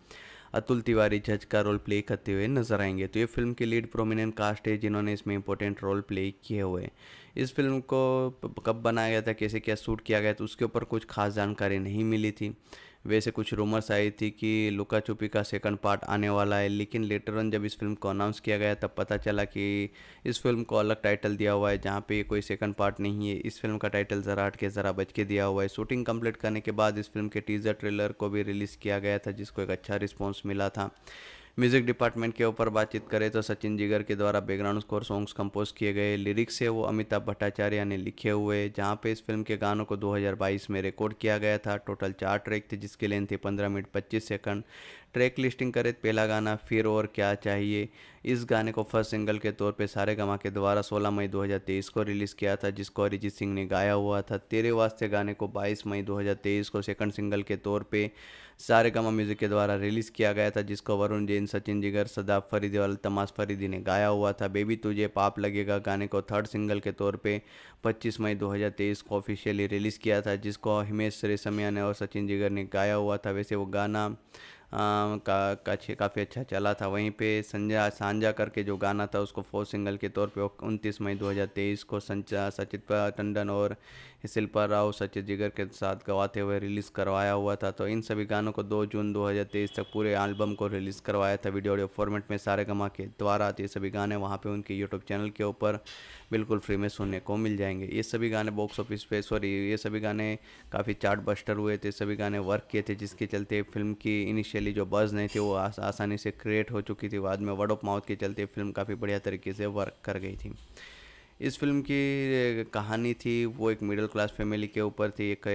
अतुल तिवारी जज का रोल प्ले करते हुए नजर आएंगे तो ये फिल्म की लीड प्रोमिनेंट कास्ट है जिन्होंने इसमें इंपॉर्टेंट रोल प्ले किए हुए हैं इस फिल्म को कब बनाया गया था कैसे क्या शूट किया गया था उसके ऊपर कुछ खास जानकारी नहीं मिली थी वैसे कुछ रूमर्स आई थी कि लुका छुपी का सेकंड पार्ट आने वाला है लेकिन लेटर ऑन जब इस फिल्म को अनाउंस किया गया तब पता चला कि इस फिल्म को अलग टाइटल दिया हुआ है जहाँ पे कोई सेकंड पार्ट नहीं है इस फिल्म का टाइटल ज़रा हट के ज़रा बच के दिया हुआ है शूटिंग कंप्लीट करने के बाद इस फिल्म के टीज़र ट्रेलर को भी रिलीज़ किया गया था जिसको एक अच्छा रिस्पॉन्स मिला था म्यूज़िक डिपार्टमेंट के ऊपर बातचीत करें तो सचिन जिगर के द्वारा बैकग्राउंड स्कोर सॉन्ग्स कंपोज किए गए लिरिक्स है वो अमिताभ भट्टाचार्य ने लिखे हुए जहाँ पे इस फिल्म के गानों को 2022 में रिकॉर्ड किया गया था टोटल चार ट्रैक थे जिसकी लेंथ थी पंद्रह मिनट पच्चीस सेकंड ट्रैक लिस्टिंग करें पहला गाना फिर और क्या चाहिए इस गाने को फर्स्ट सिंगल के तौर पे सारे गमा के द्वारा 16 मई 2023 को रिलीज़ किया था जिसको अरिजीत सिंह ने गाया हुआ था तेरे वास्ते गाने को 22 मई 2023 को सेकंड सिंगल के तौर पे सारेगामा म्यूजिक के द्वारा रिलीज़ किया गया था जिसको वरुण जैन सचिन जिगर सदाब फरीदी और तमाश फरीदी ने गाया हुआ था बेबी तुझे पाप लगेगा गाने को थर्ड सिंगल के तौर पे 25 मई 2023 को ऑफिशियली रिलीज़ किया था जिसको हिमेश रेशमिया ने और सचिन जिगर ने गाया हुआ था वैसे वो गाना आ, का, का काफ़ी अच्छा चला था वहीं पे संजा सांझा करके जो गाना था उसको फोर सिंगल के तौर पे उनतीस मई 2023 को संचा सचित टंडन और शिल्पा राव सचिन जिगर के साथ गवाते हुए रिलीज़ करवाया हुआ था तो इन सभी गानों को 2 जून 2023 तक पूरे एल्बम को रिलीज़ करवाया था वीडियो ऑडियो फॉर्मेट में सारे गमा के द्वारा ये सभी गाने वहाँ पर उनके यूट्यूब चैनल के ऊपर बिल्कुल फ्री में सुनने को मिल जाएंगे ये सभी गाने बॉक्स ऑफिस पे सॉरी ये सभी गाने काफ़ी चार्ट बस्टर हुए थे सभी गाने वर्क किए थे जिसके चलते फिल्म की इनिशियली जो बज़ नहीं थी वो आस, आसानी से क्रिएट हो चुकी थी बाद में वर्ड ऑफ माउथ के चलते फिल्म काफ़ी बढ़िया तरीके से वर्क कर गई थी इस फिल्म की कहानी थी वो एक मिडिल क्लास फैमिली के ऊपर थी एक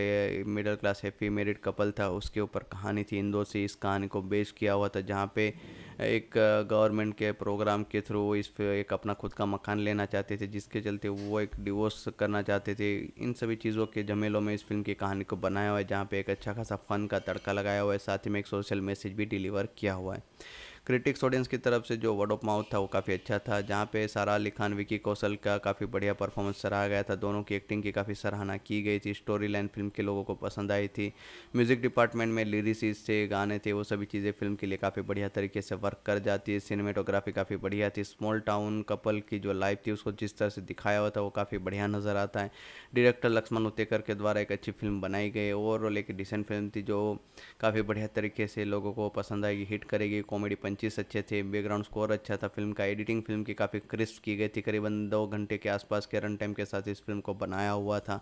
middle class happy married couple था उसके ऊपर कहानी थी इंदौर से इस कहानी को बेस किया हुआ था जहाँ पे एक गवर्नमेंट के प्रोग्राम के थ्रू इस एक अपना खुद का मकान लेना चाहते थे जिसके चलते वो एक डिवोर्स करना चाहते थे इन सभी चीज़ों के झमेलों में इस फिल्म की कहानी को बनाया हुआ है जहाँ पे एक अच्छा खासा फ़न का तड़का लगाया हुआ है साथ ही में एक सोशल मैसेज भी डिलीवर किया हुआ है क्रिटिक्स ऑडियंस की तरफ से जो वर्ड ऑफ माउथ था वो काफ़ी अच्छा था जहाँ पे सारा अली खान विकी कौशल का काफ़ी बढ़िया परफॉर्मेंस सराहा गया था दोनों की एक्टिंग की काफ़ी सराहना की गई थी स्टोरी लाइन फिल्म के लोगों को पसंद आई थी म्यूज़िक डिपार्टमेंट में लिरिसिस थे गाने थे वो सभी चीज़ें फिल्म के लिए काफ़ी बढ़िया तरीके से वर्क कर जाती है सिनेमेटोग्राफी काफ़ी बढ़िया थी स्मॉल टाउन कपल की जो लाइफ थी उसको जिस तरह से दिखाया हुआ था वो काफ़ी बढ़िया नज़र आता है डायरेक्टर लक्ष्मण उतेकर के द्वारा एक अच्छी फिल्म बनाई गई ओवरऑल एक डिसेंट फिल्म थी जो काफ़ी बढ़िया तरीके से लोगों को पसंद आएगी हिट करेगी कॉमेडी पंच पंचेस अच्छे थे बैकग्राउंड स्कोर अच्छा था फिल्म का एडिटिंग फिल्म की काफ़ी क्रिस्प की गई थी करीबन दो घंटे के आसपास के रन टाइम के साथ इस फिल्म को बनाया हुआ था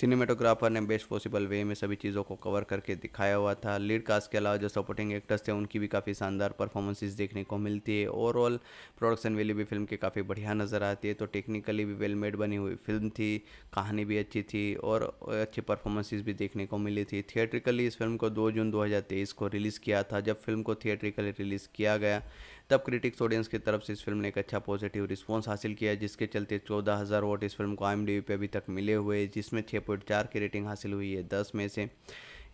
सिनेमाटोग्राफर ने बेस्ट पॉसिबल वे में सभी चीज़ों को कवर करके दिखाया हुआ था लीड कास्ट के अलावा जो सपोर्टिंग एक्टर्स थे उनकी भी काफ़ी शानदार परफॉर्मेंसेज देखने को मिलती है ओवरऑल प्रोडक्शन वैल्यू भी फिल्म की काफ़ी बढ़िया नज़र आती है तो टेक्निकली भी वेल मेड बनी हुई फिल्म थी कहानी भी अच्छी थी और अच्छी परफॉर्मेंसेज भी देखने को मिली थी थिएट्रिकली इस फिल्म को दो जून दो को रिलीज़ किया था जब फिल्म को थिएट्रिकली रिलीज़ किया किया गया तब क्रिटिक्स ऑडियंस की तरफ से इस फिल्म ने एक अच्छा पॉजिटिव रिस्पांस हासिल किया जिसके चलते 14,000 वोट इस फिल्म को आई पे अभी तक मिले हुए जिसमें 6.4 की रेटिंग हासिल हुई है 10 में से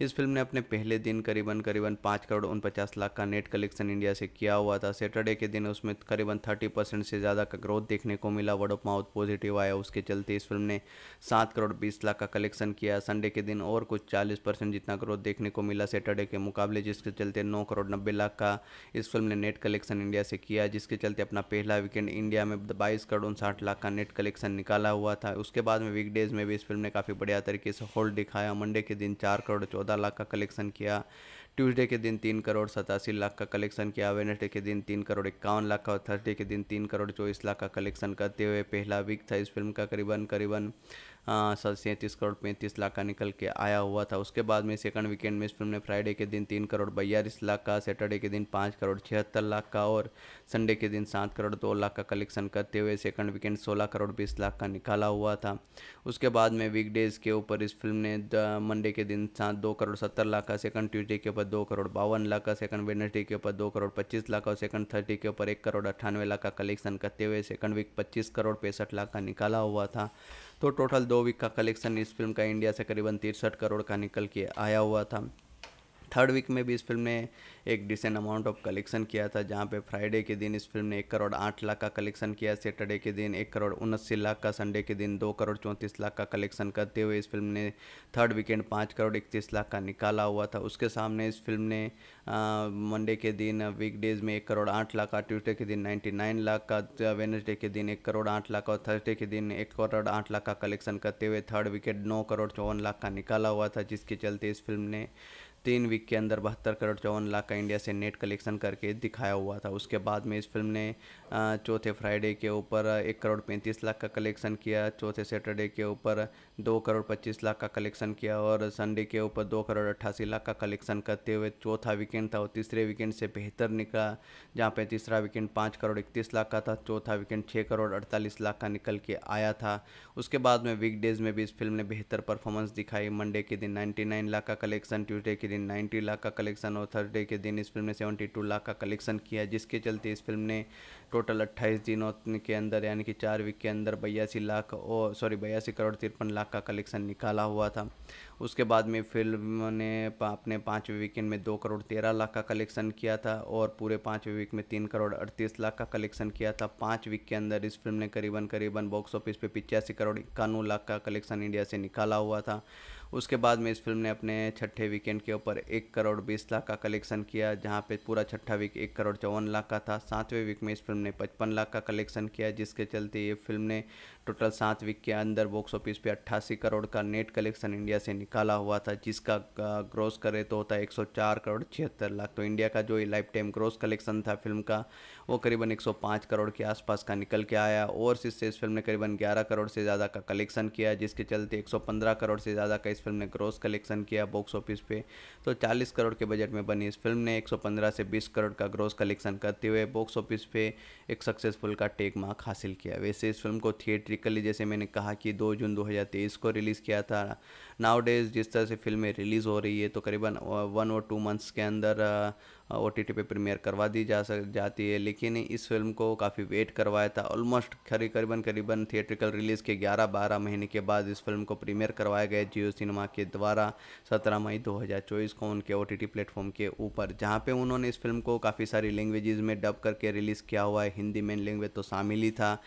इस फिल्म ने अपने पहले दिन करीबन करीबन पाँच करोड़ उनपचास लाख का नेट कलेक्शन इंडिया से किया हुआ था सैटरडे के दिन उसमें करीबन थर्टी परसेंट से ज़्यादा का ग्रोथ देखने को मिला वर्ड ऑफ माउथ पॉजिटिव आया उसके चलते इस फिल्म ने सात करोड़ बीस लाख का कलेक्शन किया संडे के दिन और कुछ चालीस परसेंट जितना ग्रोथ देखने को मिला सैटरडे के मुकाबले जिसके चलते नौ करोड़ नब्बे लाख का इस फिल्म ने नेट कलेक्शन इंडिया से किया जिसके चलते अपना पहला वीकेंड इंडिया में बाईस करोड़ उनसाठ लाख का नेट कलेक्शन निकाला हुआ था उसके बाद में वीकडेज में भी इस फिल्म ने काफ़ी बढ़िया तरीके से होल्ड दिखाया मंडे के दिन चार करोड़ चौदह चौदह लाख का कलेक्शन किया ट्यूसडे के दिन तीन करोड़ सतासी लाख का कलेक्शन किया वेनसडे के दिन तीन करोड़ इक्यावन लाख का और थर्सडे के दिन तीन करोड़ चौबीस लाख का कलेक्शन करते हुए पहला वीक था इस फिल्म का करीबन करीबन सैंतीस करोड़ पैंतीस लाख का निकल के आया हुआ था उसके बाद में सेकंड वीकेंड में इस फिल्म ने फ्राइडे के दिन तीन करोड़ बयालीस लाख का सैटरडे के दिन पाँच करोड़ छिहत्तर लाख का और संडे के दिन सात करोड़ दो लाख का कलेक्शन करते हुए सेकंड वीकेंड सोलह करोड़ बीस लाख का निकाला हुआ था उसके बाद में वीकडेज़ के ऊपर इस फिल्म ने मंडे के दिन सात दो करोड़ सत्तर लाख का सेकंड ट्यूजडे के ऊपर दो करोड़ बावन लाख का सेकंड वेनसडे के ऊपर दो करोड़ पच्चीस लाख और सेकंड थर्टी के ऊपर एक करोड़ अट्ठानवे लाख का कलेक्शन करते हुए सेकंड वीक पच्चीस करोड़ पैंसठ लाख का निकाला हुआ था तो टोटल दो वीक का कलेक्शन इस फिल्म का इंडिया से करीबन तिरसठ करोड़ का निकल के आया हुआ था थर्ड वीक में भी इस फिल्म ने एक डिसेंट अमाउंट ऑफ कलेक्शन किया था जहाँ पे फ्राइडे के दिन इस फिल्म ने एक करोड़ आठ लाख का कलेक्शन किया सैटरडे के दिन एक करोड़ उनस्सी लाख का संडे के दिन दो करोड़ चौंतीस लाख का कलेक्शन करते हुए इस फिल्म ने थर्ड वीकेंड पाँच करोड़ इकतीस लाख का निकाला हुआ था उसके सामने इस फिल्म ने मंडे के दिन वीकडेज में एक करोड़ आठ लाख का ट्यूसडे के दिन नाइन्टी नाइन लाख का वेनसडे के दिन एक करोड़ आठ लाख और थर्सडे के दिन एक करोड़ आठ लाख का कलेक्शन करते हुए थर्ड विकेट नौ करोड़ चौवन लाख का निकाला हुआ था जिसके चलते इस फिल्म ने तीन वीक के अंदर बहत्तर करोड़ चौवन लाख का इंडिया से नेट कलेक्शन करके दिखाया हुआ था उसके बाद में इस फिल्म ने चौथे फ्राइडे के ऊपर एक करोड़ पैंतीस लाख का कलेक्शन किया चौथे सैटरडे के ऊपर दो करोड़ पच्चीस लाख का कलेक्शन किया और संडे के ऊपर दो करोड़ अट्ठासी लाख का कलेक्शन करते हुए चौथा वीकेंड था और तीसरे वीकेंड से बेहतर निकला जहाँ पे तीसरा वीकेंड पाँच करोड़ इकतीस लाख का था चौथा वीकेंड छः करोड़ अड़तालीस लाख का निकल के आया था उसके बाद में वीकडेज़ में भी इस फिल्म ने बेहतर परफॉर्मेंस दिखाई मंडे के दिन नाइन्टी लाख का कलेक्शन ट्यूजडे के दिन नाइन्टी लाख का कलेक्शन और थर्सडे के दिन इस फिल्म ने सेवेंटी लाख का कलेक्शन किया जिसके चलते इस फिल्म ने टोटल 28 दिनों के अंदर यानी कि चार वीक के अंदर बयासी लाख और सॉरी बयासी करोड़ तिरपन लाख का कलेक्शन निकाला हुआ था उसके बाद में फिल्म ने अपने पाँचवें वीकेंड में दो करोड़ तेरह लाख का कलेक्शन किया था और पूरे पाँचवें वीक में तीन करोड़ अड़तीस लाख का कलेक्शन किया था पाँच वीक के अंदर इस फिल्म ने करीबन करीबन बॉक्स ऑफिस पे पिचासी करोड़ इक्यानवे लाख का कलेक्शन इंडिया से निकाला हुआ था उसके बाद में इस फिल्म ने अपने छठे वीकेंड के ऊपर एक करोड़ बीस लाख का कलेक्शन किया जहाँ पे पूरा छठा वीक एक करोड़ चौवन लाख का था सातवें वीक में इस फिल्म ने पचपन लाख का कलेक्शन किया जिसके चलते ये फिल्म ने टोटल सात वीक के अंदर बॉक्स ऑफिस पे 88 करोड़ का नेट कलेक्शन इंडिया से निकाला हुआ था जिसका ग्रोस करे तो होता है 104 करोड़ छिहत्तर लाख तो इंडिया का जो लाइफ टाइम ग्रोस कलेक्शन था फिल्म का वो करीबन 105 करोड़ के आसपास का निकल के आया और इससे इस फिल्म ने करीबन ग्यारह करोड़ से ज़्यादा का कलेक्शन किया जिसके चलते एक करोड़ से ज़्यादा का इस फिल्म ने ग्रोस कलेक्शन किया बॉक्स ऑफिस पे तो चालीस करोड़ के बजट में बनी इस फिल्म ने एक से बीस करोड़ का ग्रोस कलेक्शन करते हुए बॉक्स ऑफिस पे एक सक्सेसफुल का टेक मार्क हासिल किया वैसे इस फिल्म को थिएटर थिएट्रिकली जैसे मैंने कहा कि दो जून 2023 को रिलीज़ किया था नाव डेज जिस तरह से फिल्में रिलीज़ हो रही है तो करीबन वन और टू मंथ्स के अंदर ओ टी टी पे प्रीमियर करवा दी जा सक जाती है लेकिन इस फिल्म को काफ़ी वेट करवाया था ऑलमोस्ट खरी करीबन करीबन थिएट्रिकल रिलीज़ के 11-12 महीने के बाद इस फिल्म को प्रीमियर करवाया गया जियो सिनेमा के द्वारा 17 मई 2024 को उनके ओ टी टी प्लेटफॉर्म के ऊपर जहाँ पे उन्होंने इस फिल्म को काफ़ी सारी लैंग्वेजेज़ में डब करके रिलीज़ किया हुआ है हिंदी मेन लैंग्वेज तो शामिल ही था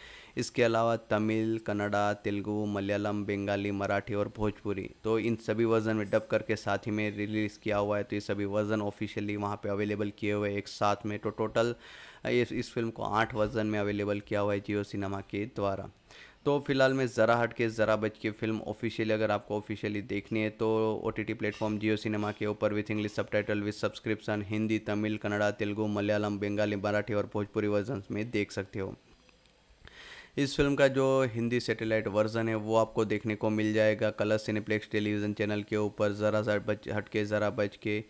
इसके अलावा तमिल कन्नड़ा तेलुगू मलयालम बंगाली मराठी और भोजपुरी तो इन सभी वर्जन में डब करके साथ ही में रिलीज़ किया हुआ है तो ये सभी वर्जन ऑफिशियली वहाँ पे अवेलेबल किए हुए एक साथ में तो टोटल इस, इस फिल्म को आठ वर्जन में अवेलेबल किया हुआ है जियो सिनेमा के द्वारा तो फिलहाल मैं ज़रा हट के ज़रा बच के फिल्म ऑफिशियली अगर आपको ऑफिशियली देखनी है तो O T T platform Jio cinema के ऊपर with English subtitle with subscription Hindi Tamil Kannada Telugu Malayalam Bengali Marathi और भोजपुरी वर्जन में देख सकते हो इस फिल्म का जो हिंदी सेटेलाइट वर्जन है वो आपको देखने को मिल जाएगा कलर सिनेप्लेक्स टेलीविज़न चैनल के ऊपर ज़रा सा बच हट के ज़रा बच के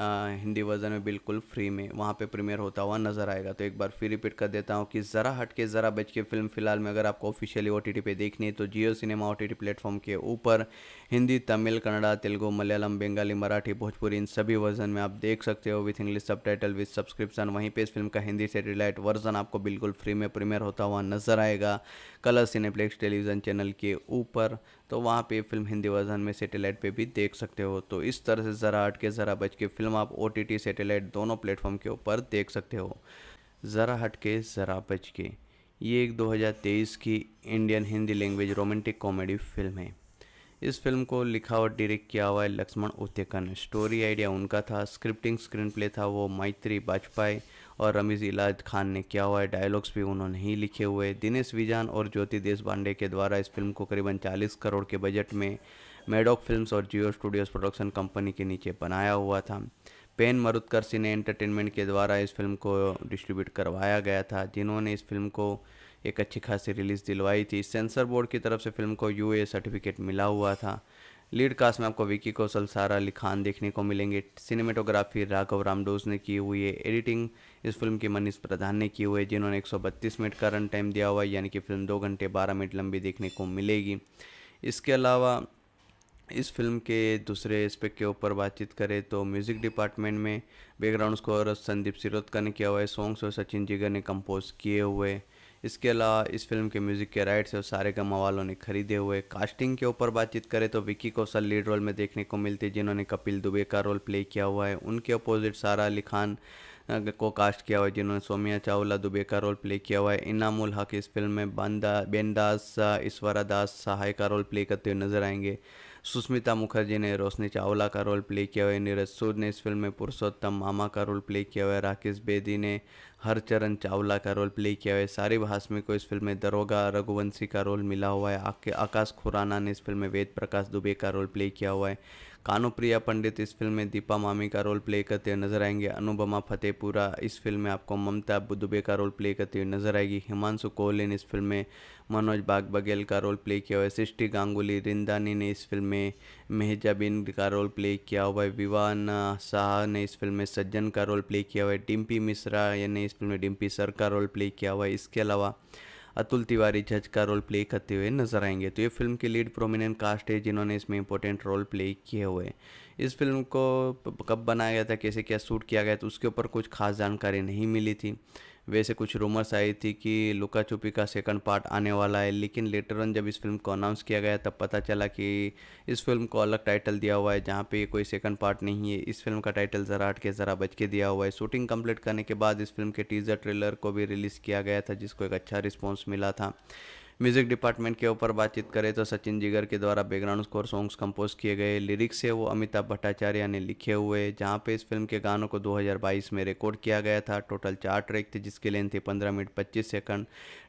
हिंदी वर्जन में बिल्कुल फ्री में वहाँ पे प्रीमियर होता हुआ नज़र आएगा तो एक बार फिर रिपीट कर देता हूँ कि ज़रा हट के ज़रा बच के फिल्म फिलहाल में अगर आपको ऑफिशियली ओ टी पे देखनी है तो Jio cinema O T platform के ऊपर हिंदी तमिल कन्नड़ा तेलुगू मलयालम बंगाली मराठी भोजपुरी इन सभी वर्जन में आप देख सकते हो with English subtitle with subscription वहीं पर इस फिल्म का हिंदी से वर्जन आपको बिल्कुल फ्री में प्रीमियर होता हुआ नज़र आएगा कलर सिनेप्लेक्स टेलीविज़न चैनल के ऊपर तो वहाँ पे फिल्म हिंदी वर्जन में सेटेलाइट पे भी देख सकते हो तो इस तरह से ज़रा हट के ज़रा बच के फिल्म आप ओ टी सेटेलाइट दोनों प्लेटफॉर्म के ऊपर देख सकते हो ज़रा हट के ज़रा बच के ये एक 2023 की Indian Hindi language romantic comedy film है इस फिल्म को लिखा और डायरेक्ट किया हुआ है लक्ष्मण उत्तेकन स्टोरी आइडिया उनका था स्क्रिप्टिंग स्क्रीन प्ले था वो मैत्री बाजपाई और रमीज़ इलाज खान ने किया हुआ है डायलॉग्स भी उन्होंने ही लिखे हुए दिनेश विजान और ज्योति देश पांडे के द्वारा इस फिल्म को करीबन 40 करोड़ के बजट में मेडॉक फिल्म्स और जियो स्टूडियोज़ प्रोडक्शन कंपनी के नीचे बनाया हुआ था पेन मरुदकर सिने एंटरटेनमेंट के द्वारा इस फिल्म को डिस्ट्रीब्यूट करवाया गया था जिन्होंने इस फिल्म को एक अच्छी खासी रिलीज़ दिलवाई थी सेंसर बोर्ड की तरफ से फिल्म को ए सर्टिफिकेट मिला हुआ था लीड कास्ट में आपको विकी कौशल सारा अली खान देखने को मिलेंगे सिनेमेटोग्राफी राघव रामडोज ने की हुई है एडिटिंग इस फिल्म की मनीष प्रधान ने की हुई जिन्होंने एक मिनट का रन टाइम दिया हुआ है यानी कि फिल्म दो घंटे बारह मिनट लंबी देखने को मिलेगी इसके अलावा इस फिल्म के दूसरे एस्पेक्ट के ऊपर बातचीत करें तो म्यूज़िक डिपार्टमेंट में बैकग्राउंड स्कोर संदीप सिरोदकर ने किया हुआ है सॉन्ग्स और सचिन जिगर ने कंपोज किए हुए इसके अलावा इस फिल्म के म्यूज़िक के राइट्स और सारे का वालों ने खरीदे हुए कास्टिंग के ऊपर बातचीत करें तो विक्की कौशल लीड रोल में देखने को मिलती जिन्होंने कपिल दुबे का रोल प्ले किया हुआ है उनके अपोजिट सारा अली खान को कास्ट किया हुआ है जिन्होंने सोमिया चावला दुबे का रोल प्ले किया हुआ है इनामुल हक इस फिल्म में बंदा बेनदास ईश्वरा दास सहाय का रोल प्ले करते हुए नजर आएंगे सुष्मिता मुखर्जी ने रोशनी चावला का रोल प्ले किया हुआ है नीरज सूद ने इस फिल्म में पुरुषोत्तम मामा का रोल प्ले किया हुआ है राकेश बेदी ने हरचरण चावला का रोल प्ले किया हुआ है सारिब हाशमी को इस फिल्म में दरोगा रघुवंशी का रोल मिला हुआ है आकाश खुराना ने इस फिल्म में वेद प्रकाश दुबे का रोल प्ले किया हुआ है कानुप्रिया प्रिया पंडित इस फिल्म में दीपा मामी का रोल प्ले करते हुए नजर आएंगे अनुपमा फतेहपुरा इस फिल्म में आपको ममता दुबे का रोल प्ले करते हुए नजर आएगी हिमांशु कोहलिन इस फिल्म में मनोज बाग बघेल का रोल प्ले किया हुआ है सृष्टि गांगुली रिंदानी ने इस फिल्म में मेहजा बिन का रोल प्ले किया हुआ है विवान शाह ने इस फिल्म में सज्जन का रोल प्ले किया हुआ है डिम्पी मिश्रा ने इस फिल्म में डिम्पी सर का रोल प्ले किया हुआ है इसके अलावा अतुल तिवारी जज का रोल प्ले करते हुए नजर आएंगे तो ये फिल्म की लीड प्रोमिनेंट कास्ट है जिन्होंने इसमें इंपॉर्टेंट रोल प्ले किए हुए इस फिल्म को कब बनाया गया था कैसे क्या शूट किया गया था उसके ऊपर कुछ खास जानकारी नहीं मिली थी वैसे कुछ रूमर्स आई थी कि लुका छुपी का सेकंड पार्ट आने वाला है लेकिन लेटर ऑन जब इस फिल्म को अनाउंस किया गया तब पता चला कि इस फिल्म को अलग टाइटल दिया हुआ है जहाँ पे कोई सेकंड पार्ट नहीं है इस फिल्म का टाइटल ज़रा हट के ज़रा बच के दिया हुआ है शूटिंग कम्प्लीट करने के बाद इस फिल्म के टीज़र ट्रेलर को भी रिलीज़ किया गया था जिसको एक अच्छा रिस्पॉन्स मिला था म्यूज़िक डिपार्टमेंट के ऊपर बातचीत करें तो सचिन जिगर के द्वारा बैकग्राउंड स्कोर सॉन्ग्स कंपोज किए गए लिरिक्स है वो अमिताभ भट्टाचार्य ने लिखे हुए जहाँ पे इस फिल्म के गानों को 2022 में रिकॉर्ड किया गया था टोटल चार ट्रैक थे जिसकी लेंथ थी पंद्रह मिनट पच्चीस सेकंड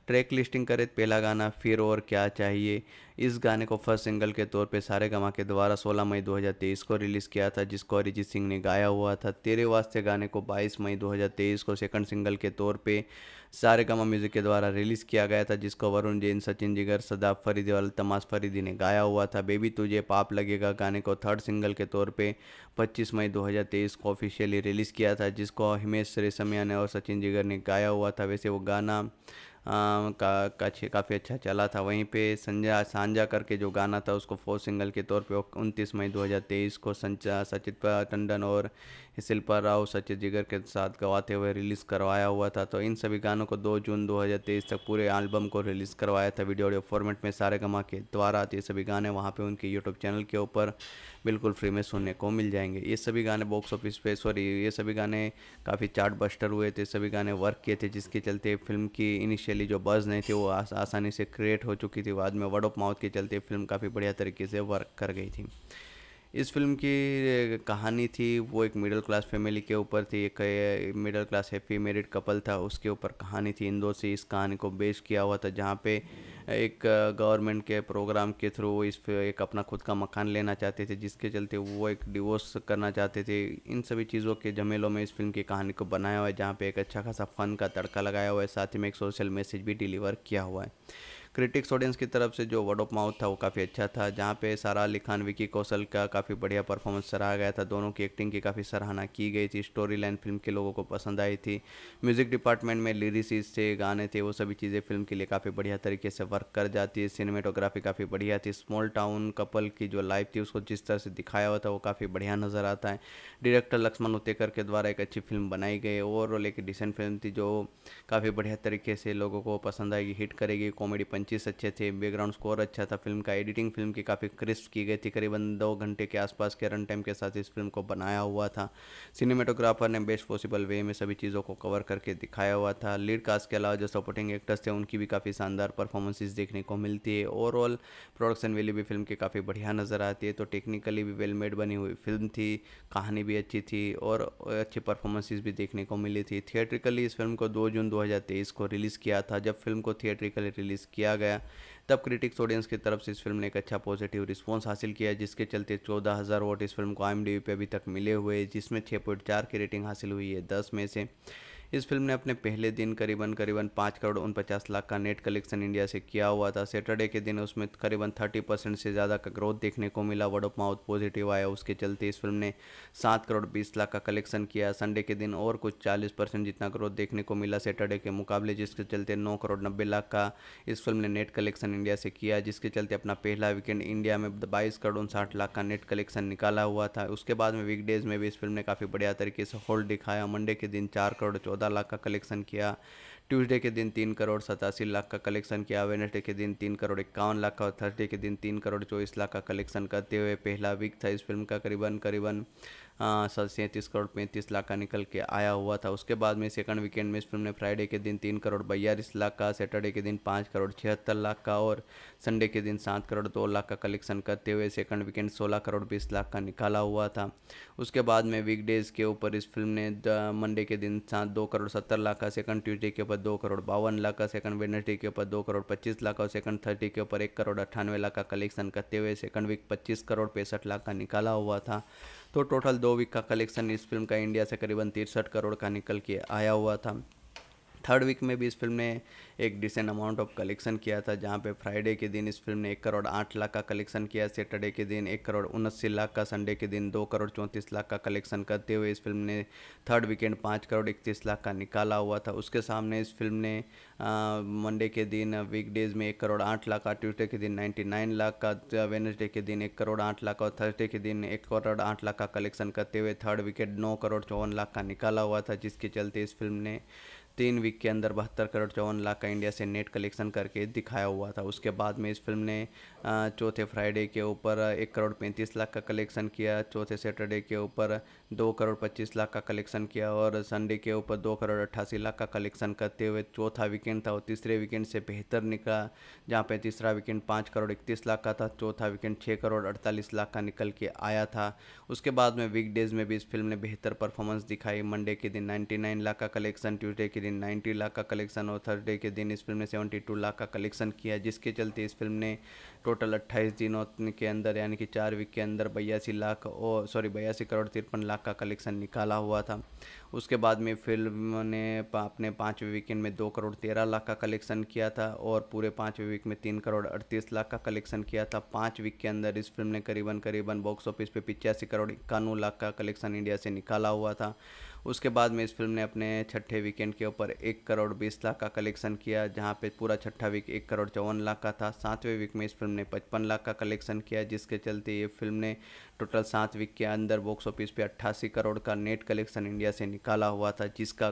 ट्रैक लिस्टिंग करे पहला गाना फिर और क्या चाहिए इस गाने को फर्स्ट सिंगल के तौर पे सारे गमा के द्वारा 16 मई 2023 को रिलीज़ किया था जिसको अरिजीत सिंह ने गाया हुआ था तेरे वास्ते गाने को 22 मई 2023 को सेकंड सिंगल के तौर पे सारे गमा म्यूज़िक के द्वारा रिलीज़ किया गया था जिसको वरुण जैन सचिन जिगर सदाब फरीदी और तमाश फरीदी ने गाया हुआ था बेबी तुझे पाप लगेगा गाने को थर्ड सिंगल के तौर पर पच्चीस मई दो को ऑफिशियली रिलीज़ किया था जिसको हिमेश रेशमिया ने और सचिन जिगर ने गाया हुआ था वैसे वो गाना का, का काफ़ी अच्छा चला था वहीं पे संजा सांझा करके जो गाना था उसको फोर सिंगल के तौर पे उनतीस मई 2023 को संचा सचित टंडन और शिल्पा राव सच्चे जिगर के साथ गवाते हुए रिलीज़ करवाया हुआ था तो इन सभी गानों को 2 जून 2023 तक पूरे एल्बम को रिलीज़ करवाया था वीडियो ऑडियो फॉर्मेट में सारे गमा के द्वारा ये सभी गाने वहाँ पर उनके यूट्यूब चैनल के ऊपर बिल्कुल फ्री में सुनने को मिल जाएंगे ये सभी गाने बॉक्स ऑफिस पे सॉरी ये सभी गाने काफ़ी चार्ट बस्टर हुए थे सभी गाने वर्क किए थे जिसके चलते फिल्म की इनिशियली जो बज़ नहीं थी वो आस, आसानी से क्रिएट हो चुकी थी बाद में वर्ड ऑफ माउथ के चलते फिल्म काफ़ी बढ़िया तरीके से वर्क कर गई थी इस फिल्म की कहानी थी वो एक मिडिल क्लास फैमिली के ऊपर थी एक middle class happy married couple था उसके ऊपर कहानी थी इन दो से इस कहानी को बेस किया हुआ था जहाँ पे एक गवर्नमेंट के प्रोग्राम के थ्रू इस एक अपना खुद का मकान लेना चाहते थे जिसके चलते वो एक डिवोर्स करना चाहते थे इन सभी चीज़ों के झमेलों में इस फिल्म की कहानी को बनाया हुआ है जहाँ पर एक अच्छा खासा फ़न का तड़का लगाया हुआ है साथ ही में एक सोशल मैसेज भी डिलीवर किया हुआ है क्रिटिक्स ऑडियंस की तरफ से जो वर्ड ऑफ माउथ था वो काफ़ी अच्छा था जहाँ पे सारा अली खान विकी कौशल का काफ़ी बढ़िया परफॉर्मेंस सराहा गया था दोनों की एक्टिंग की काफ़ी सराहना की गई थी स्टोरी लाइन फिल्म के लोगों को पसंद आई थी म्यूज़िक डिपार्टमेंट में लिरिक्स थे गाने थे वो सभी चीज़ें फिल्म के लिए काफ़ी बढ़िया तरीके से वर्क कर जाती है सिनेमेटोग्राफी काफ़ी बढ़िया थी स्मॉल टाउन कपल की जो लाइफ थी उसको जिस तरह से दिखाया हुआ था वो काफ़ी बढ़िया नज़र आता है डायरेक्टर लक्ष्मण उतेकर के द्वारा एक अच्छी फिल्म बनाई गई ओवरऑल एक डिसेंट फिल्म थी जो काफ़ी बढ़िया तरीके से लोगों को पसंद आएगी हिट करेगी कॉमेडी पंच पंचेस अच्छे थे बैकग्राउंड स्कोर अच्छा था फिल्म का एडिटिंग फिल्म की काफ़ी क्रिस्प की गई थी करीबन दो घंटे के आसपास के रन टाइम के साथ इस फिल्म को बनाया हुआ था सिनेमाटोग्राफर ने बेस्ट पॉसिबल वे में सभी चीज़ों को कवर करके दिखाया हुआ था लीड कास्ट के अलावा जो सपोर्टिंग एक्टर्स थे उनकी भी काफ़ी शानदार परफॉर्मेंसेज देखने को मिलती है ओवरऑल प्रोडक्शन वैल्यू भी फिल्म की काफ़ी बढ़िया नज़र आती है तो टेक्निकली भी वेल मेड बनी हुई फिल्म थी कहानी भी अच्छी थी और अच्छी परफॉर्मेंसेज भी देखने को मिली थी थिएट्रिकली इस फिल्म को दो जून दो को रिलीज़ किया था जब फिल्म को थिएट्रिकली रिलीज़ किया गया तब क्रिटिक्स ऑडियंस की तरफ से इस फिल्म ने एक अच्छा पॉजिटिव रिस्पॉन्स हासिल किया जिसके चलते चौदह हज़ार वोट इस फिल्म को आई पे अभी तक मिले हुए जिसमें छः पॉइंट चार की रेटिंग हासिल हुई है दस में से इस फिल्म ने अपने पहले दिन करीबन करीबन पाँच करोड़ उनपचास लाख का नेट कलेक्शन इंडिया से किया हुआ था सैटरडे के दिन उसमें करीबन थर्टी परसेंट से ज़्यादा का ग्रोथ देखने को मिला वर्ड ऑफ माउथ पॉजिटिव आया उसके चलते इस फिल्म ने सात करोड़ बीस लाख का कलेक्शन किया संडे के दिन और कुछ चालीस परसेंट जितना ग्रोथ देखने को मिला सैटरडे के मुकाबले जिसके चलते नौ करोड़ नब्बे लाख का इस फिल्म ने नेट कलेक्शन इंडिया से किया जिसके चलते अपना पहला वीकेंड इंडिया में बाईस करोड़ उनसाठ लाख का नेट कलेक्शन निकाला हुआ था उसके बाद में वीकडेज में भी इस फिल्म ने काफ़ी बढ़िया तरीके से होल्ड दिखाया मंडे के दिन चार करोड़ चौदह चौदह लाख का कलेक्शन किया ट्यूसडे के दिन तीन करोड़ सतासी लाख का कलेक्शन किया वेनसडे के दिन तीन करोड़ इक्यावन लाख का और थर्सडे के दिन तीन करोड़ चौबीस लाख का कलेक्शन करते हुए पहला वीक था इस फिल्म का करीबन करीबन हाँ, सैंतीस करोड़ पैंतीस लाख का निकल के आया हुआ था उसके बाद में सेकंड वीकेंड में इस फिल्म ने फ्राइडे के दिन तीन करोड़ बयालीस लाख का सैटरडे के दिन पाँच करोड़ छिहत्तर लाख का और संडे के दिन सात करोड़ दो लाख का कलेक्शन करते हुए सेकंड वीकेंड सोलह करोड़ बीस लाख का निकाला हुआ था उसके बाद में वीकडेज़ के ऊपर इस फिल्म ने मंडे के दिन सात दो करोड़ सत्तर लाख का सेकंड ट्यूजडे के ऊपर दो करोड़ बावन लाख का सेकंड वेडनेसडे के ऊपर दो करोड़ पच्चीस लाख और सेकंड थर्सडे के ऊपर एक करोड़ अट्ठानवे लाख का कलेक्शन करते हुए सेकंड वीक पच्चीस करोड़ पैंसठ लाख का निकाला हुआ था तो टोटल दो वीक का कलेक्शन इस फिल्म का इंडिया से करीबन तिरसठ करोड़ का निकल के आया हुआ था थर्ड वीक में भी इस फिल्म ने एक डिसेंट अमाउंट ऑफ कलेक्शन किया था जहाँ पे फ्राइडे के दिन इस फिल्म ने एक करोड़ आठ लाख का कलेक्शन किया सैटरडे के दिन एक करोड़ उन्नासी लाख का संडे के दिन दो करोड़ चौंतीस लाख का कलेक्शन करते हुए इस फिल्म ने थर्ड वीकेंड पाँच करोड़ इकतीस लाख का निकाला हुआ था उसके सामने इस फिल्म ने मंडे के दिन वीकडेज में एक करोड़ आठ लाख का ट्यूसडे के दिन नाइन्टी नाइन लाख का वेनसडे के दिन एक करोड़ आठ लाख और थर्सडे के दिन एक करोड़ आठ लाख का कलेक्शन करते हुए थर्ड विकेट नौ करोड़ चौवन लाख का निकाला हुआ था जिसके चलते इस फिल्म ने तीन वीक के अंदर बहत्तर करोड़ चौवन लाख का इंडिया से नेट कलेक्शन करके दिखाया हुआ था उसके बाद में इस फिल्म ने चौथे फ्राइडे के ऊपर एक करोड़ पैंतीस लाख का कलेक्शन किया चौथे सैटरडे के ऊपर दो करोड़ पच्चीस लाख का कलेक्शन किया और संडे के ऊपर दो करोड़ अट्ठासी लाख का कलेक्शन करते हुए चौथा वीकेंड था और तीसरे वीकेंड से बेहतर निकला जहाँ पे तीसरा वीकेंड पाँच करोड़ इकतीस लाख का था चौथा वीकेंड छः करोड़ अड़तालीस लाख का निकल के आया था उसके बाद में वीकडेज़ में भी इस फिल्म ने बेहतर परफॉर्मेंस दिखाई मंडे के दिन नाइन्टी लाख का कलेक्शन ट्यूजडे के दिन नाइन्टी लाख का कलेक्शन और थर्सडे के दिन इस फिल्म ने सेवेंटी लाख का कलेक्शन किया जिसके चलते इस फिल्म ने टोटल अट्ठाईस दिनों के अंदर यानी कि चार वीक के अंदर बयासी लाख और सॉरी बयासी करोड़ तिरपन लाख का कलेक्शन निकाला हुआ था उसके बाद में फिल्म ने अपने पाँचवें वीकेंड में दो करोड़ तेरह लाख का कलेक्शन किया था और पूरे पाँचवें वीक में तीन करोड़ अड़तीस लाख का कलेक्शन किया था पाँच वीक के अंदर इस फिल्म ने करीबन करीबन बॉक्स ऑफिस पे पिचासी करोड़ इक्यानवे लाख का कलेक्शन इंडिया से निकाला हुआ था उसके बाद में इस फिल्म ने अपने छठे वीकेंड के ऊपर एक करोड़ बीस लाख का कलेक्शन किया जहाँ पे पूरा छठा वीक एक करोड़ चौवन लाख का था सातवें वीक में इस फिल्म ने पचपन लाख का कलेक्शन किया जिसके चलते ये फिल्म ने टोटल सात वीक के अंदर बॉक्स ऑफिस पे 88 करोड़ का नेट कलेक्शन इंडिया से निकाला हुआ था जिसका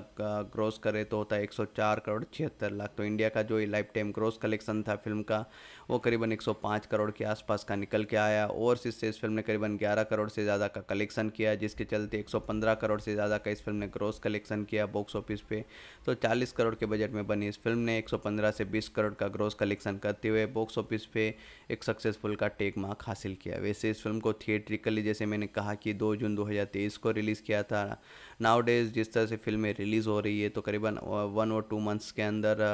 ग्रोस करे तो होता है 104 करोड़ छिहत्तर लाख तो इंडिया का जो लाइफ टाइम ग्रोस कलेक्शन था फिल्म का वो करीबन 105 करोड़ के आसपास का निकल के आया और इससे इस फिल्म ने करीबन ग्यारह करोड़ से ज़्यादा का कलेक्शन किया जिसके चलते एक करोड़ से ज़्यादा का इस फिल्म ने ग्रोस कलेक्शन किया बॉक्स ऑफिस पे तो चालीस करोड़ के बजट में बनी इस फिल्म ने एक से बीस करोड़ का ग्रोस कलेक्शन करते हुए बॉक्स ऑफिस पे एक सक्सेसफुल का टेक मार्क हासिल किया वैसे इस फिल्म को थिएटर बेसिकली जैसे मैंने कहा कि 2 जून 2023 को रिलीज़ किया था नाउ डेज जिस तरह से फिल्में रिलीज़ हो रही है तो करीबन वन और टू मंथ्स के अंदर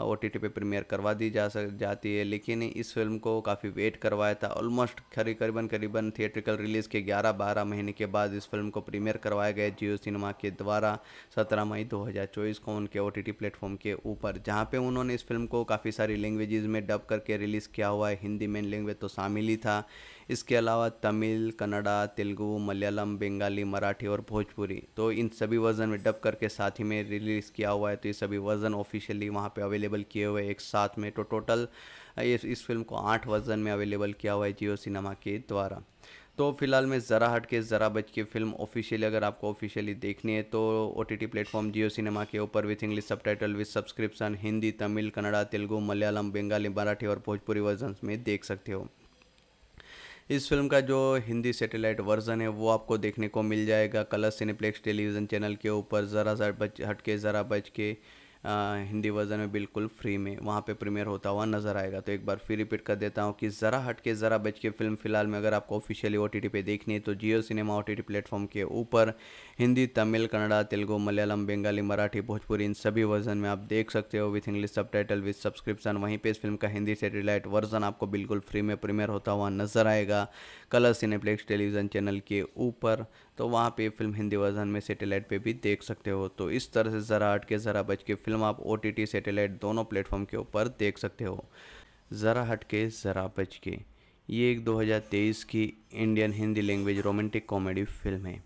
ओ टी टी पे प्रीमियर करवा दी जा सक जाती है लेकिन इस फिल्म को काफ़ी वेट करवाया था ऑलमोस्ट खरी करीबन करीबन थिएट्रिकल रिलीज़ के 11-12 महीने के बाद इस फिल्म को प्रीमियर करवाया गया जियो सिनेमा के द्वारा 17 मई 2024 को उनके ओ टी प्लेटफॉर्म के ऊपर जहाँ पे उन्होंने इस फिल्म को काफ़ी सारी लैंग्वेजेस में डब करके रिलीज़ किया हुआ है हिंदी मेन लैंग्वेज तो शामिल ही था इसके अलावा तमिल कन्नड़ा तेलुगु मलयालम बंगाली मराठी और भोजपुरी तो इन सभी वर्जन में डब करके साथ ही में रिलीज़ किया हुआ है तो ये सभी वर्जन ऑफिशियली वहाँ पे अवेलेबल किए हुए एक साथ में तो टोटल इस, इस फिल्म को आठ वर्जन में अवेलेबल किया हुआ है जियो सिनेमा के द्वारा तो फिलहाल मैं ज़रा हट के ज़रा बच के फिल्म ऑफिशियली अगर आपको ऑफिशियली देखनी है तो O T T platform Jio cinema के ऊपर with English subtitle with subscription Hindi Tamil Kannada Telugu Malayalam Bengali Marathi और भोजपुरी वर्जन में देख सकते हो इस फिल्म का जो हिंदी सेटेलाइट वर्जन है वो आपको देखने को मिल जाएगा कलर सिनेप्लेक्स टेलीविज़न चैनल के ऊपर ज़रा सा बच हट के ज़रा बच के हिंदी वर्जन में बिल्कुल फ्री में वहाँ पे प्रीमियर होता हुआ नज़र आएगा तो एक बार फिर रिपीट कर देता हूँ कि ज़रा हट के ज़रा बच के फिल्म फिलहाल में अगर आपको ऑफिशियली ओ टी पे देखनी है तो Jio cinema O T platform के ऊपर हिंदी तमिल कन्नड़ा तेलुगु मलयालम बंगाली मराठी भोजपुरी इन सभी वर्जन में आप देख सकते हो with English subtitle with subscription वहीं पर इस फिल्म का हिंदी सेटेलाइट वर्जन आपको बिल्कुल फ्री में प्रीमियर होता हुआ नज़र आएगा कलर सिनेप्लेक्स टेलीविज़न चैनल के ऊपर तो वहाँ पे फिल्म हिंदी वर्जन में सेटेलाइट पे भी देख सकते हो तो इस तरह से ज़रा हट के ज़रा बच के फिल्म आप ओ टी सेटेलाइट दोनों प्लेटफॉर्म के ऊपर देख सकते हो ज़रा हट के ज़रा बच के ये एक 2023 की Indian Hindi language romantic comedy film है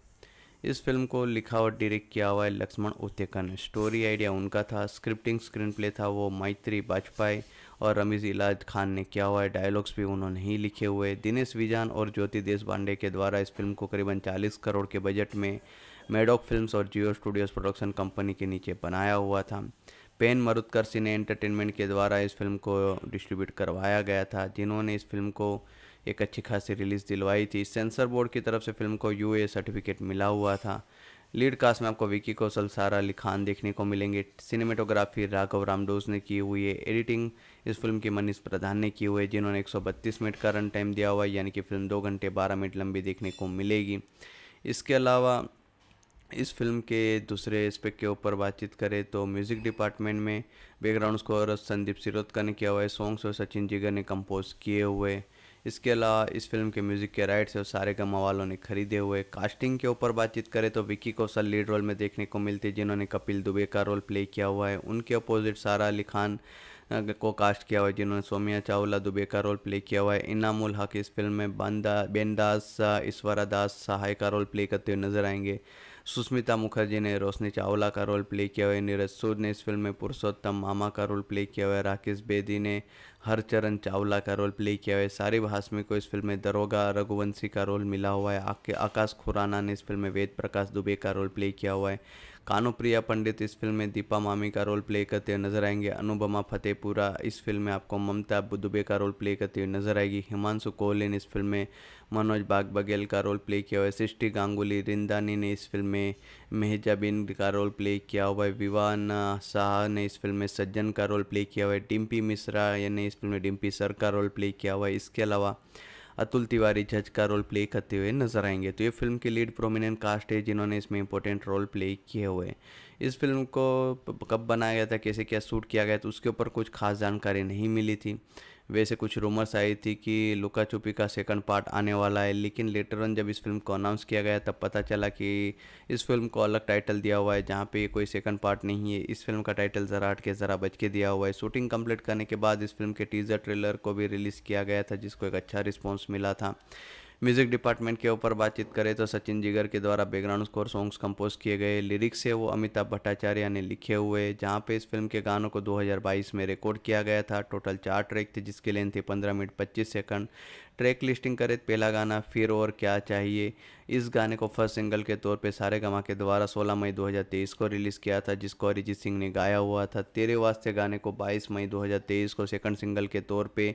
इस फिल्म को लिखा और डायरेक्ट किया हुआ है लक्ष्मण उत्तेकन स्टोरी आइडिया उनका था स्क्रिप्टिंग स्क्रीन प्ले था वो मैत्री बाजपाई और रमीज़ इलाज खान ने किया हुआ है डायलॉग्स भी उन्होंने ही लिखे हुए दिनेश विजान और ज्योति देश पांडे के द्वारा इस फिल्म को करीबन 40 करोड़ के बजट में मेडॉक फिल्म्स और जियो स्टूडियोज़ प्रोडक्शन कंपनी के नीचे बनाया हुआ था पेन मरुदकर सिने एंटरटेनमेंट के द्वारा इस फिल्म को डिस्ट्रीब्यूट करवाया गया था जिन्होंने इस फिल्म को एक अच्छी खासी रिलीज़ दिलवाई थी सेंसर बोर्ड की तरफ से फिल्म को यूए सर्टिफिकेट मिला हुआ था लीड कास्ट में आपको विकी कौशल सारा अली खान देखने को मिलेंगे सिनेमेटोग्राफी राघव रामडोज ने की हुई है एडिटिंग इस फिल्म की मनीष प्रधान ने की हुई है जिन्होंने 132 मिनट का रन टाइम दिया हुआ है यानी कि फिल्म दो घंटे बारह मिनट लंबी देखने को मिलेगी इसके अलावा इस फिल्म के दूसरे एस्पेक्ट के ऊपर बातचीत करें तो म्यूज़िक डिपार्टमेंट में बैकग्राउंड स्कोर संदीप सिरोदकर ने किया हुआ है सॉन्ग्स और सचिन जिगर ने कंपोज किए हुए इसके अलावा इस फिल्म के म्यूजिक के राइट्स और सारे का मवालों ने खरीदे हुए कास्टिंग के ऊपर बातचीत करें तो विक्की कौशल लीड रोल में देखने को मिलती है जिन्होंने कपिल दुबे का रोल प्ले किया हुआ है उनके अपोजिट सारा अली खान को कास्ट किया हुआ है जिन्होंने सोमिया चावला दुबे का रोल प्ले किया हुआ है इनामुल हक इस फिल्म में बंदा बेनदास ईश्वरा दास सहाय का रोल प्ले करते हुए नजर आएंगे सुष्मिता मुखर्जी ने रोशनी चावला का रोल प्ले किया हुआ है नीरज सूद ने इस फिल्म में पुरुषोत्तम मामा का रोल प्ले किया हुआ है राकेश बेदी ने हरचरण चावला का रोल प्ले किया हुआ है सारी हाशमी को इस फिल्म में दरोगा रघुवंशी का रोल मिला हुआ है आकाश खुराना ने इस फिल्म में वेद प्रकाश दुबे का रोल प्ले किया हुआ है कानुप्रिया प्रिया पंडित इस फिल्म में दीपा मामी का रोल प्ले करते हुए नजर आएंगे अनुपमा फतेहपुरा इस फिल्म में आपको ममता दुबे का रोल प्ले करते हुए नजर आएगी हिमांशु ने इस फिल्म में मनोज बाग बघेल का रोल प्ले किया हुआ है सृष्टि गांगुली रिंदानी ने इस फिल्म में मेहजा बिन का रोल प्ले किया हुआ है विवान शाह ने इस फिल्म में सज्जन का रोल प्ले किया हुआ है डिम्पी मिश्रा ने इस फिल्म में डिम्पी सर का रोल प्ले किया हुआ है इसके अलावा अतुल तिवारी जज का रोल प्ले करते हुए नजर आएंगे तो ये फिल्म की लीड प्रोमिनेंट कास्ट है जिन्होंने इसमें इंपॉर्टेंट रोल प्ले किए हुए हैं इस फिल्म को कब बनाया गया था कैसे क्या शूट किया गया था उसके ऊपर कुछ खास जानकारी नहीं मिली थी वैसे कुछ रूमर्स आई थी कि लुका छुपी का सेकंड पार्ट आने वाला है लेकिन लेटर ऑन जब इस फिल्म को अनाउंस किया गया तब पता चला कि इस फिल्म को अलग टाइटल दिया हुआ है जहाँ पे कोई सेकंड पार्ट नहीं है इस फिल्म का टाइटल ज़रा हट के ज़रा बच के दिया हुआ है शूटिंग कंप्लीट करने के बाद इस फिल्म के टीज़र ट्रेलर को भी रिलीज़ किया गया था जिसको एक अच्छा रिस्पॉन्स मिला था म्यूज़िक डिपार्टमेंट के ऊपर बातचीत करें तो सचिन जिगर के द्वारा बैकग्राउंड स्कोर सॉन्ग्स कंपोज किए गए लिरिक्स है वो अमिताभ भट्टाचार्य ने लिखे हुए जहाँ पे इस फिल्म के गानों को 2022 में रिकॉर्ड किया गया था टोटल चार ट्रैक थे जिसकी लेंथ थी पंद्रह मिनट पच्चीस सेकंड ट्रैक लिस्टिंग करे पहला गाना फिर और क्या चाहिए इस गाने को फर्स्ट सिंगल के तौर पे सारे गमा के द्वारा 16 मई 2023 को रिलीज़ किया था जिसको अरिजीत सिंह ने गाया हुआ था तेरे वास्ते गाने को 22 मई 2023 को सेकंड सिंगल के तौर पे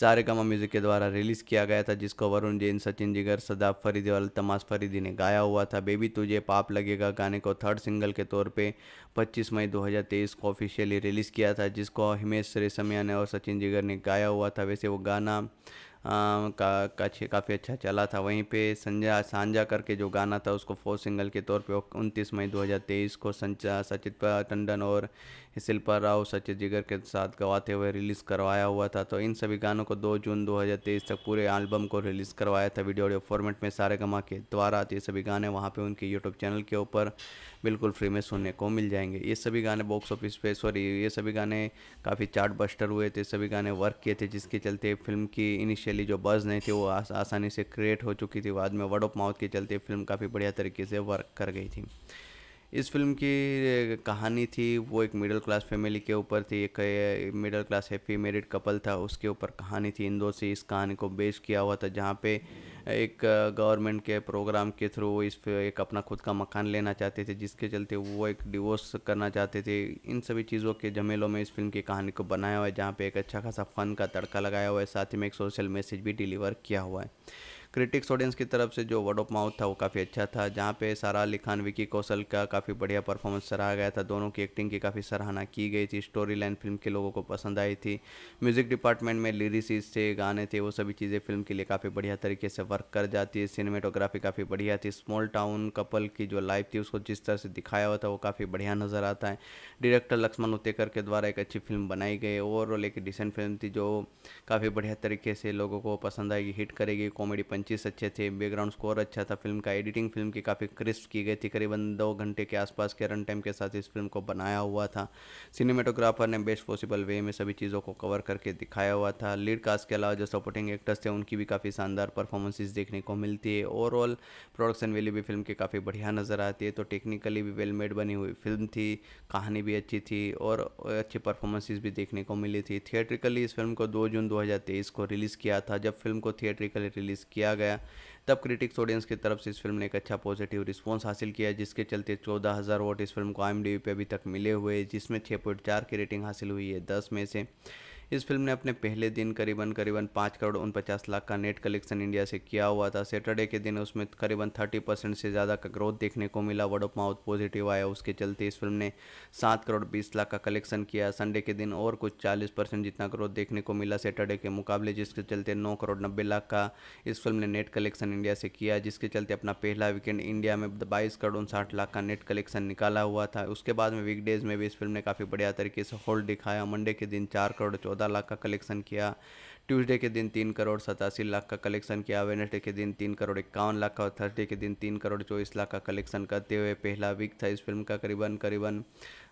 सारे गमा म्यूज़िक के द्वारा रिलीज़ किया गया था जिसको वरुण जैन सचिन जिगर सदाब फरीदी और तमाश फरीदी ने गाया हुआ था बेबी तुझे पाप लगेगा गाने को थर्ड सिंगल के तौर पर पच्चीस मई दो को ऑफिशियली रिलीज़ किया था जिसको हिमेश रेशमिया ने और सचिन जिगर ने गाया हुआ था वैसे वो गाना का, का काफ़ी अच्छा चला था वहीं पे संजा सांझा करके जो गाना था उसको फोर सिंगल के तौर पे उनतीस मई 2023 को संचा सचित टंडन और शिल्पा राव सचिन जिगर के साथ गवाते हुए रिलीज़ करवाया हुआ था तो इन सभी गानों को 2 जून 2023 तक पूरे एल्बम को रिलीज़ करवाया था वीडियो ऑडियो फॉर्मेट में सारे गमा के द्वारा ये सभी गाने वहाँ पे उनके यूट्यूब चैनल के ऊपर बिल्कुल फ्री में सुनने को मिल जाएंगे ये सभी गाने बॉक्स ऑफिस पे सॉरी ये सभी गाने काफ़ी चार्ट बस्टर हुए थे सभी गाने वर्क किए थे जिसके चलते फिल्म की इनिशियली जो बज़ नहीं थी वो आस, आसानी से क्रिएट हो चुकी थी बाद में वर्ड ऑफ माउथ के चलते फिल्म काफ़ी बढ़िया तरीके से वर्क कर गई थी इस फिल्म की कहानी थी वो एक मिडिल क्लास फैमिली के ऊपर थी एक middle class happy married couple था उसके ऊपर कहानी थी इन दो से इस कहानी को बेस किया हुआ था जहाँ पे एक गवर्नमेंट के प्रोग्राम के थ्रू इस एक अपना खुद का मकान लेना चाहते थे जिसके चलते वो एक डिवोर्स करना चाहते थे इन सभी चीज़ों के झमेलों में इस फिल्म की कहानी को बनाया हुआ है जहाँ पे एक अच्छा खासा फ़न का तड़का लगाया हुआ है साथ ही में एक सोशल मैसेज भी डिलीवर किया हुआ है क्रिटिक्स ऑडियंस की तरफ से जो वर्ड ऑफ माउथ था वो काफ़ी अच्छा था जहाँ पे सारा अली खान विकी कौशल का काफ़ी बढ़िया परफॉर्मेंस सराहा गया था दोनों की एक्टिंग की काफ़ी सराहना की गई थी स्टोरी लाइन फिल्म के लोगों को पसंद आई थी म्यूज़िक डिपार्टमेंट में लिरिसिस थे गाने थे वो सभी चीज़ें फिल्म के लिए काफ़ी बढ़िया तरीके से वर्क कर जाती है सिनेमेटोग्राफी काफ़ी बढ़िया थी स्मॉल टाउन कपल की जो लाइफ थी उसको जिस तरह से दिखाया हुआ था वो काफ़ी बढ़िया नज़र आता है डायरेक्टर लक्ष्मण उतेकर के द्वारा एक अच्छी फिल्म बनाई गई ओवरऑल एक डिसेंट फिल्म थी जो काफ़ी बढ़िया तरीके से लोगों को पसंद आएगी हिट करेगी कॉमेडी पंच पंचेस अच्छे थे बैकग्राउंड स्कोर अच्छा था फिल्म का एडिटिंग फिल्म की काफ़ी क्रिस्प की गई थी करीबन दो घंटे के आसपास के रन टाइम के साथ इस फिल्म को बनाया हुआ था सिनेमाटोग्राफर ने बेस्ट पॉसिबल वे में सभी चीज़ों को कवर करके दिखाया हुआ था लीड कास्ट के अलावा जो सपोर्टिंग एक्टर्स थे उनकी भी काफ़ी शानदार परफॉर्मेंसेज देखने को मिलती है ओवरऑल प्रोडक्शन वैल्यू भी फिल्म की काफ़ी बढ़िया नज़र आती है तो टेक्निकली भी वेल मेड बनी हुई फिल्म थी कहानी भी अच्छी थी और अच्छी परफॉर्मेंसेज भी देखने को मिली थी थिएट्रिकली इस फिल्म को दो जून दो को रिलीज़ किया था जब फिल्म को थिएट्रिकली रिलीज़ किया किया गया तब क्रिटिक्स ऑडियंस की तरफ से इस फिल्म ने एक अच्छा पॉजिटिव रिस्पांस हासिल किया जिसके चलते चौदह हज़ार वोट इस फिल्म को आई पे अभी तक मिले हुए जिसमें छः पॉइंट चार की रेटिंग हासिल हुई है दस में से इस फिल्म ने अपने पहले दिन करीबन करीबन पाँच करोड़ उनपचास लाख का नेट कलेक्शन इंडिया से किया हुआ था सैटरडे के दिन उसमें करीबन थर्टी परसेंट से ज़्यादा का ग्रोथ देखने को मिला वर्ड ऑफ माउथ पॉजिटिव आया उसके चलते इस फिल्म ने सात करोड़ बीस लाख का कलेक्शन किया संडे के दिन और कुछ चालीस परसेंट जितना ग्रोथ देखने को मिला सैटरडे के मुकाबले जिसके चलते नौ करोड़ नब्बे लाख का इस फिल्म ने नेट कलेक्शन इंडिया से किया जिसके चलते अपना पहला वीकेंड इंडिया में बाईस करोड़ उनसाठ लाख का नेट कलेक्शन निकाला हुआ था उसके बाद में वीकडेज में भी इस फिल्म ने काफ़ी बढ़िया तरीके से होल्ड दिखाया मंडे के दिन चार करोड़ चौदह लाख का कलेक्शन किया ट्यूसडे के दिन तीन करोड़ सतासी लाख का कलेक्शन किया वेनसडे के दिन तीन करोड़ इक्यावन लाख का और थर्सडे के दिन तीन करोड़ चौबीस लाख का कलेक्शन करते हुए पहला वीक था इस फिल्म का करीबन करीबन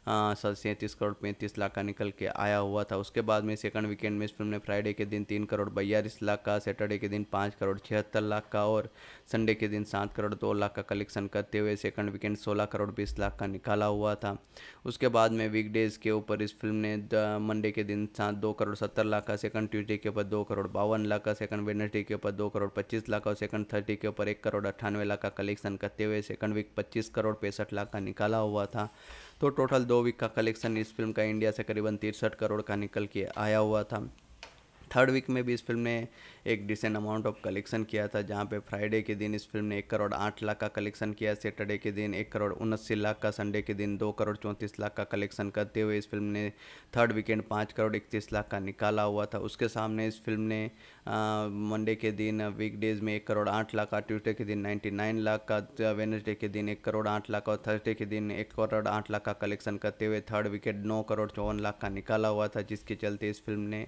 सैंतीस करोड़ पैंतीस लाख का निकल के आया हुआ था उसके बाद में सेकंड वीकेंड में इस फिल्म ने फ्राइडे के दिन तीन करोड़ बयालीस लाख का सैटरडे के दिन पाँच करोड़ छिहत्तर लाख का और संडे के दिन सात करोड़ दो लाख का कलेक्शन करते हुए सेकंड वीकेंड सोलह करोड़ बीस लाख का निकाला हुआ था उसके बाद में वीकडेज़ के ऊपर इस फिल्म ने मंडे के दिन सात दो करोड़ सत्तर लाख का सेकंड ट्यूजडे के ऊपर दो करोड़ बावन लाख का सेकंड वेनसडे के ऊपर दो करोड़ पच्चीस लाख और सेकंड थर्टी के ऊपर एक करोड़ अट्ठानवे लाख का कलेक्शन करते हुए सेकंड वीक पच्चीस करोड़ पैंसठ लाख का निकाला हुआ था तो टोटल दो वीक का कलेक्शन इस फिल्म का इंडिया से करीबन तिरसठ करोड़ का निकल के आया हुआ था थर्ड वीक में भी इस फिल्म ने एक डिसेंट अमाउंट ऑफ कलेक्शन किया था जहाँ पे फ्राइडे के दिन इस फिल्म ने एक करोड़ आठ लाख का कलेक्शन किया सैटरडे के दिन एक करोड़ उनस्सी लाख का संडे के दिन दो करोड़ चौंतीस लाख का कलेक्शन करते हुए इस फिल्म ने थर्ड वीकेंड पाँच करोड़ इकतीस लाख का निकाला हुआ था उसके सामने इस फिल्म ने मंडे के दिन वीकडेज में एक करोड़ आठ लाख का ट्यूसडे के दिन नाइन्टी नाइन लाख का वेनसडे के दिन एक करोड़ आठ लाख और थर्सडे के दिन एक करोड़ आठ लाख का कलेक्शन करते हुए थर्ड विकेट नौ करोड़ चौवन लाख का निकाला हुआ था जिसके चलते इस फिल्म ने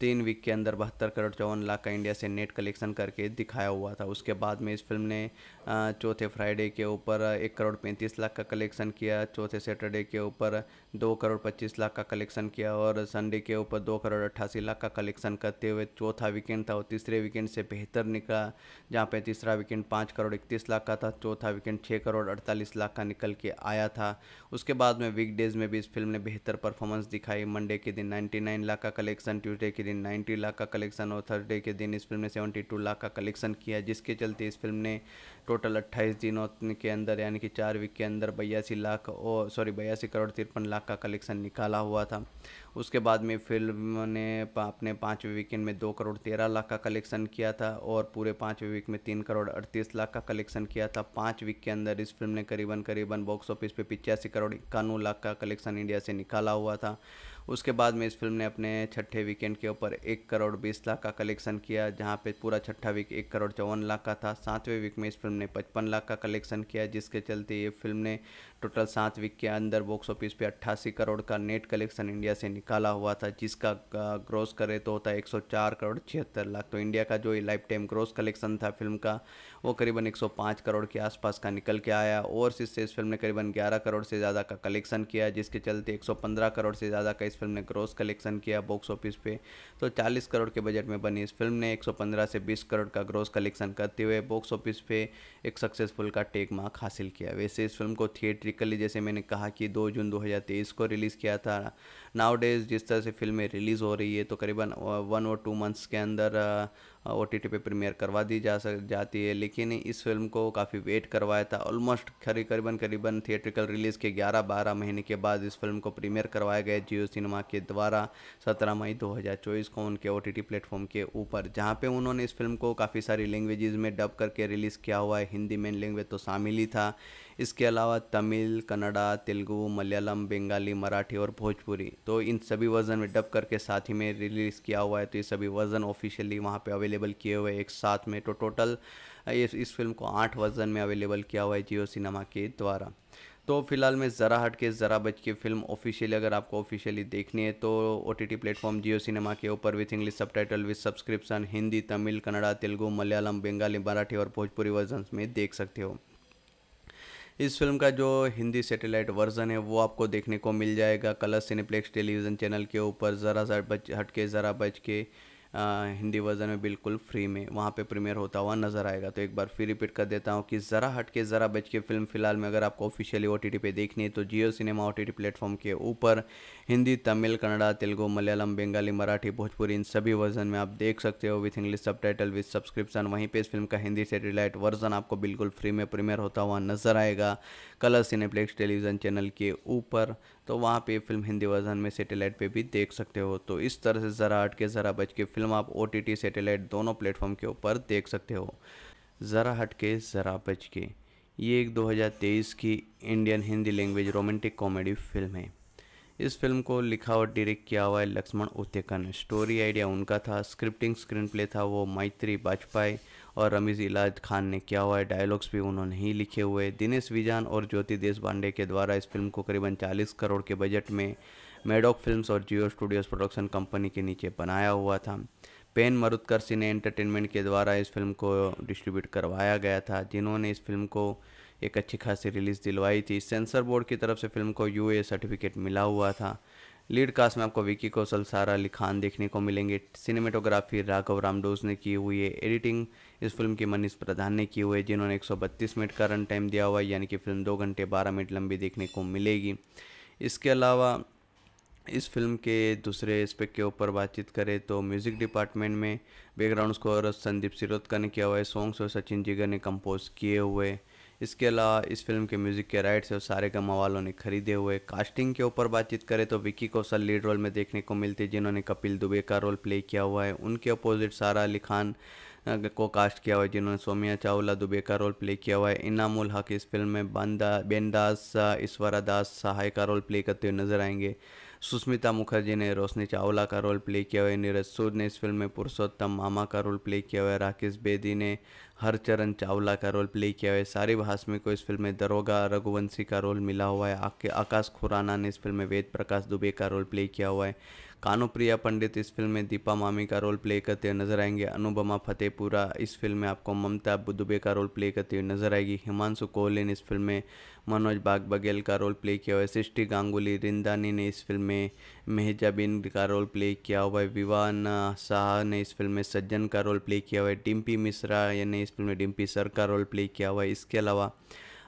तीन वीक के अंदर बहत्तर करोड़ चौवन लाख का इंडिया से नेट कलेक्शन करके दिखाया हुआ था उसके बाद में इस फिल्म ने चौथे फ्राइडे के ऊपर एक करोड़ पैंतीस लाख का कलेक्शन किया चौथे सैटरडे के ऊपर दो करोड़ पच्चीस लाख का कलेक्शन किया और संडे के ऊपर दो करोड़ अट्ठासी लाख का कलेक्शन करते हुए चौथा वीकेंड था और तीसरे वीकेंड से बेहतर निकला जहाँ पे तीसरा वीकेंड पाँच करोड़ इकतीस लाख का था चौथा वीकेंड छः करोड़ अड़तालीस लाख का निकल के आया था उसके बाद में वीकडेज़ में भी इस फिल्म ने बेहतर परफॉर्मेंस दिखाई मंडे के दिन नाइन्टी नाइन लाख का कलेक्शन ट्यूजडे के दिन नाइन्टी लाख का कलेक्शन और थर्सडे के दिन इस फिल्म ने सेवेंटी टू लाख का कलेक्शन किया जिसके चलते इस फिल्म ने टोटल अट्ठाईस दिनों के अंदर यानी कि चार वीक के अंदर बयासी लाख और सॉरी बयासी करोड़ तिरपन लाख लाख का कलेक्शन निकाला हुआ था उसके बाद में फिल्म ने अपने पाँचवें वीकेंड में दो करोड़ तेरह लाख का कलेक्शन किया था और पूरे पाँचवें वीक में तीन करोड़ अड़तीस लाख का कलेक्शन किया था पाँच वीक के अंदर इस फिल्म ने करीबन करीबन बॉक्स ऑफिस पे पिचासी करोड़ इक्यानवे लाख का कलेक्शन इंडिया से निकाला हुआ था उसके बाद में इस फिल्म ने अपने छठे वीकेंड के ऊपर एक करोड़ बीस लाख का कलेक्शन किया जहाँ पे पूरा छठा वीक एक करोड़ चौवन लाख का था सातवें वीक में इस फिल्म ने पचपन लाख का कलेक्शन किया जिसके चलते ये फिल्म ने टोटल सात वीक के अंदर बॉक्स ऑफिस पे अट्ठासी करोड़ का नेट कलेक्शन इंडिया से निकाला हुआ था जिसका ग्रोस करे तो होता है 104 करोड़ छिहत्तर लाख तो इंडिया का जो लाइफ टाइम ग्रोस कलेक्शन था फिल्म का वो करीबन 105 करोड़ के आसपास का निकल के आया ओवरसीज से इस फिल्म ने करीबन 11 करोड़ से ज़्यादा का कलेक्शन किया जिसके चलते 115 करोड़ से ज़्यादा का इस फिल्म ने ग्रोस कलेक्शन किया बॉक्स ऑफिस पे तो 40 करोड़ के बजट में बनी इस फिल्म ने 115 से 20 करोड़ का ग्रोस कलेक्शन करते हुए बॉक्स ऑफिस पे एक सक्सेसफुल का टेक मार्क हासिल किया वैसे इस फिल्म को थिएट्रिकली जैसे मैंने कहा कि दो जून 2023 को रिलीज़ किया था नाउ डेज जिस तरह से फिल्में रिलीज़ हो रही है तो करीबन वन और टू मंथ्स के अंदर ओ टी टी पे प्रीमियर करवा दी जा सक जाती है लेकिन इस फिल्म को काफ़ी वेट करवाया था ऑलमोस्ट खरी करीबन करीबन थिएट्रिकल रिलीज़ के 11-12 महीने के बाद इस फिल्म को प्रीमियर करवाया गया जियो सिनेमा के द्वारा 17 मई 2024 को उनके ओ टी प्लेटफॉर्म के ऊपर जहाँ पर उन्होंने इस फिल्म को काफ़ी सारी लैंग्वेजेज में डब करके रिलीज़ किया हुआ है हिंदी मेन लैंग्वेज तो शामिल ही था इसके अलावा तमिल कन्नड़ा तेलुगु मलयालम बंगाली मराठी और भोजपुरी तो इन सभी वर्जन में डब करके साथ ही में रिलीज़ किया हुआ है तो ये सभी वर्जन ऑफिशियली वहाँ पे अवेलेबल किए हुए एक साथ में तो टोटल इस, इस फिल्म को आठ वर्जन में अवेलेबल किया हुआ है जियो सिनेमा के द्वारा तो फिलहाल मैं ज़रा हट के ज़रा बच के फिल्म ऑफिशियली अगर आपको ऑफिशियली देखनी है तो O T T platform Jio cinema के ऊपर with English subtitle with subscription Hindi Tamil Kannada Telugu Malayalam Bengali Marathi और भोजपुरी वर्जन में देख सकते हो इस फिल्म का जो हिंदी सैटेलाइट वर्जन है वो आपको देखने को मिल जाएगा कलर सिनेप्लेक्स टेलीविज़न चैनल के ऊपर ज़रा सा बच हट के ज़रा बच के हिंदी वर्जन में बिल्कुल फ्री में वहाँ पे प्रीमियर होता हुआ नज़र आएगा तो एक बार फिर रिपीट कर देता हूँ कि ज़रा हट के ज़रा बच के फिल्म फ़िलहाल में अगर आपको ऑफिशियली ओ टी पे देखनी है तो Jio cinema O T platform के ऊपर हिंदी तमिल कन्नड़ा तेलुगु मलयालम बंगाली मराठी भोजपुरी इन सभी वर्जन में आप देख सकते हो with English subtitle with subscription वहीं पर इस फिल्म का हिंदी सेटेलाइट वर्जन आपको बिल्कुल फ्री में प्रीमियर होता हुआ नज़र आएगा कलर सिनेप्लेक्स टेलीविज़न चैनल के ऊपर तो वहाँ पे फिल्म हिंदी वर्जन में सेटेलाइट पे भी देख सकते हो तो इस तरह से ज़रा हट के ज़रा बच के फिल्म आप ओ टी टी सेटेलाइट दोनों प्लेटफॉर्म के ऊपर देख सकते हो ज़रा हट के ज़रा बच के ये एक 2023 की Indian Hindi language romantic comedy film है इस फिल्म को लिखा और डायरेक्ट किया हुआ है लक्ष्मण उत्तेकन स्टोरी आइडिया उनका था स्क्रिप्टिंग स्क्रीन प्ले था वो मैत्री वाजपेयी और रमीज़ इलाज खान ने किया हुआ है डायलॉग्स भी उन्होंने ही लिखे हुए दिनेश विजान और ज्योति देश पांडे के द्वारा इस फिल्म को करीबन 40 करोड़ के बजट में मेडॉक फिल्म्स और जियो स्टूडियोज प्रोडक्शन कंपनी के नीचे बनाया हुआ था पेन मरुदकर सिने एंटरटेनमेंट के द्वारा इस फिल्म को डिस्ट्रीब्यूट करवाया गया था जिन्होंने इस फिल्म को एक अच्छी खासी रिलीज़ दिलवाई थी सेंसर बोर्ड की तरफ से फिल्म को यू सर्टिफिकेट मिला हुआ था लीड कास्ट में आपको विकी कौशल सारा अली खान देखने को मिलेंगे सिनेमेटोग्राफी राघव रामडोज ने की हुई है एडिटिंग इस फिल्म की मनीष प्रधान ने की हुई है जिन्होंने 132 मिनट का रन टाइम दिया हुआ है यानी कि फिल्म दो घंटे बारह मिनट लंबी देखने को मिलेगी इसके अलावा इस फिल्म के दूसरे एस्पेक्ट के ऊपर बातचीत करें तो म्यूज़िक डिपार्टमेंट में बैकग्राउंड स्कोर संदीप सिरोदकर ने किया हुआ है सॉन्ग्स और सचिन जिगर ने कंपोज किए हुए इसके अलावा इस फिल्म के म्यूजिक के राइट्स और सारे गमा वालों ने खरीदे हुए कास्टिंग के ऊपर बातचीत करें तो विक्की कौशल लीड रोल में देखने को मिलती है जिन्होंने कपिल दुबे का रोल प्ले किया हुआ है उनके अपोजिट सारा अली खान को कास्ट किया हुआ है जिन्होंने सोमिया चावला दुबे का रोल प्ले किया हुआ है इनामुल हक इस फिल्म में बंदा बेनदास ईश्वरा दास सहाय का रोल प्ले करते हुए नजर आएंगे सुष्मिता मुखर्जी ने रोशनी चावला का रोल प्ले किया हुआ है नीरज सूद ने इस फिल्म में पुरुषोत्तम मामा का रोल प्ले किया हुआ है राकेश बेदी ने हरचरण चावला का रोल प्ले किया हुआ है सारिब हाशमी को इस फिल्म में दरोगा रघुवंशी का रोल मिला हुआ है आकाश खुराना ने इस फिल्म में वेद प्रकाश दुबे का रोल प्ले किया हुआ है कानोप्रिया पंडित इस फिल्म में दीपा मामी का रोल प्ले करते हुए नजर आएंगे अनुपमा फतेहपुरा इस फिल्म में आपको ममता बुदुबे का रोल प्ले करते हुए नजर आएगी हिमांशु कोहली ने इस फिल्म में मनोज बाग बघेल का रोल प्ले किया हुआ है सृष्टि गांगुली रिंदानी ने इस फिल्म में मेहजा बिन का रोल प्ले किया हुआ है विवान शाह ने इस फिल्म में सज्जन का रोल प्ले किया हुआ है डिम्पी मिश्रा ने इस फिल्म में डिम्पी सर का रोल प्ले किया हुआ है इसके अलावा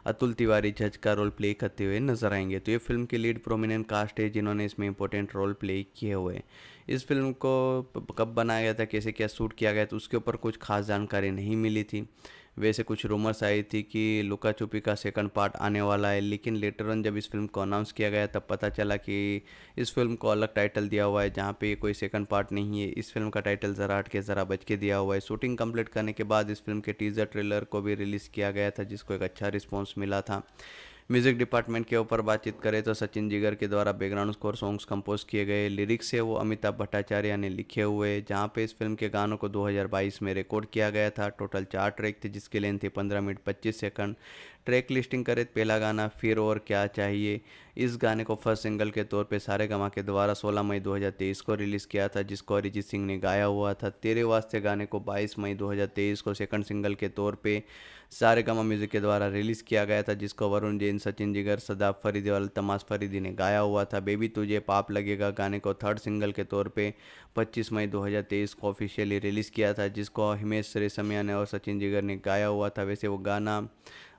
अतुल तिवारी जज का रोल प्ले करते हुए नजर आएंगे तो ये फिल्म की लीड प्रोमिनेंट कास्ट है जिन्होंने इसमें इंपॉर्टेंट रोल प्ले किए हुए इस फिल्म को कब बनाया गया था कैसे क्या शूट किया गया तो उसके ऊपर कुछ खास जानकारी नहीं मिली थी वैसे कुछ रूमर्स आई थी कि लुका छुपी का सेकंड पार्ट आने वाला है लेकिन लेटर ऑन जब इस फिल्म को अनाउंस किया गया तब पता चला कि इस फिल्म को अलग टाइटल दिया हुआ है जहाँ पे कोई सेकंड पार्ट नहीं है इस फिल्म का टाइटल ज़रा हट के ज़रा बच के दिया हुआ है शूटिंग कंप्लीट करने के बाद इस फिल्म के टीज़र ट्रेलर को भी रिलीज़ किया गया था जिसको एक अच्छा रिस्पॉन्स मिला था म्यूज़िक डिपार्टमेंट के ऊपर बातचीत करें तो सचिन जिगर के द्वारा बैकग्राउंड स्कोर सॉन्ग्स कंपोज किए गए लिरिक्स है वो अमिताभ भट्टाचार्य ने लिखे हुए जहाँ पे इस फिल्म के गानों को 2022 में रिकॉर्ड किया गया था टोटल चार ट्रैक थे जिसकी लेंथ थी पंद्रह मिनट पच्चीस सेकंड ट्रैक लिस्टिंग करे पहला गाना फिर और क्या चाहिए इस गाने को फर्स्ट सिंगल के तौर पे सारे गमा के द्वारा 16 मई 2023 को रिलीज़ किया था जिसको अरिजीत सिंह ने गाया हुआ था तेरे वास्ते गाने को 22 मई 2023 को सेकंड सिंगल के तौर पे सारे गमा म्यूज़िक के द्वारा रिलीज़ किया गया था जिसको वरुण जैन सचिन जिगर सदाब फरीदी और तमाश फरीदी ने गाया हुआ था बेबी तुझे पाप लगेगा गाने को थर्ड सिंगल के तौर पर पच्चीस मई दो को ऑफिशियली रिलीज़ किया था जिसको हिमेश रेशमिया ने और सचिन जिगर ने गाया हुआ था वैसे वो गाना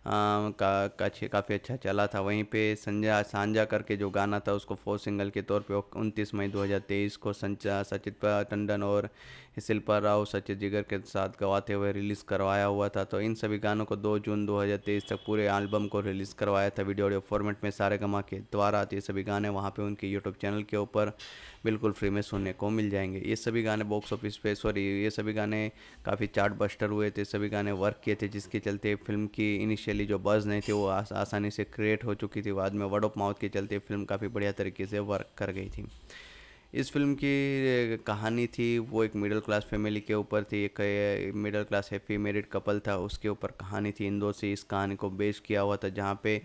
का, का काफ़ी अच्छा चला था वहीं पे संजा सांझा करके जो गाना था उसको फोर सिंगल के तौर पे उनतीस मई 2023 को संचा सचित टंडन और शिल्पा राव सचित जिगर के साथ गवाते हुए रिलीज़ करवाया हुआ था तो इन सभी गानों को 2 जून 2023 तक पूरे एल्बम को रिलीज़ करवाया था वीडियो ऑडियो फॉर्मेट में सारे गमा के द्वारा तो ये सभी गाने वहाँ पर उनके यूट्यूब चैनल के ऊपर बिल्कुल फ्री में सुनने को मिल जाएंगे ये सभी गाने बॉक्स ऑफिस पे सॉरी ये सभी गाने काफ़ी चार्ट बस्टर हुए थे सभी गाने वर्क किए थे जिसके चलते फिल्म की इनिशियली जो बज़ नहीं थी वो आस, आसानी से क्रिएट हो चुकी थी बाद में वर्ड ऑफ माउथ के चलते फिल्म काफ़ी बढ़िया तरीके से वर्क कर गई थी इस फिल्म की कहानी थी वो एक मिडिल क्लास फैमिली के ऊपर थी एक middle class happy married couple था उसके ऊपर कहानी थी इंदौर से इस कहानी को बेस किया हुआ था जहाँ पे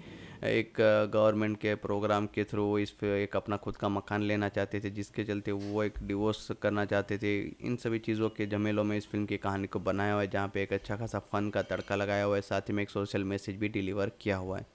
एक गवर्नमेंट के प्रोग्राम के थ्रू इस एक अपना खुद का मकान लेना चाहते थे जिसके चलते वो एक डिवोर्स करना चाहते थे इन सभी चीज़ों के झमेलों में इस फिल्म की कहानी को बनाया हुआ है जहाँ पे एक अच्छा खासा फ़न का तड़का लगाया हुआ है साथ ही में एक सोशल मैसेज भी डिलीवर किया हुआ है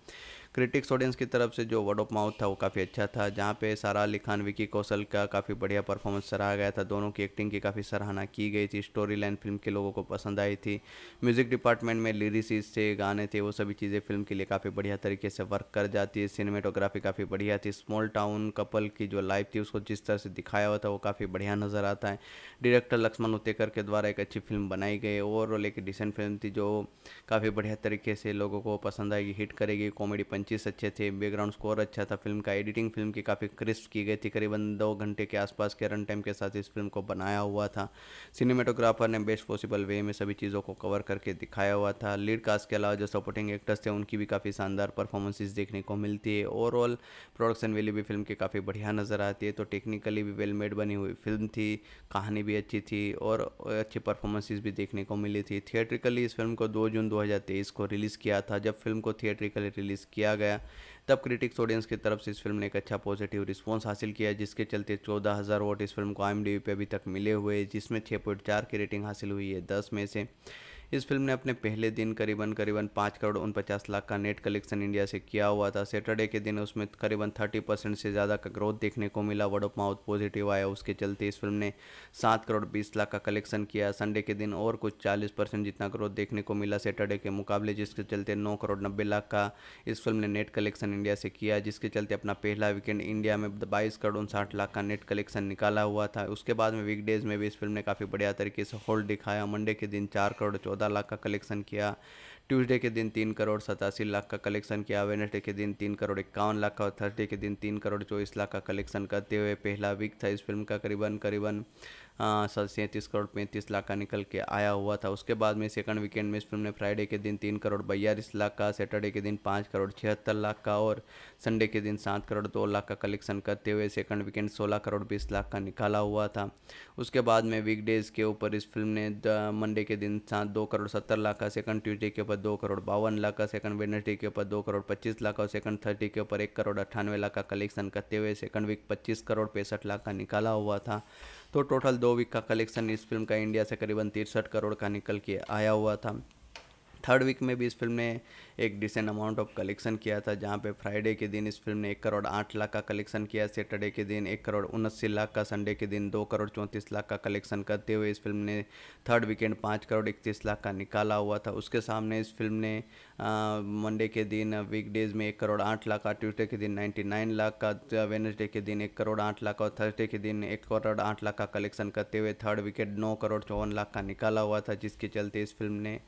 क्रिटिक्स ऑडियंस की तरफ से जो वर्ड ऑफ माउथ था वो काफ़ी अच्छा था जहाँ पे सारा अली खान विकी कौशल का काफ़ी बढ़िया परफॉर्मेंस सराहा गया था दोनों की एक्टिंग की काफ़ी सराहना की गई थी स्टोरी लाइन फिल्म के लोगों को पसंद आई थी म्यूज़िक डिपार्टमेंट में लिरिक्स थे गाने थे वो सभी चीज़ें फिल्म के लिए काफ़ी बढ़िया तरीके से वर्क कर जाती है सिनेमेटोग्राफी काफ़ी बढ़िया थी स्मॉल टाउन कपल की जो लाइफ थी उसको जिस तरह से दिखाया हुआ था वो काफ़ी बढ़िया नज़र आता है डायरेक्टर लक्ष्मण उतेकर के द्वारा एक अच्छी फिल्म बनाई गई ओवरऑल एक डिसेंट फिल्म थी जो काफ़ी बढ़िया तरीके से लोगों को पसंद आएगी हिट करेगी कॉमेडी पंचेस अच्छे थे बैकग्राउंड स्कोर अच्छा था फिल्म का एडिटिंग फिल्म की काफ़ी क्रिस्प की गई थी करीबन दो घंटे के आसपास के रन टाइम के साथ इस फिल्म को बनाया हुआ था सिनेमाटोग्राफर ने बेस्ट पॉसिबल वे में सभी चीज़ों को कवर करके दिखाया हुआ था लीड कास्ट के अलावा जो सपोर्टिंग एक्टर्स थे उनकी भी काफ़ी शानदार परफॉर्मेंसेज देखने को मिलती है ओवरऑल प्रोडक्शन वैल्यू भी फिल्म की काफ़ी बढ़िया नज़र आती है तो टेक्निकली भी वेल मेड बनी हुई फिल्म थी कहानी भी अच्छी थी और अच्छी परफॉर्मेंसेज भी देखने को मिली थी थिएट्रिकली इस फिल्म को दो जून दो को रिलीज़ किया था जब फिल्म को थिएट्रिकली रिलीज़ किया किया गया तब क्रिटिक्स ऑडियंस की तरफ से इस फिल्म ने एक अच्छा पॉजिटिव रिस्पॉन्स हासिल किया जिसके चलते चौदह हज़ार वोट इस फिल्म को आई पे अभी तक मिले हुए जिसमें छः पॉइंट चार की रेटिंग हासिल हुई है दस में से इस फिल्म ने अपने पहले दिन करीबन करीबन पाँच करोड़ उनपचास लाख का नेट कलेक्शन इंडिया से किया हुआ था सैटरडे के दिन उसमें करीबन थर्टी परसेंट से ज़्यादा का ग्रोथ देखने को मिला वर्ड ऑफ माउथ पॉजिटिव आया उसके चलते इस फिल्म ने सात करोड़ बीस लाख का कलेक्शन किया संडे के दिन और कुछ चालीस परसेंट जितना ग्रोथ देखने को मिला सैटरडे के मुकाबले जिसके चलते नौ करोड़ नब्बे लाख का इस फिल्म ने नेट कलेक्शन इंडिया से किया जिसके चलते अपना पहला वीकेंड इंडिया में बाईस करोड़ उनसाठ लाख का नेट कलेक्शन निकाला हुआ था उसके बाद में वीकडेज में भी इस फिल्म ने काफ़ी बढ़िया तरीके से होल्ड दिखाया मंडे के दिन चार करोड़ चौदह चौदह लाख का कलेक्शन किया ट्यूसडे के दिन तीन करोड़ सतासी लाख का कलेक्शन किया वेनसडे के दिन तीन करोड़ इक्यावन लाख का और थर्सडे के दिन तीन करोड़ चौबीस लाख का कलेक्शन करते हुए पहला वीक था इस फिल्म का करीबन करीबन सैंतीस करोड़ पैंतीस लाख का निकल के आया हुआ था उसके बाद में सेकंड वीकेंड में इस फिल्म ने फ्राइडे के दिन तीन करोड़ बयालीस लाख का सैटरडे के दिन पाँच करोड़ छिहत्तर लाख का और संडे के दिन सात करोड़ दो लाख का कलेक्शन करते हुए सेकंड वीकेंड सोलह करोड़ बीस लाख का निकाला हुआ था उसके बाद में वीकडेज़ के ऊपर इस फिल्म ने मंडे के दिन सात दो करोड़ सत्तर लाख का सेकंड ट्यूजडे के ऊपर दो करोड़ बावन लाख का सेकंड वेनसडे के ऊपर दो करोड़ पच्चीस लाख और सेकंड थर्टी के ऊपर एक करोड़ अट्ठानवे लाख का कलेक्शन करते हुए सेकंड वीक पच्चीस करोड़ पैंसठ लाख का निकाला हुआ था तो टोटल दो वीक का कलेक्शन इस फिल्म का इंडिया से करीबन तिरसठ करोड़ का निकल के आया हुआ था थर्ड वीक में भी इस फिल्म ने एक डिसेंट अमाउंट ऑफ कलेक्शन किया था जहाँ पे फ्राइडे के दिन इस फिल्म ने एक करोड़ आठ लाख का कलेक्शन किया सैटरडे के दिन एक करोड़ उनस्सी लाख का संडे के दिन दो करोड़ चौंतीस लाख का कलेक्शन करते हुए इस फिल्म ने थर्ड वीकेंड पाँच करोड़ इकतीस लाख का निकाला हुआ था उसके सामने इस फिल्म ने मंडे के दिन वीकडेज में एक करोड़ आठ लाख का ट्यूसडे के दिन नाइन्टी नाइन लाख का वेनसडे के दिन एक करोड़ आठ लाख और थर्सडे के दिन एक करोड़ आठ लाख का कलेक्शन करते हुए थर्ड विकेट नौ करोड़ चौवन लाख का निकाला हुआ था जिसके चलते इस फिल्म ने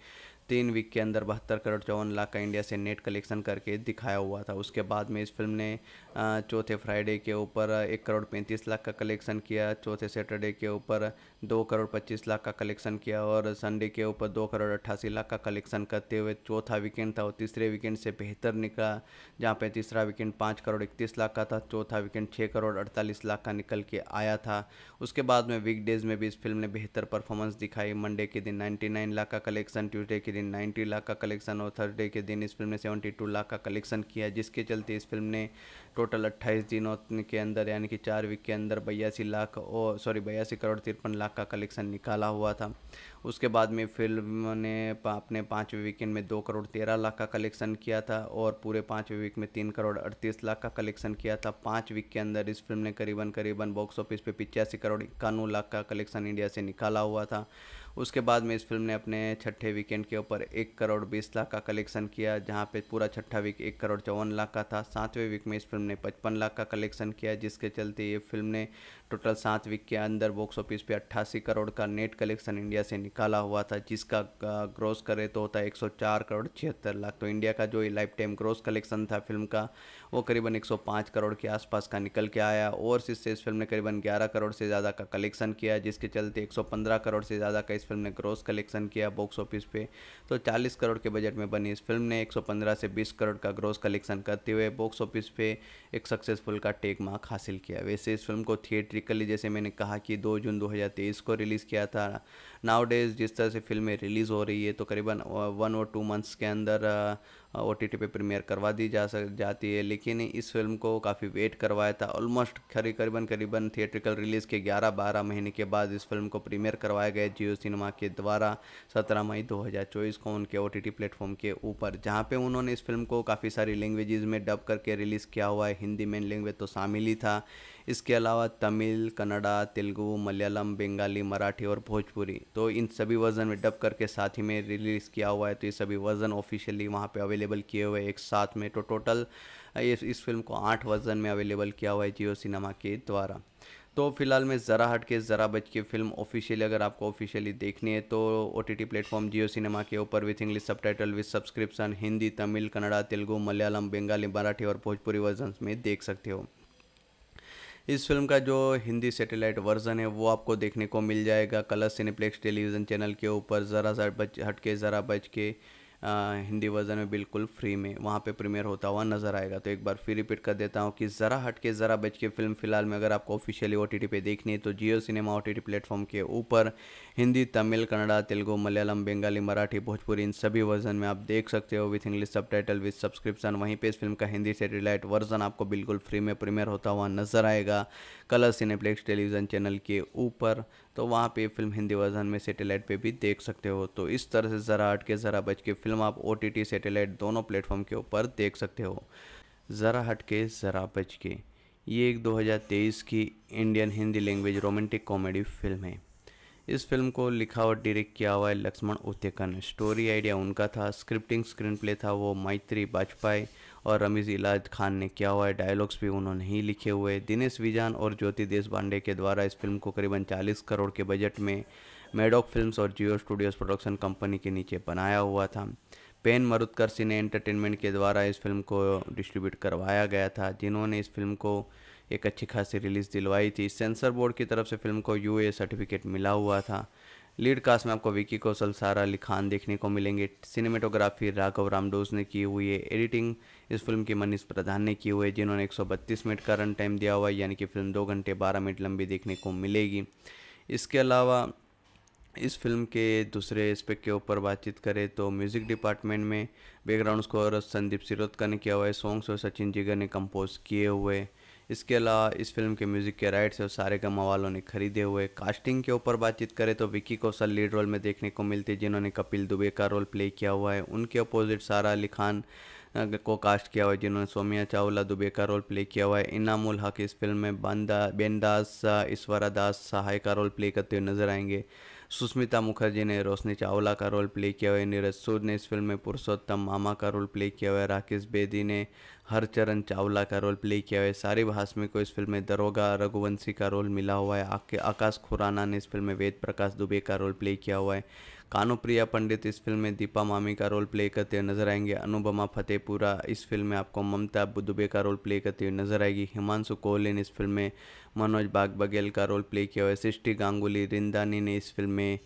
तीन वीक के अंदर बहत्तर करोड़ चौवन लाख का इंडिया से नेट कलेक्शन करके दिखाया हुआ था उसके बाद में इस फिल्म ने चौथे फ्राइडे के ऊपर एक करोड़ पैंतीस लाख का कलेक्शन किया चौथे सैटरडे के ऊपर दो करोड़ पच्चीस लाख का कलेक्शन किया और संडे के ऊपर दो करोड़ अट्ठासी लाख का कलेक्शन करते हुए चौथा वीकेंड था और तीसरे वीकेंड से बेहतर निकला जहाँ पर तीसरा वीकेंड पाँच करोड़ इकतीस लाख का था चौथा वीकेंड छः करोड़ अड़तालीस लाख का निकल के आया था उसके बाद में वीकडेज़ में भी इस फिल्म ने बेहतर परफॉर्मेंस दिखाई मंडे के दिन नाइन्टी लाख का कलेक्शन ट्यूजडे के दिन 90 लाख का कलेक्शन और थर्सडे के दिन इस फिल्म ने 72 लाख का कलेक्शन किया जिसके चलते इस फिल्म ने टोटल 28 दिनों के अंदर यानी कि चार वीक के अंदर बयासी लाख और सॉरी बयासी करोड़ तिरपन लाख का कलेक्शन निकाला हुआ था उसके बाद में फिल्म ने अपने पाँचवें वीकेंड में दो करोड़ तेरह लाख का कलेक्शन किया था और पूरे पाँचवें वीक में तीन करोड़ अड़तीस लाख का कलेक्शन किया था पाँच वीक के अंदर इस फिल्म ने करीबन करीबन बॉक्स ऑफिस पे पिचासी करोड़ इक्यानवे लाख का कलेक्शन इंडिया से निकाला हुआ था उसके बाद में इस फिल्म ने अपने छठे वीकेंड के ऊपर एक करोड़ बीस लाख का कलेक्शन किया जहाँ पे पूरा छठा वीक एक करोड़ चौवन लाख का था सातवें वीक में इस फिल्म ने पचपन लाख का कलेक्शन किया जिसके चलते ये फिल्म ने टोटल सात वीक के अंदर बॉक्स ऑफिस पे 88 करोड़ का नेट कलेक्शन इंडिया से निकाला हुआ था जिसका ग्रोस करे तो होता है 104 करोड़ छिहत्तर लाख तो इंडिया का जो लाइफ टाइम ग्रोस कलेक्शन था फिल्म का वो करीबन 105 करोड़ के आसपास का निकल के आया और इससे इस फिल्म ने करीबन ग्यारह करोड़ से ज़्यादा का कलेक्शन किया जिसके चलते 115 करोड़ से ज़्यादा का इस फिल्म ने ग्रोस कलेक्शन किया बॉक्स ऑफिस पे तो 40 करोड़ के बजट में बनी इस फिल्म ने 115 से 20 करोड़ का ग्रोस कलेक्शन करते हुए बॉक्स ऑफिस पे एक सक्सेसफुल का टेक मार्क हासिल किया वैसे इस फिल्म को थिएटर बेसिकली जैसे मैंने कहा कि दो जून 2023 को रिलीज़ किया था नाउ डेज जिस तरह से फिल्में रिलीज़ हो रही है तो करीबन वन और टू मंथ्स के अंदर ओ टी टी पे प्रीमियर करवा दी जा सक जाती है लेकिन इस फिल्म को काफ़ी वेट करवाया था ऑलमोस्ट खरी करीबन करीबन थिएट्रिकल रिलीज़ के 11-12 महीने के बाद इस फिल्म को प्रीमियर करवाया गया जियो सिनेमा के द्वारा 17 मई 2024 को उनके ओ टी टी प्लेटफॉर्म के ऊपर जहाँ पे उन्होंने इस फिल्म को काफ़ी सारी लैंग्वेजेस में डब करके रिलीज़ किया हुआ है हिंदी मेन लैंग्वेज तो शामिल ही था इसके अलावा तमिल कन्नड़ा तेलुगू मलयालम बंगाली मराठी और भोजपुरी तो इन सभी वर्जन में डब करके साथ ही में रिलीज़ किया हुआ है तो ये सभी वर्जन ऑफिशियली वहाँ पे अवेलेबल किए हुए एक साथ में तो टोटल इस, इस फिल्म को आठ वर्जन में अवेलेबल किया हुआ है जियो सिनेमा के द्वारा तो फिलहाल मैं ज़रा हट के ज़रा बच के फिल्म ऑफिशियली अगर आपको ऑफिशियली देखनी है तो O T T platform Jio cinema के ऊपर with English subtitle with subscription Hindi Tamil Kannada Telugu Malayalam Bengali Marathi और भोजपुरी वर्जन में देख सकते हो इस फिल्म का जो हिंदी सेटेलाइट वर्जन है वो आपको देखने को मिल जाएगा कलर सिनेप्लेक्स टेलीविज़न चैनल के ऊपर ज़रा सा बच हट के ज़रा बच के हिंदी वर्जन में बिल्कुल फ्री में वहाँ पे प्रीमियर होता हुआ नज़र आएगा तो एक बार फिर रिपीट कर देता हूँ कि ज़रा हट के ज़रा बच के फिल्म फिलहाल में अगर आपको ऑफिशियली ओ टी पे देखनी है तो Jio cinema O T platform के ऊपर हिंदी तमिल कन्नड़ा तेलुगू मलयालम बंगाली मराठी भोजपुरी इन सभी वर्जन में आप देख सकते हो with English subtitle with subscription वहीं पर इस फिल्म का हिंदी से वर्जन आपको बिल्कुल फ्री में प्रीमियर होता हुआ नज़र आएगा कलर सिनेप्लेक्स टेलीविज़न चैनल के ऊपर तो वहाँ पे फिल्म हिंदी वर्जन में सेटेलाइट पे भी देख सकते हो तो इस तरह से ज़रा हट के ज़रा बच के फिल्म आप ओ टी टी सेटेलाइट दोनों प्लेटफॉर्म के ऊपर देख सकते हो ज़रा हट के ज़रा बच के ये एक 2023 की Indian Hindi language romantic comedy film है इस फिल्म को लिखा और डायरेक्ट किया हुआ है लक्ष्मण उत्तेकन स्टोरी आइडिया उनका था स्क्रिप्टिंग स्क्रीन प्ले था वो मैत्री बाजपाई और रमीज़ इलाज खान ने किया हुआ है डायलॉग्स भी उन्होंने ही लिखे हुए दिनेश विजान और ज्योति देश पांडे के द्वारा इस फिल्म को करीबन 40 करोड़ के बजट में मेडॉक फिल्म्स और जियो स्टूडियोज़ प्रोडक्शन कंपनी के नीचे बनाया हुआ था पेन मरुदकर सिने एंटरटेनमेंट के द्वारा इस फिल्म को डिस्ट्रीब्यूट करवाया गया था जिन्होंने इस फिल्म को एक अच्छी खासी रिलीज़ दिलवाई थी सेंसर बोर्ड की तरफ से फिल्म को यू सर्टिफिकेट मिला हुआ था लीड कास्ट में आपको विकी कौशल सारा अली खान देखने को मिलेंगे सिनेमेटोग्राफी राघव रामडोस ने की हुई है एडिटिंग इस फिल्म की मनीष प्रधान ने की हुई है जिन्होंने 132 मिनट का रन टाइम दिया हुआ है यानी कि फिल्म दो घंटे बारह मिनट लंबी देखने को मिलेगी इसके अलावा इस फिल्म के दूसरे एस्पेक्ट के ऊपर बातचीत करें तो म्यूज़िक डिपार्टमेंट में बैकग्राउंड स्कोर संदीप सिरोदकर ने किया हुआ है सॉन्ग्स और सचिन जिगर ने कंपोज किए हुए इसके अलावा इस फिल्म के म्यूजिक के राइट्स और सारे का मवालों ने खरीदे हुए कास्टिंग के ऊपर बातचीत करें तो विक्की कौशल लीड रोल में देखने को मिलती है जिन्होंने कपिल दुबे का रोल प्ले किया हुआ है उनके अपोजिट सारा अली खान को कास्ट किया हुआ है जिन्होंने सोमिया चावला दुबे का रोल प्ले किया हुआ है इनामुल हक इस फिल्म में बंदा बेनदास ईश्वरा दास सहाय का रोल प्ले करते हुए नजर आएंगे सुष्मिता मुखर्जी ने रोशनी चावला का रोल प्ले किया हुआ है नीरज सूद ने इस फिल्म में पुरुषोत्तम मामा का रोल प्ले किया हुआ है राकेश बेदी ने हरचरण चावला का रोल प्ले किया हुआ है सारी भाषमी को इस फिल्म में दरोगा रघुवंशी का रोल मिला हुआ है आके आकाश खुराना ने इस फिल्म में वेद प्रकाश दुबे का रोल प्ले किया हुआ है कानुप्रिया पंडित इस फिल्म में दीपा मामी का रोल प्ले करते हुए नजर आएंगे अनुपमा फतेहपुरा इस फिल्म में आपको ममता दुबे का रोल प्ले करते हुए नजर आएगी हिमांशु कोहली ने इस फिल्म में मनोज बाग बघेल का रोल प्ले किया हुआ है सृष्टि गांगुली रिंदानी ने इस फिल्म में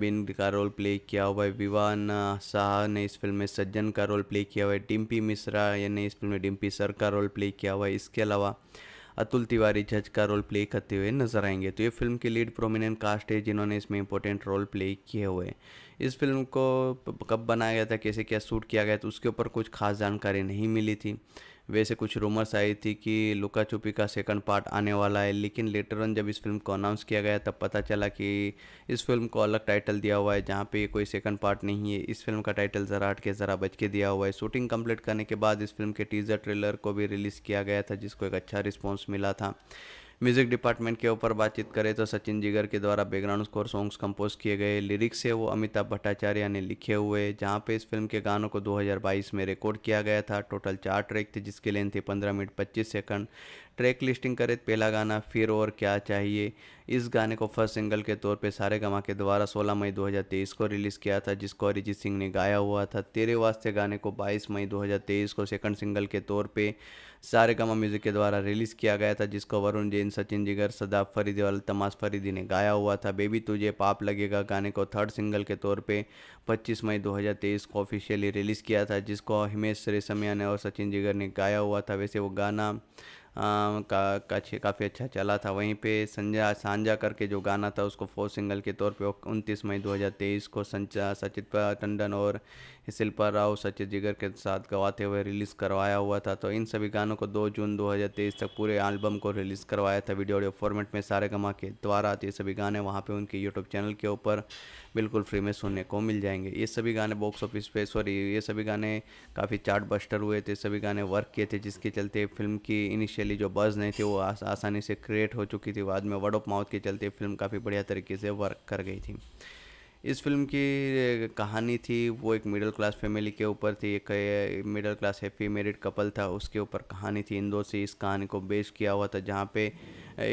बिन का रोल प्ले किया हुआ है विवान शाह ने इस फिल्म में सज्जन का रोल प्ले किया हुआ है डिम्पी मिश्रा ने इस फिल्म में डिम्पी सर का रोल प्ले किया हुआ है इसके अलावा अतुल तिवारी जज का रोल प्ले करते हुए नजर आएंगे तो ये फिल्म की लीड प्रोमिनेंट कास्ट है जिन्होंने इसमें इंपॉर्टेंट रोल प्ले किए हुए इस फिल्म को कब बनाया गया था कैसे क्या शूट किया गया तो उसके ऊपर कुछ खास जानकारी नहीं मिली थी वैसे कुछ रूमर्स आई थी कि लुका छुपी का सेकंड पार्ट आने वाला है लेकिन लेटर ऑन जब इस फिल्म को अनाउंस किया गया तब पता चला कि इस फिल्म को अलग टाइटल दिया हुआ है जहाँ पे कोई सेकंड पार्ट नहीं है इस फिल्म का टाइटल ज़रा हट के ज़रा बच के दिया हुआ है शूटिंग कंप्लीट करने के बाद इस फिल्म के टीज़र ट्रेलर को भी रिलीज़ किया गया था जिसको एक अच्छा रिस्पॉन्स मिला था म्यूज़िक डिपार्टमेंट के ऊपर बातचीत करें तो सचिन जिगर के द्वारा बैकग्राउंड स्कोर सॉन्ग्स कंपोज किए गए लिरिक्स है वो अमिताभ भट्टाचार्य ने लिखे हुए जहाँ पे इस फिल्म के गानों को 2022 में रिकॉर्ड किया गया था टोटल चार ट्रैक थे जिसकी लेंथ थी पंद्रह मिनट पच्चीस सेकंड ट्रैक लिस्टिंग करें पहला गाना फिर और क्या चाहिए इस गाने को फर्स्ट सिंगल के तौर पे सारे गमा के द्वारा 16 मई 2023 को रिलीज़ किया था जिसको अरिजीत सिंह ने गाया हुआ था तेरे वास्ते गाने को 22 मई 2023 को सेकंड सिंगल के तौर पे सारे गमा म्यूज़िक के द्वारा रिलीज़ किया गया था जिसको वरुण जैन सचिन जिगर सदाब फरीदी और तमाश फरीदी ने गाया हुआ था बेबी तुझे पाप लगेगा गाने को थर्ड सिंगल के तौर पर पच्चीस मई दो को ऑफिशियली रिलीज़ किया था जिसको हिमेश रेशमिया ने और सचिन जिगर ने गाया हुआ था वैसे वो गाना का, का काफ़ी अच्छा चला था वहीं पे संजा सांझा करके जो गाना था उसको फोर सिंगल के तौर पे उनतीस मई 2023 को संचा सचित टंडन और शिल्पा राव सचित जिगर के साथ गवाते हुए रिलीज़ करवाया हुआ था तो इन सभी गानों को 2 जून 2023 तक पूरे एल्बम को रिलीज़ करवाया था वीडियो ऑडियो फॉर्मेट में सारे गमा के द्वारा ये सभी गाने वहाँ पे उनके यूट्यूब चैनल के ऊपर बिल्कुल फ्री में सुनने को मिल जाएंगे ये सभी गाने बॉक्स ऑफिस पे सॉरी ये सभी गाने काफ़ी चार्ट बस्टर हुए थे सभी गाने वर्क किए थे जिसके चलते फिल्म की इनिशियली जो बज़ नहीं थी वो आस, आसानी से क्रिएट हो चुकी थी बाद में वर्ड ऑफ माउथ के चलते फिल्म काफ़ी बढ़िया तरीके से वर्क कर गई थी इस फिल्म की कहानी थी वो एक मिडिल क्लास फैमिली के ऊपर थी एक middle class happy married couple था उसके ऊपर कहानी थी इंदौर से इस कहानी को बेस किया हुआ था जहाँ पे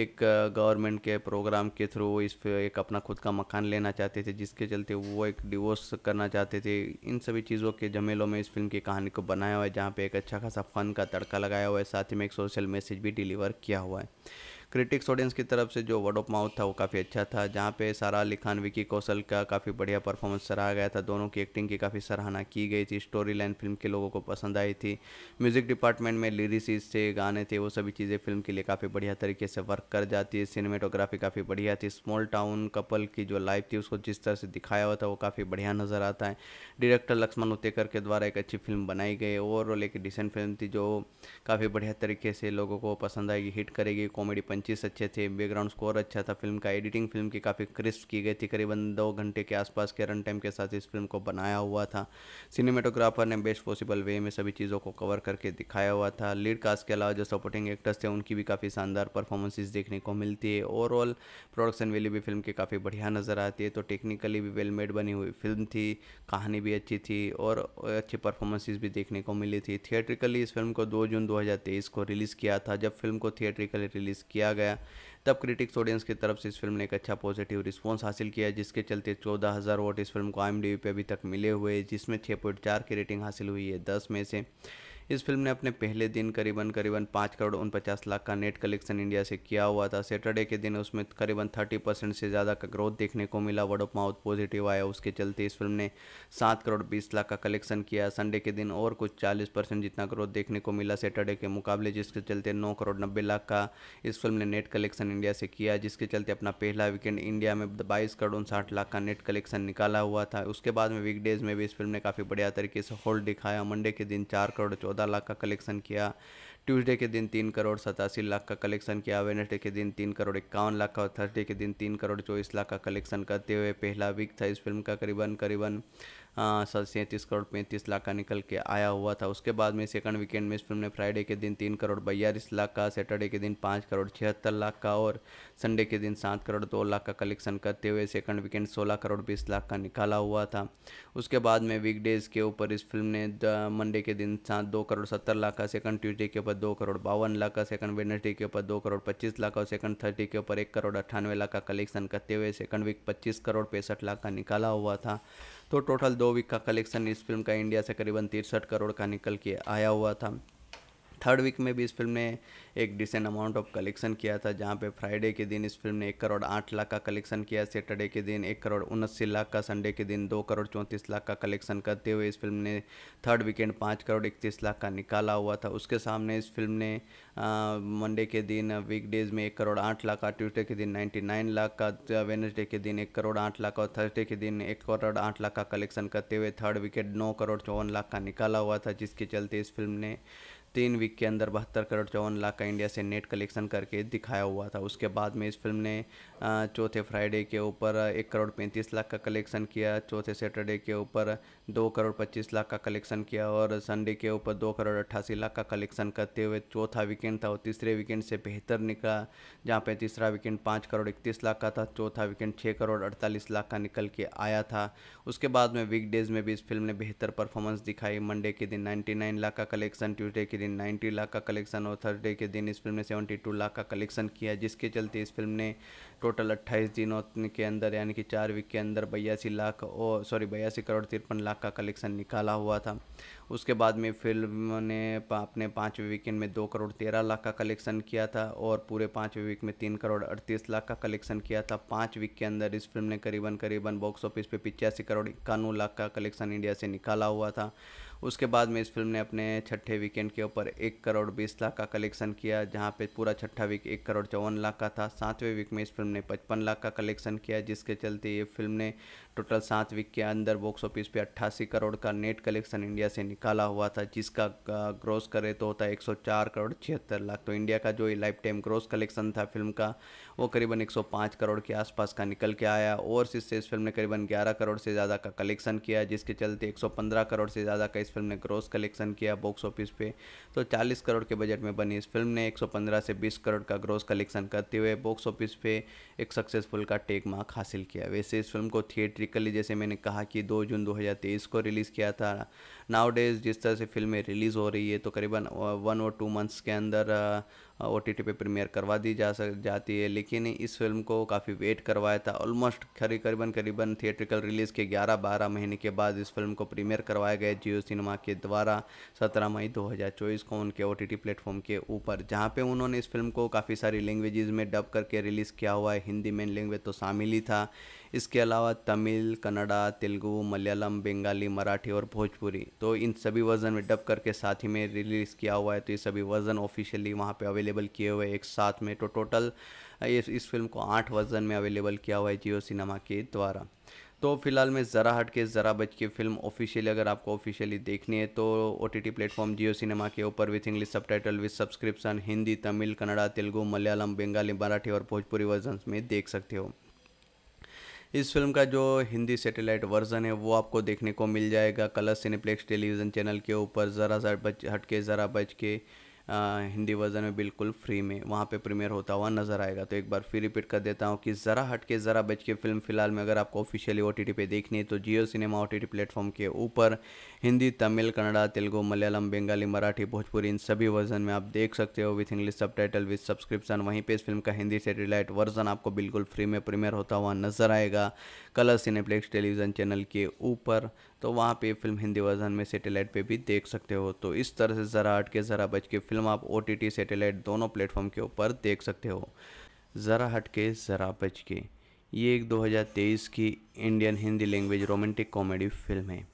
एक गवर्नमेंट के प्रोग्राम के थ्रू इस एक अपना खुद का मकान लेना चाहते थे जिसके चलते वो एक डिवोर्स करना चाहते थे इन सभी चीज़ों के झमेलों में इस फिल्म की कहानी को बनाया हुआ है जहाँ पर एक अच्छा खासा फ़न का तड़का लगाया हुआ है साथ ही में एक सोशल मैसेज भी डिलीवर किया हुआ है क्रिटिक्स ऑडियंस की तरफ से जो वर्ड ऑफ माउथ था वो काफ़ी अच्छा था जहाँ पे सारा अली खान विकी कौशल का काफ़ी बढ़िया परफॉर्मेंस सराहा गया था दोनों की एक्टिंग की काफ़ी सराहना की गई थी स्टोरी लाइन फिल्म के लोगों को पसंद आई थी म्यूज़िक डिपार्टमेंट में लिरिक्स थे गाने थे वो सभी चीज़ें फिल्म के लिए काफ़ी बढ़िया तरीके से वर्क कर जाती है सिनेमेटोग्राफी काफ़ी बढ़िया थी स्मॉल टाउन कपल की जो लाइफ थी उसको जिस तरह से दिखाया हुआ था वो काफ़ी बढ़िया नज़र आता है डायरेक्टर लक्ष्मण उतेकर के द्वारा एक अच्छी फिल्म बनाई गई ओवरऑल एक डिसेंट फिल्म थी जो काफ़ी बढ़िया तरीके से लोगों को पसंद आएगी हिट करेगी कॉमेडी पंच पंचेस अच्छे थे बैकग्राउंड स्कोर अच्छा था फिल्म का एडिटिंग फिल्म की काफ़ी क्रिस्प की गई थी करीबन दो घंटे के आसपास के रन टाइम के साथ इस फिल्म को बनाया हुआ था सिनेमाटोग्राफर ने बेस्ट पॉसिबल वे में सभी चीज़ों को कवर करके दिखाया हुआ था लीड कास्ट के अलावा जो सपोर्टिंग एक्टर्स थे उनकी भी काफ़ी शानदार परफॉर्मेंसेज देखने को मिलती है ओवरऑल प्रोडक्शन वैल्यू भी फिल्म की काफ़ी बढ़िया नज़र आती है तो टेक्निकली भी वेल मेड बनी हुई फिल्म थी कहानी भी अच्छी थी और अच्छी परफॉर्मेंसेज भी देखने को मिली थी थिएट्रिकली इस फिल्म को दो जून दो को रिलीज़ किया था जब फिल्म को थिएट्रिकली रिलीज़ किया किया गया तब क्रिटिक्स ऑडियंस की तरफ से इस फिल्म ने एक अच्छा पॉजिटिव रिस्पांस हासिल किया जिसके चलते चौदह हज़ार वोट इस फिल्म को आई पे अभी तक मिले हुए जिसमें छः पॉइंट चार की रेटिंग हासिल हुई है दस में से इस फिल्म ने अपने पहले दिन करीबन करीबन पाँच करोड़ उनपचास लाख का नेट कलेक्शन इंडिया से किया हुआ था सैटरडे के दिन उसमें करीबन थर्टी परसेंट से ज़्यादा का ग्रोथ देखने को मिला वर्ड ऑफ माउथ पॉजिटिव आया उसके चलते इस फिल्म ने सात करोड़ बीस लाख का कलेक्शन किया संडे के दिन और कुछ चालीस परसेंट जितना ग्रोथ देखने को मिला सैटरडे के मुकाबले जिसके चलते नौ करोड़ नब्बे लाख का इस फिल्म ने नेट कलेक्शन इंडिया से किया जिसके चलते अपना पहला वीकेंड इंडिया में बाईस करोड़ उनसाठ लाख का नेट कलेक्शन निकाला हुआ था उसके बाद में वीकडेज में भी इस फिल्म ने काफ़ी बढ़िया तरीके से होल्ड दिखाया मंडे के दिन चार करोड़ चौदह चौदह लाख का कलेक्शन किया ट्यूसडे के दिन तीन करोड़ सतासी लाख का कलेक्शन किया वेनसडे के दिन तीन करोड़ इक्यावन लाख का और थर्सडे के दिन तीन करोड़ चौबीस लाख का कलेक्शन करते हुए पहला वीक था इस फिल्म का करीबन करीबन सैंतीस करोड़ पैंतीस लाख का निकल के आया हुआ था उसके बाद में सेकंड वीकेंड में इस फिल्म ने फ्राइडे के दिन तीन करोड़ बयालीस लाख का सैटरडे के दिन पाँच करोड़ छिहत्तर लाख का और संडे के दिन सात करोड़ दो लाख का कलेक्शन करते हुए सेकंड वीकेंड सोलह करोड़ बीस लाख का निकाला हुआ था उसके बाद में वीकडेज़ के ऊपर इस फिल्म ने मंडे के दिन सात दो करोड़ सत्तर लाख का सेकंड ट्यूजडे के ऊपर दो करोड़ बावन लाख का सेकंड वेडनेसडे के ऊपर दो करोड़ पच्चीस लाख और सेकंड थर्टी के ऊपर एक करोड़ अट्ठानवे लाख का कलेक्शन करते हुए सेकंड वीक पच्चीस करोड़ पैंसठ लाख का निकाला हुआ था तो टोटल दो वीक का कलेक्शन इस फिल्म का इंडिया से करीबन तिरसठ करोड़ का निकल के आया हुआ था थर्ड वीक में भी इस फिल्म ने एक डिसेंट अमाउंट ऑफ कलेक्शन किया था जहाँ पे फ्राइडे के दिन इस फिल्म ने एक करोड़ आठ लाख का कलेक्शन किया सैटरडे के दिन एक करोड़ उनस्सी लाख का संडे के दिन दो करोड़ चौंतीस लाख का कलेक्शन करते हुए इस फिल्म ने थर्ड वीकेंड पाँच करोड़ इकतीस लाख का निकाला हुआ था उसके सामने इस फिल्म ने मंडे के दिन वीकडेज में एक करोड़ आठ लाख का ट्यूसडे के दिन नाइन्टी नाइन लाख का वेनसडे के दिन एक करोड़ आठ लाख और थर्सडे के दिन एक करोड़ आठ लाख का कलेक्शन करते हुए थर्ड विकेट नौ करोड़ चौवन लाख का निकाला हुआ था जिसके चलते इस फिल्म ने तीन वीक के अंदर बहत्तर करोड़ चौवन लाख का इंडिया से नेट कलेक्शन करके दिखाया हुआ था उसके बाद में इस फिल्म ने चौथे फ्राइडे के ऊपर एक करोड़ पैंतीस लाख का कलेक्शन किया चौथे सैटरडे के ऊपर दो करोड़ पच्चीस लाख का कलेक्शन किया और संडे के ऊपर दो करोड़ अट्ठासी लाख का कलेक्शन करते हुए चौथा वीकेंड था और तीसरे वीकेंड से बेहतर निकला जहाँ पे तीसरा वीकेंड पाँच करोड़ इकतीस लाख का था चौथा वीकेंड छः करोड़ अड़तालीस लाख का निकल के आया था उसके बाद में वीकडेज़ में भी इस फिल्म ने बेहतर परफॉर्मेंस दिखाई मंडे के दिन नाइन्टी लाख का कलेक्शन ट्यूजडे के दिन दिन 90 लाख का कलेक्शन और थर्सडे के दिन इस फिल्म ने 72 लाख का कलेक्शन किया जिसके चलते इस फिल्म ने टोटल 28 दिनों के अंदर यानी कि चार वीक के अंदर बयासी लाख और सॉरी बयासी करोड़ तिरपन लाख का कलेक्शन निकाला हुआ था उसके बाद में फिल्म ने अपने पाँचवें वीकेंड में दो करोड़ तेरह लाख का कलेक्शन किया था और पूरे पाँचवें वीक में तीन करोड़ अड़तीस लाख का कलेक्शन किया था पाँच वीक के अंदर इस फिल्म ने करीबन करीबन बॉक्स ऑफिस पे पिचासी करोड़ इक्यानवे लाख का कलेक्शन इंडिया से निकाला हुआ था उसके बाद में इस फिल्म ने अपने छठे वीकेंड के ऊपर एक करोड़ बीस लाख का कलेक्शन किया जहाँ पे पूरा छठा वीक एक करोड़ चौवन लाख का था सातवें वीक में इस फिल्म ने पचपन लाख का कलेक्शन किया जिसके चलते ये फिल्म ने टोटल सात वीक के अंदर बॉक्स ऑफिस पे 88 करोड़ का नेट कलेक्शन इंडिया से निकाला हुआ था जिसका ग्रोस करे तो होता है 104 करोड़ छिहत्तर लाख तो इंडिया का जो लाइफ टाइम ग्रोस कलेक्शन था फिल्म का वो करीबन 105 करोड़ के आसपास का निकल के आया और इससे इस फिल्म ने करीबन ग्यारह करोड़ से ज़्यादा का कलेक्शन किया जिसके चलते एक करोड़ से ज़्यादा का इस फिल्म ने ग्रोस कलेक्शन किया बॉक्स ऑफिस पे तो चालीस करोड़ के बजट में बनी इस फिल्म ने 115 से 20 करोड़ का ग्रोस कलेक्शन करते हुए बॉक्स ऑफिस पे एक सक्सेसफुल का टेक मार्क हासिल किया वैसे इस फिल्म को थिएटर ली जैसे मैंने कहा कि 2 जून 2023 को रिलीज़ किया था नाउ डेज जिस तरह से फिल्में रिलीज़ हो रही है तो करीबन वन और टू मंथ्स के अंदर ओ टी टी पे प्रीमियर करवा दी जा सक जाती है लेकिन इस फिल्म को काफ़ी वेट करवाया था ऑलमोस्ट खरी करीबन करीबन थिएट्रिकल रिलीज़ के 11-12 महीने के बाद इस फिल्म को प्रीमियर करवाया गया जियो सिनेमा के द्वारा 17 मई 2024 को उनके ओ टी प्लेटफॉर्म के ऊपर जहाँ पे उन्होंने इस फिल्म को काफ़ी सारी लैंग्वेजेस में डब करके रिलीज़ किया हुआ है हिंदी मेन लैंग्वेज तो शामिल ही था इसके अलावा तमिल कन्नड़ा तेलुगू मलयालम बंगाली मराठी और भोजपुरी तो इन सभी वर्जन में डब करके साथ ही में रिलीज़ किया हुआ है तो ये सभी वर्जन ऑफिशियली वहाँ पे अवेलेबल किए हुए एक साथ में तो टोटल इस, इस फिल्म को आठ वर्जन में अवेलेबल किया हुआ है जियो सिनेमा के द्वारा तो फिलहाल मैं ज़रा हट के ज़रा बच के फिल्म ऑफिशियली अगर आपको ऑफिशियली देखनी है तो O T T platform Jio cinema के ऊपर with English subtitle with subscription Hindi Tamil Kannada Telugu Malayalam Bengali Marathi और भोजपुरी वर्जन में देख सकते हो इस फिल्म का जो हिंदी सेटेलाइट वर्जन है वो आपको देखने को मिल जाएगा कलर सिनेप्लेक्स टेलीविज़न चैनल के ऊपर ज़रा सा बच हट के ज़रा बच के हिंदी वर्जन में बिल्कुल फ्री में वहाँ पे प्रीमियर होता हुआ नज़र आएगा तो एक बार फिर रिपीट कर देता हूँ कि ज़रा हट के ज़रा बच के फिल्म फ़िलहाल में अगर आपको ऑफिशियली ओ टी पे देखनी है तो Jio cinema O T platform के ऊपर हिंदी तमिल कन्नड़ा तेलुगू मलयालम बंगाली मराठी भोजपुरी इन सभी वर्जन में आप देख सकते हो with English subtitle with subscription वहीं पर इस फिल्म का हिंदी सेटेलाइट वर्जन आपको बिल्कुल फ्री में प्रीमियर होता हुआ नज़र आएगा कलर सिनेप्लेक्स टेलीविज़न चैनल के ऊपर तो वहाँ पे फिल्म हिंदी वर्जन में सेटेलाइट पे भी देख सकते हो तो इस तरह से ज़रा हट के ज़रा बच के फिल्म आप ओ टी सेटेलाइट दोनों प्लेटफॉर्म के ऊपर देख सकते हो ज़रा हट के ज़रा बच के ये एक 2023 की Indian Hindi language romantic comedy film है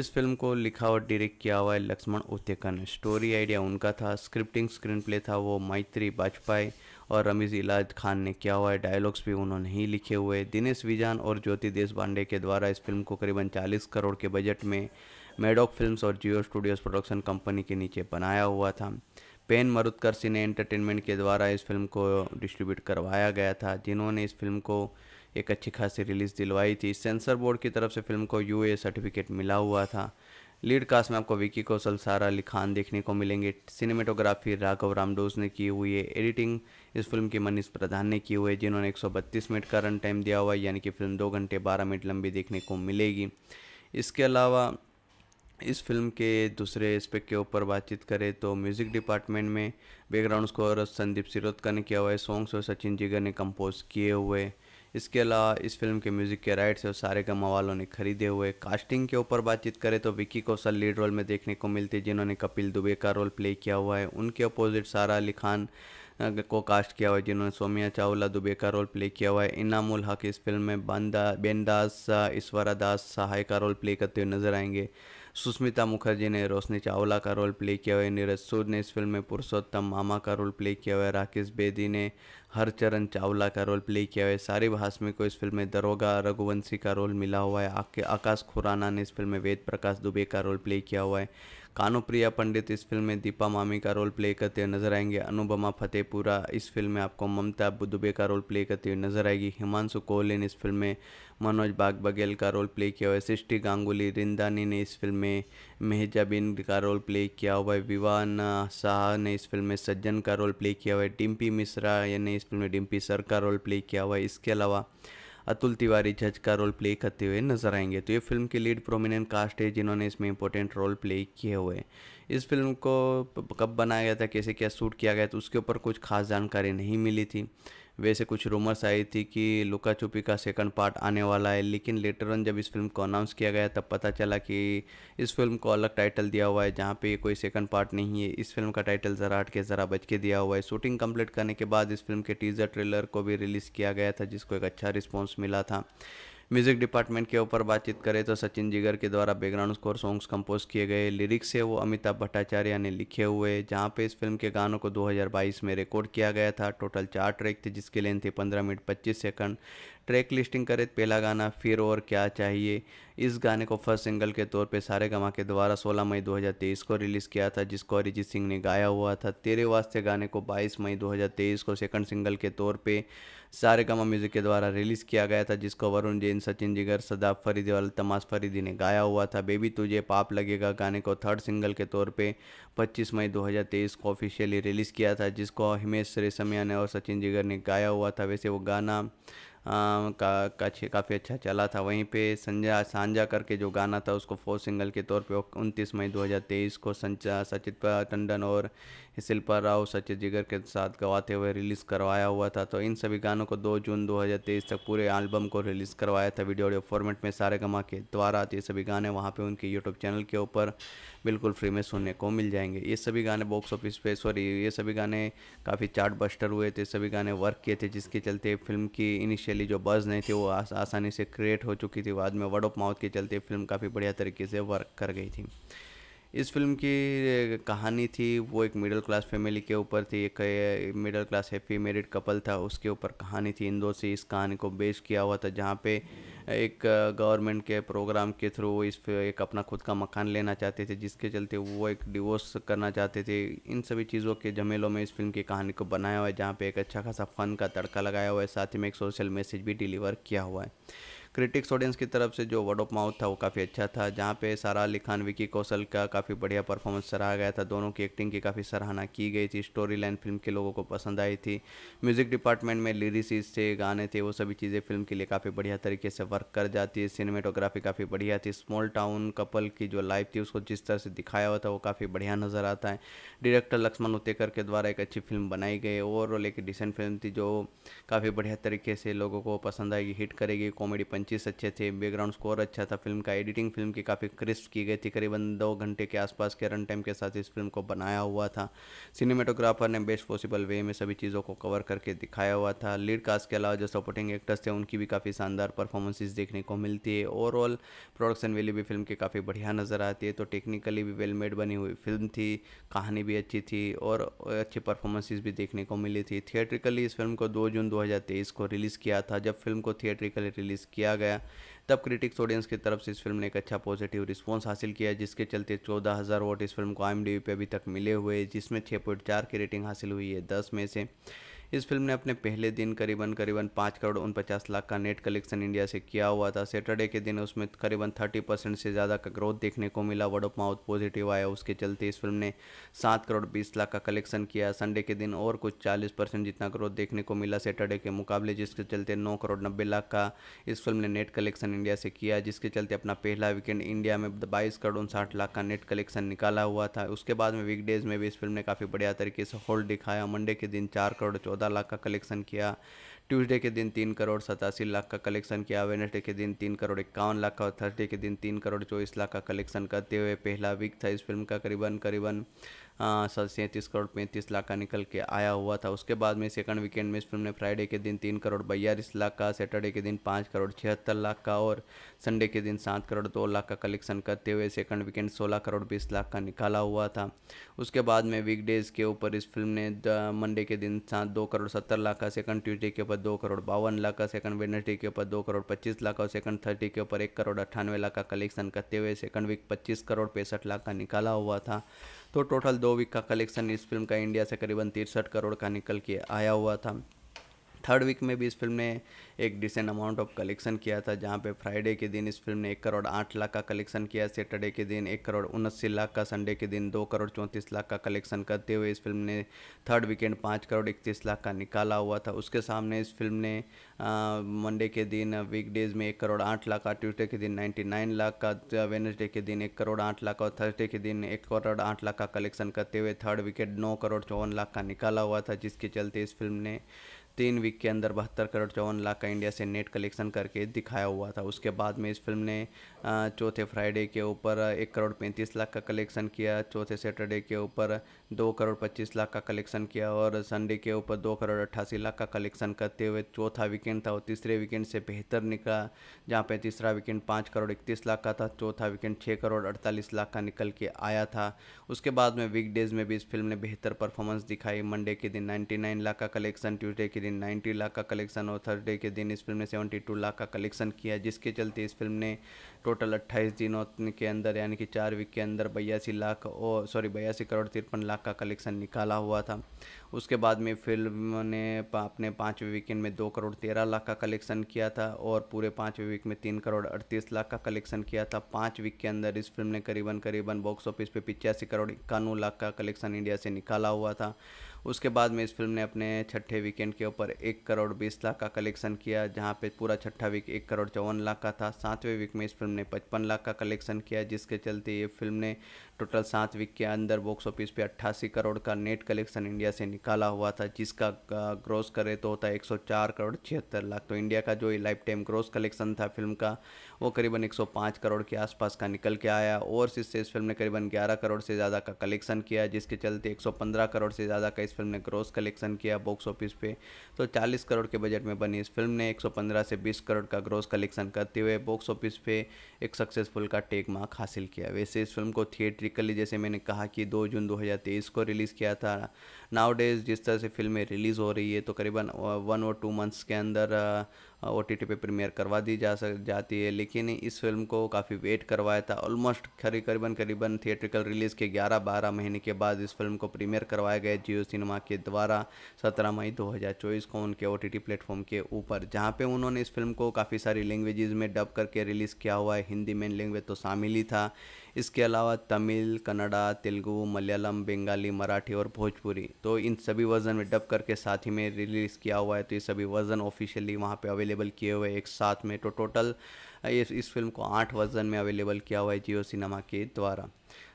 इस फिल्म को लिखा और डायरेक्ट किया हुआ है लक्ष्मण उत्तेकन स्टोरी आइडिया उनका था स्क्रिप्टिंग स्क्रीन प्ले था वो मैत्री बाजपाई और रमीज़ इलाज खान ने किया हुआ है डायलॉग्स भी उन्होंने ही लिखे हुए दिनेश विजान और ज्योति देश पांडे के द्वारा इस फिल्म को करीबन 40 करोड़ के बजट में मेडॉक फिल्म्स और जियो स्टूडियोज़ प्रोडक्शन कंपनी के नीचे बनाया हुआ था पेन मरुदकर सिने एंटरटेनमेंट के द्वारा इस फिल्म को डिस्ट्रीब्यूट करवाया गया था जिन्होंने इस फिल्म को एक अच्छी खासी रिलीज़ दिलवाई थी सेंसर बोर्ड की तरफ से फिल्म को ए सर्टिफिकेट मिला हुआ था लीड कास्ट में आपको विकी कौशल सारा अली खान देखने को मिलेंगे सिनेमेटोग्राफी राघव रामडोज ने की हुई है एडिटिंग इस फिल्म की मनीष प्रधान ने की हुई जिन्होंने एक मिनट का रन टाइम दिया हुआ है यानी कि फिल्म दो घंटे बारह मिनट लंबी देखने को मिलेगी इसके अलावा इस फिल्म के दूसरे एस्पेक्ट के ऊपर बातचीत करें तो म्यूज़िक डिपार्टमेंट में बैकग्राउंड स्कोर संदीप सिरोदकर ने किया हुआ है सॉन्ग्स और सचिन जिगर ने कंपोज किए हुए इसके अलावा इस फिल्म के म्यूज़िक के राइट्स और सारे गमा वालों ने खरीदे हुए कास्टिंग के ऊपर बातचीत करें तो विक्की कौशल लीड रोल में देखने को मिलती है जिन्होंने कपिल दुबे का रोल प्ले किया हुआ है उनके अपोजिट सारा अली खान को कास्ट किया हुआ है जिन्होंने सोमिया चावला दुबे का रोल प्ले किया हुआ है इनामुल हक इस फिल्म में बंदा बेनदास ईश्वरा दास सहाय का रोल प्ले करते हुए नजर आएंगे सुष्मिता मुखर्जी ने रोशनी चावला का रोल प्ले किया हुआ है नीरज सूद ने इस फिल्म में पुरुषोत्तम मामा का रोल प्ले किया हुआ है राकेश बेदी ने हरचरण चावला का रोल प्ले किया हुआ है सारी हाशमी को इस फिल्म में दरोगा रघुवंशी का रोल मिला हुआ है आकाश खुराना ने इस फिल्म में वेद प्रकाश दुबे का रोल प्ले किया हुआ है कानुप्रिया प्रिया पंडित इस फिल्म में दीपा मामी का रोल प्ले करते हुए नजर आएंगे अनुपमा फतेहपुरा इस फिल्म में आपको ममता दुबे का रोल प्ले करते हुए नजर आएगी हिमांशु ने इस फिल्म में मनोज बाग बघेल का रोल प्ले किया हुआ है सृष्टि गांगुली रिंदानी ने इस फिल्म में मेहजा बिन का रोल प्ले किया हुआ है विवान शाह ने इस फिल्म में सज्जन का रोल प्ले किया हुआ है डिम्पी मिश्रा ने इस फिल्म में डिम्पी सर का रोल प्ले किया हुआ है इसके अलावा अतुल तिवारी जज का रोल प्ले करते हुए नजर आएंगे तो ये फिल्म के लीड प्रोमिनेंट कास्ट है जिन्होंने इसमें इंपॉर्टेंट रोल प्ले किए हुए इस फिल्म को कब बनाया गया था कैसे क्या शूट किया गया था उसके ऊपर कुछ खास जानकारी नहीं मिली थी वैसे कुछ रूमर्स आई थी कि लुका छुपी का सेकंड पार्ट आने वाला है लेकिन लेटर ऑन जब इस फिल्म को अनाउंस किया गया तब पता चला कि इस फिल्म को अलग टाइटल दिया हुआ है जहाँ पे कोई सेकंड पार्ट नहीं है इस फिल्म का टाइटल ज़रा हट के ज़रा बच के दिया हुआ है शूटिंग कम्प्लीट करने के बाद इस फिल्म के टीज़र ट्रेलर को भी रिलीज़ किया गया था जिसको एक अच्छा रिस्पॉन्स मिला था म्यूज़िक डिपार्टमेंट के ऊपर बातचीत करें तो सचिन जिगर के द्वारा बैकग्राउंड स्कोर सॉन्ग्स कंपोज किए गए लिरिक्स है वो अमिताभ भट्टाचार्य ने लिखे हुए जहाँ पे इस फिल्म के गानों को 2022 में रिकॉर्ड किया गया था टोटल चार ट्रैक थे जिसकी लेंथ थी पंद्रह मिनट पच्चीस सेकंड ट्रैक लिस्टिंग करें पहला गाना फिर और क्या चाहिए इस गाने को फर्स्ट सिंगल के तौर पे सारे गमा के द्वारा 16 मई 2023 को रिलीज़ किया था जिसको अरिजीत सिंह ने गाया हुआ था तेरे वास्ते गाने को 22 मई 2023 को सेकंड सिंगल के तौर पे सारेगामा म्यूजिक के द्वारा रिलीज किया गया था जिसको वरुण जैन सचिन जिगर सदाब फरीदी और तमाश फरीदी ने गाया हुआ था बेबी तुझे पाप लगेगा गाने को थर्ड सिंगल के तौर पे 25 मई 2023 को ऑफिशियली रिलीज़ किया था जिसको हिमेश रेशमिया ने और सचिन जिगर ने गाया हुआ था वैसे वो गाना आ, का, का काफ़ी अच्छा चला था वहीं पे संजा सांझा करके जो गाना था उसको फोर सिंगल के तौर पे 29 मई 2023 को संचा सचित टंडन और शिल्पा राव सचिन जिगर के साथ गवाते हुए रिलीज़ करवाया हुआ था तो इन सभी गानों को 2 जून 2023 तक पूरे एल्बम को रिलीज़ करवाया था वीडियो ऑडियो फॉर्मेट में सारे गमा के द्वारा ये सभी गाने वहाँ पर उनके यूट्यूब चैनल के ऊपर बिल्कुल फ्री में सुनने को मिल जाएंगे ये सभी गाने बॉक्स ऑफिस पे सॉरी ये सभी गाने काफ़ी चार्ट बस्टर हुए थे सभी गाने वर्क किए थे जिसके चलते फिल्म की इनिशियली जो बज़ नहीं थी वो आस, आसानी से क्रिएट हो चुकी थी बाद में वर्ड ऑफ माउथ के चलते फिल्म काफ़ी बढ़िया तरीके से वर्क कर गई थी इस फिल्म की कहानी थी वो एक मिडिल क्लास फैमिली के ऊपर थी एक middle class happy married couple था उसके ऊपर कहानी थी इन दो से इस कहानी को बेस किया हुआ था जहाँ पे एक गवर्नमेंट के प्रोग्राम के थ्रू इस एक अपना खुद का मकान लेना चाहते थे जिसके चलते वो एक डिवोर्स करना चाहते थे इन सभी चीज़ों के झमेलों में इस फिल्म की कहानी को बनाया हुआ है जहाँ पे एक अच्छा खासा फ़न का तड़का लगाया हुआ है साथ ही में एक सोशल मैसेज भी डिलीवर किया हुआ है क्रिटिक्स ऑडियंस की तरफ से जो वर्ड ऑफ माउथ था वो काफ़ी अच्छा था जहाँ पे सारा अली खान विकी कौशल का काफ़ी बढ़िया परफॉर्मेंस सराहा गया था दोनों की एक्टिंग की काफ़ी सराहना की गई थी स्टोरी लाइन फिल्म के लोगों को पसंद आई थी म्यूज़िक डिपार्टमेंट में लिरिक्स थे गाने थे वो सभी चीज़ें फिल्म के लिए काफ़ी बढ़िया तरीके से वर्क कर जाती है सिनेमेटोग्राफी काफ़ी बढ़िया थी स्मॉल टाउन कपल की जो लाइफ थी उसको जिस तरह से दिखाया हुआ था वो काफ़ी बढ़िया नज़र आता है डायरेक्टर लक्ष्मण उतेकर के द्वारा एक अच्छी फिल्म बनाई गई ओवरऑल एक डिसेंट फिल्म थी जो काफ़ी बढ़िया तरीके से लोगों को पसंद आएगी हिट करेगी कॉमेडी पंच पंचेस अच्छे थे बैकग्राउंड स्कोर अच्छा था फिल्म का एडिटिंग फिल्म की काफ़ी क्रिस्प की गई थी करीबन दो घंटे के आसपास के रन टाइम के साथ इस फिल्म को बनाया हुआ था सिनेमेटोग्राफर ने बेस्ट पॉसिबल वे में सभी चीज़ों को कवर करके दिखाया हुआ था लीड कास्ट के अलावा जो सपोर्टिंग एक्टर्स थे उनकी भी काफ़ी शानदार परफॉर्मेंसेज देखने को मिलती है ओवरऑल प्रोडक्शन वैल्यू भी फिल्म की काफ़ी बढ़िया नज़र आती है तो टेक्निकली भी वेल मेड बनी हुई फिल्म थी कहानी भी अच्छी थी और अच्छी परफॉर्मेंसेज भी देखने को मिली थी थिएट्रिकली इस फिल्म को दो जून दो को रिलीज़ किया था जब फिल्म को थिएट्रिकली रिलीज़ किया किया गया तब क्रिटिक्स ऑडियंस की तरफ से इस फिल्म ने एक अच्छा पॉजिटिव रिस्पांस हासिल किया जिसके चलते 14,000 वोट इस फिल्म को आई पे अभी तक मिले हुए जिसमें 6.4 की रेटिंग हासिल हुई है 10 में से इस फिल्म ने अपने पहले दिन करीबन करीबन पाँच करोड़ उनपचास लाख का नेट कलेक्शन इंडिया से किया हुआ था सैटरडे के दिन उसमें करीबन थर्टी परसेंट से ज़्यादा का ग्रोथ देखने को मिला वर्ड ऑफ माउथ पॉजिटिव आया उसके चलते इस फिल्म ने सात करोड़ बीस लाख का कलेक्शन किया संडे के दिन और कुछ चालीस परसेंट जितना ग्रोथ देखने को मिला सैटरडे के मुकाबले जिसके चलते नौ करोड़ नब्बे लाख का इस फिल्म ने नेट कलेक्शन इंडिया से किया जिसके चलते अपना पहला वीकेंड इंडिया में बाईस करोड़ उनसाठ लाख का नेट कलेक्शन निकाला हुआ था उसके बाद में वीकडेज में भी इस फिल्म ने काफ़ी बढ़िया तरीके से होल्ड दिखाया मंडे के दिन चार करोड़ चौदह चौदह लाख का कलेक्शन किया ट्यूसडे के दिन तीन करोड़ सतासी लाख का कलेक्शन किया वेनसडे के दिन तीन करोड़ इक्यावन लाख का और थर्सडे के दिन तीन करोड़ चौबीस लाख का कलेक्शन करते हुए पहला वीक था इस फिल्म का करीबन करीबन सैंतीस करोड़ पैंतीस लाख का निकल के आया हुआ था उसके बाद में सेकंड वीकेंड में इस फिल्म ने फ्राइडे के दिन तीन करोड़ बयालीस लाख का सैटरडे के दिन पाँच करोड़ छिहत्तर लाख का और संडे के दिन सात करोड़ दो लाख का कलेक्शन करते हुए सेकंड वीकेंड सोलह करोड़ बीस लाख का निकाला हुआ था उसके बाद में वीकडेज़ के ऊपर इस फिल्म ने मंडे के दिन सात दो करोड़ सत्तर लाख का सेकंड ट्यूजडे के ऊपर दो करोड़ बावन लाख का सेकंड वेनसडे के ऊपर दो करोड़ पच्चीस लाख और सेकंड थर्टी के ऊपर एक करोड़ अट्ठानवे लाख का कलेक्शन करते हुए सेकंड वीक पच्चीस करोड़ पैंसठ लाख का निकाला हुआ था तो टोटल दो वीक का कलेक्शन इस फिल्म का इंडिया से करीबन तिरसठ करोड़ का निकल के आया हुआ था थर्ड वीक में भी इस फिल्म ने एक डिसेंट अमाउंट ऑफ कलेक्शन किया था जहाँ पे फ्राइडे के दिन इस फिल्म ने एक करोड़ आठ लाख का कलेक्शन किया सैटरडे के दिन एक करोड़ उनस्सी लाख का संडे के दिन दो करोड़ चौंतीस लाख का कलेक्शन करते हुए इस फिल्म ने थर्ड वीकेंड पाँच करोड़ इकतीस लाख का निकाला हुआ था उसके सामने इस फिल्म ने मंडे के दिन वीकडेज़ में एक करोड़ आठ लाख का ट्यूसडे के दिन नाइन्टी नाइन लाख का वेनसडे के दिन एक करोड़ आठ लाख और थर्सडे के दिन एक करोड़ आठ लाख का कलेक्शन करते हुए थर्ड विकेट नौ करोड़ चौवन लाख का निकाला हुआ था जिसके चलते इस फिल्म ने तीन वीक के अंदर बहत्तर करोड़ चौवन लाख का इंडिया से नेट कलेक्शन करके दिखाया हुआ था उसके बाद में इस फिल्म ने चौथे फ्राइडे के ऊपर एक करोड़ पैंतीस लाख का कलेक्शन किया चौथे सैटरडे के ऊपर दो करोड़ पच्चीस लाख का कलेक्शन किया और संडे के ऊपर दो करोड़ अट्ठासी लाख का कलेक्शन करते हुए चौथा वीकेंड था और तीसरे वीकेंड से बेहतर निकला जहाँ पर तीसरा वीकेंड पाँच करोड़ इकतीस लाख का था चौथा वीकेंड छः करोड़ अड़तालीस लाख का निकल के आया था उसके बाद में वीकडेज़ में भी इस फिल्म ने बेहतर परफॉर्मेंस दिखाई मंडे के दिन नाइन्टी लाख का कलेक्शन ट्यूजडे के दिन 90 लाख का कलेक्शन और थर्सडे के दिन इस फिल्म ने 72 लाख का कलेक्शन किया जिसके चलते इस फिल्म ने टोटल 28 दिनों के अंदर यानी कि चार वीक के अंदर बयासी लाख और सॉरी बयासी करोड़ तिरपन लाख का कलेक्शन निकाला हुआ था उसके बाद में फिल्म ने अपने पाँचवें वीकेंड में दो करोड़ तेरह लाख का कलेक्शन किया था और पूरे पाँचवें वीक में तीन करोड़ अड़तीस लाख का कलेक्शन किया था पाँच वीक के अंदर इस फिल्म ने करीबन करीबन बॉक्स ऑफिस पे पिचासी करोड़ इक्यानवे लाख का कलेक्शन इंडिया से निकाला हुआ था उसके बाद में इस फिल्म ने अपने छठे वीकेंड के ऊपर एक करोड़ बीस लाख का कलेक्शन किया जहाँ पे पूरा छठा वीक एक करोड़ चौवन लाख का था सातवें वीक में इस फिल्म ने पचपन लाख का कलेक्शन किया जिसके चलते ये फिल्म ने टोटल सात वीक के अंदर बॉक्स ऑफिस पे अट्ठासी करोड़ का नेट कलेक्शन इंडिया से निकाला हुआ था जिसका ग्रोस करे तो होता है चार करोड़ छिहत्तर लाख तो इंडिया का जो लाइफ टाइम ग्रोस कलेक्शन था फिल्म का वो करीबन पाँच करोड़ के आसपास का निकल के आया और इससे इस फिल्म ने करीबन ग्यारह करोड़ से ज़्यादा का कलेक्शन किया जिसके चलते एक करोड़ से ज़्यादा का इस फिल्म ने ग्रॉस कलेक्शन किया बॉक्स ऑफिस पे तो 40 करोड़ के बजट में बनी इस फिल्म ने 115 से 20 करोड़ का ग्रॉस कलेक्शन करते हुए बॉक्स ऑफिस पे एक सक्सेसफुल का टेक मार्क हासिल किया वैसे इस फिल्म को थिएट्रिकली जैसे मैंने कहा कि दो जून दो को रिलीज़ किया था नाउ जिस तरह से फिल्में रिलीज़ हो रही है तो करीबन वन और टू मंथ्स के अंदर ओ टी टी पर प्रीमियर करवा दी जा सक जाती है लेकिन इस फिल्म को काफ़ी वेट करवाया था ऑलमोस्ट खरी करीबन करीबन थिएट्रिकल रिलीज़ के 11-12 महीने के बाद इस फिल्म को प्रीमियर करवाया गया जियो सिनेमा के द्वारा 17 मई 2024 को उनके ओ टी प्लेटफॉर्म के ऊपर जहाँ पर उन्होंने इस फिल्म को काफ़ी सारी लैंग्वेजेज में डब करके रिलीज़ किया हुआ है हिंदी मेन लैंग्वेज तो शामिल ही था इसके अलावा तमिल कन्नडा तेलुगू मलयालम बंगाली मराठी और भोजपुरी तो इन सभी वर्जन में डब करके साथ ही में रिलीज़ किया हुआ है तो ये सभी वर्जन ऑफिशियली वहाँ पे अवेलेबल किए हुए एक साथ में तो टोटल इस इस फिल्म को आठ वर्जन में अवेलेबल किया हुआ है जियो सिनेमा के द्वारा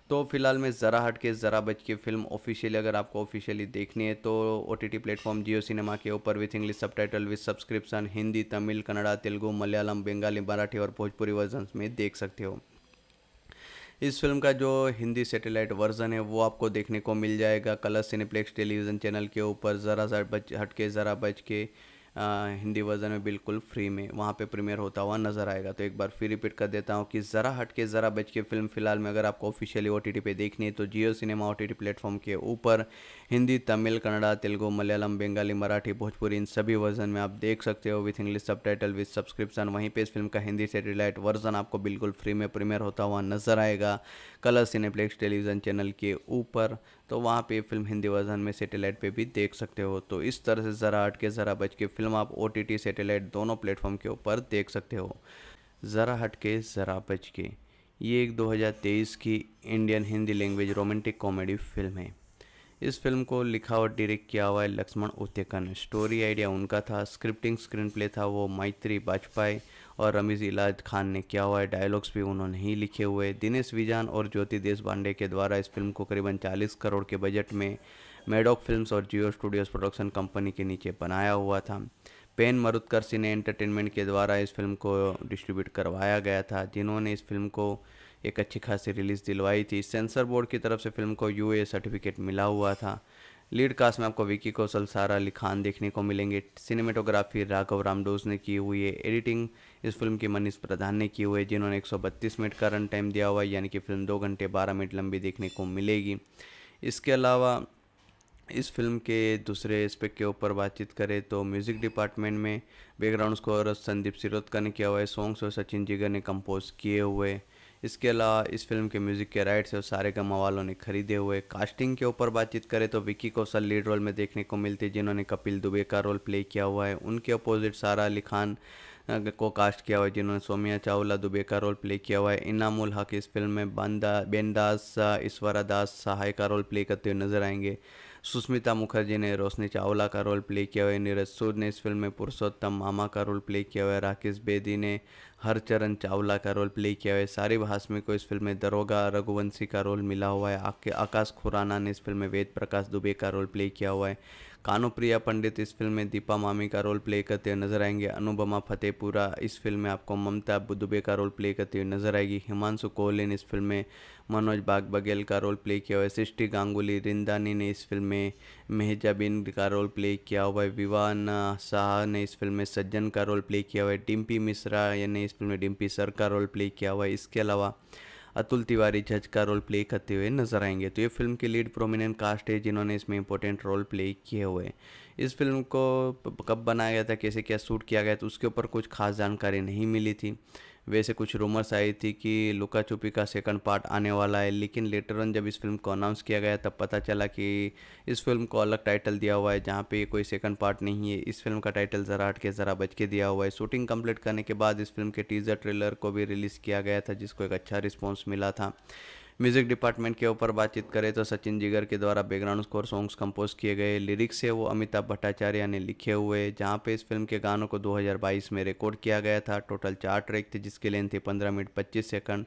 तो फिलहाल मैं ज़रा हट के ज़रा बच के फिल्म ऑफिशियली अगर आपको ऑफिशियली देखनी है तो O T T platform Jio cinema के ऊपर with English subtitle with subscription Hindi Tamil Kannada Telugu Malayalam Bengali Marathi और भोजपुरी वर्जन में देख सकते हो इस फिल्म का जो हिंदी सेटेलाइट वर्जन है वो आपको देखने को मिल जाएगा कलर सिनेप्लेक्स टेलीविज़न चैनल के ऊपर ज़रा सा बच हट के ज़रा बच के हिंदी वर्जन में बिल्कुल फ्री में वहाँ पे प्रीमियर होता हुआ नज़र आएगा तो एक बार फिर रिपीट कर देता हूँ कि ज़रा हट के ज़रा बच के फिल्म फिलहाल में अगर आपको ऑफिशियली ओ पे देखनी है तो Jio cinema O T platform के ऊपर हिंदी तमिल कन्नड़ा तेलुगु मलयालम बंगाली मराठी भोजपुरी इन सभी वर्जन में आप देख सकते हो with English subtitle with subscription वहीं पर इस फिल्म का हिंदी सेटेलाइट वर्जन आपको बिल्कुल फ्री में प्रीमियर होता हुआ नज़र आएगा कलर सिनेप्लेक्स टेलीविज़न चैनल के ऊपर तो वहाँ पे फिल्म हिंदी वर्जन में सेटेलाइट पे भी देख सकते हो तो इस तरह से ज़रा हट के ज़रा बच के फिल्म आप ओ टी सेटेलाइट दोनों प्लेटफॉर्म के ऊपर देख सकते हो ज़रा हट के ज़रा बच के ये एक 2023 की Indian Hindi language romantic comedy film है इस फिल्म को लिखा और डायरेक्ट किया हुआ है लक्ष्मण उत्तेकन स्टोरी आइडिया उनका था स्क्रिप्टिंग स्क्रीन प्ले था वो मैत्री वाजपेयी और रमीज़ इलाज खान ने किया हुआ है डायलॉग्स भी उन्होंने ही लिखे हुए दिनेश विजान और ज्योति देश पांडे के द्वारा इस फिल्म को करीबन 40 करोड़ के बजट में मेडॉक फिल्म्स और जियो स्टूडियोज़ प्रोडक्शन कंपनी के नीचे बनाया हुआ था पेन मरुदकर सिने एंटरटेनमेंट के द्वारा इस फिल्म को डिस्ट्रीब्यूट करवाया गया था जिन्होंने इस फिल्म को एक अच्छी खासी रिलीज़ दिलवाई थी सेंसर बोर्ड की तरफ से फिल्म को यू सर्टिफिकेट मिला हुआ था लीड कास्ट में आपको विकी कौशल सारा अली खान देखने को मिलेंगे सिनेमेटोग्राफी राघव रामडोज ने की हुई है एडिटिंग इस फिल्म की मनीष प्रधान ने की हुई है जिन्होंने 132 मिनट का रन टाइम दिया हुआ है यानी कि फिल्म दो घंटे बारह मिनट लंबी देखने को मिलेगी इसके अलावा इस फिल्म के दूसरे एस्पेक्ट के ऊपर बातचीत करें तो म्यूज़िक डिपार्टमेंट में बैकग्राउंड स्कोर संदीप सिरोदकर ने किया हुआ है सॉन्ग्स और सचिन जिगर ने कंपोज किए हुए इसके अलावा इस फिल्म के म्यूजिक के राइट्स और सारे का वालों ने खरीदे हुए कास्टिंग के ऊपर बातचीत करें तो विक्की कौशल लीड रोल में देखने को मिलती है जिन्होंने कपिल दुबे का रोल प्ले किया हुआ है उनके अपोजिट सारा अली खान को कास्ट किया हुआ है जिन्होंने सोमिया चावला दुबे का रोल प्ले किया हुआ है इनामुल हक इस फिल्म में बंदा बेनदास ईश्वरा दास सहाय का रोल प्ले करते हुए नजर आएंगे सुष्मिता मुखर्जी ने रोशनी चावला का रोल प्ले किया हुआ है नीरज सूद ने इस फिल्म में पुरुषोत्तम मामा का रोल प्ले किया हुआ है राकेश बेदी ने हरचरण चावला का रोल प्ले किया हुआ है सारी भाषमे को इस फिल्म में दरोगा रघुवंशी का रोल मिला हुआ है आकाश खुराना ने इस फिल्म में वेद प्रकाश दुबे का रोल प्ले किया हुआ है कानुप्रिया पंडित इस फिल्म में दीपा मामी का रोल प्ले करते हुए नजर आएंगे अनुपमा फतेहपुरा इस फिल्म में आपको ममता बुदुबे का रोल प्ले करते हुए नजर आएगी हिमांशु कोहलिन इस फिल्म में मनोज बाग बघेल का रोल प्ले किया हुआ है सृष्टि गांगुली रिंदानी ने इस फिल्म में मेहजा बिन का रोल प्ले किया हुआ है विवान शाह ने इस फिल्म में सज्जन का रोल प्ले किया हुआ है डिम्पी मिश्रा ने इस फिल्म में डिम्पी सर का रोल प्ले किया हुआ है इसके अलावा अतुल तिवारी जज का रोल प्ले करते हुए नजर आएंगे तो ये फिल्म की लीड प्रोमिनेंट कास्ट है जिन्होंने इसमें इंपॉर्टेंट रोल प्ले किए हुए इस फिल्म को कब बनाया गया था कैसे क्या शूट किया गया तो उसके ऊपर कुछ खास जानकारी नहीं मिली थी वैसे कुछ रूमर्स आई थी कि लुका छुपी का सेकंड पार्ट आने वाला है लेकिन लेटर ऑन जब इस फिल्म को अनाउंस किया गया तब पता चला कि इस फिल्म को अलग टाइटल दिया हुआ है जहाँ पे कोई सेकंड पार्ट नहीं है इस फिल्म का टाइटल ज़रा हट के ज़रा बच के दिया हुआ है शूटिंग कम्प्लीट करने के बाद इस फिल्म के टीज़र ट्रेलर को भी रिलीज़ किया गया था जिसको एक अच्छा रिस्पॉन्स मिला था म्यूज़िक डिपार्टमेंट के ऊपर बातचीत करें तो सचिन जिगर के द्वारा बैकग्राउंड स्कोर सॉन्ग्स कंपोज किए गए लिरिक्स है वो अमिताभ भट्टाचार्य ने लिखे हुए जहाँ पे इस फिल्म के गानों को 2022 में रिकॉर्ड किया गया था टोटल चार ट्रैक थे जिसकी लेंथ थी पंद्रह मिनट पच्चीस सेकंड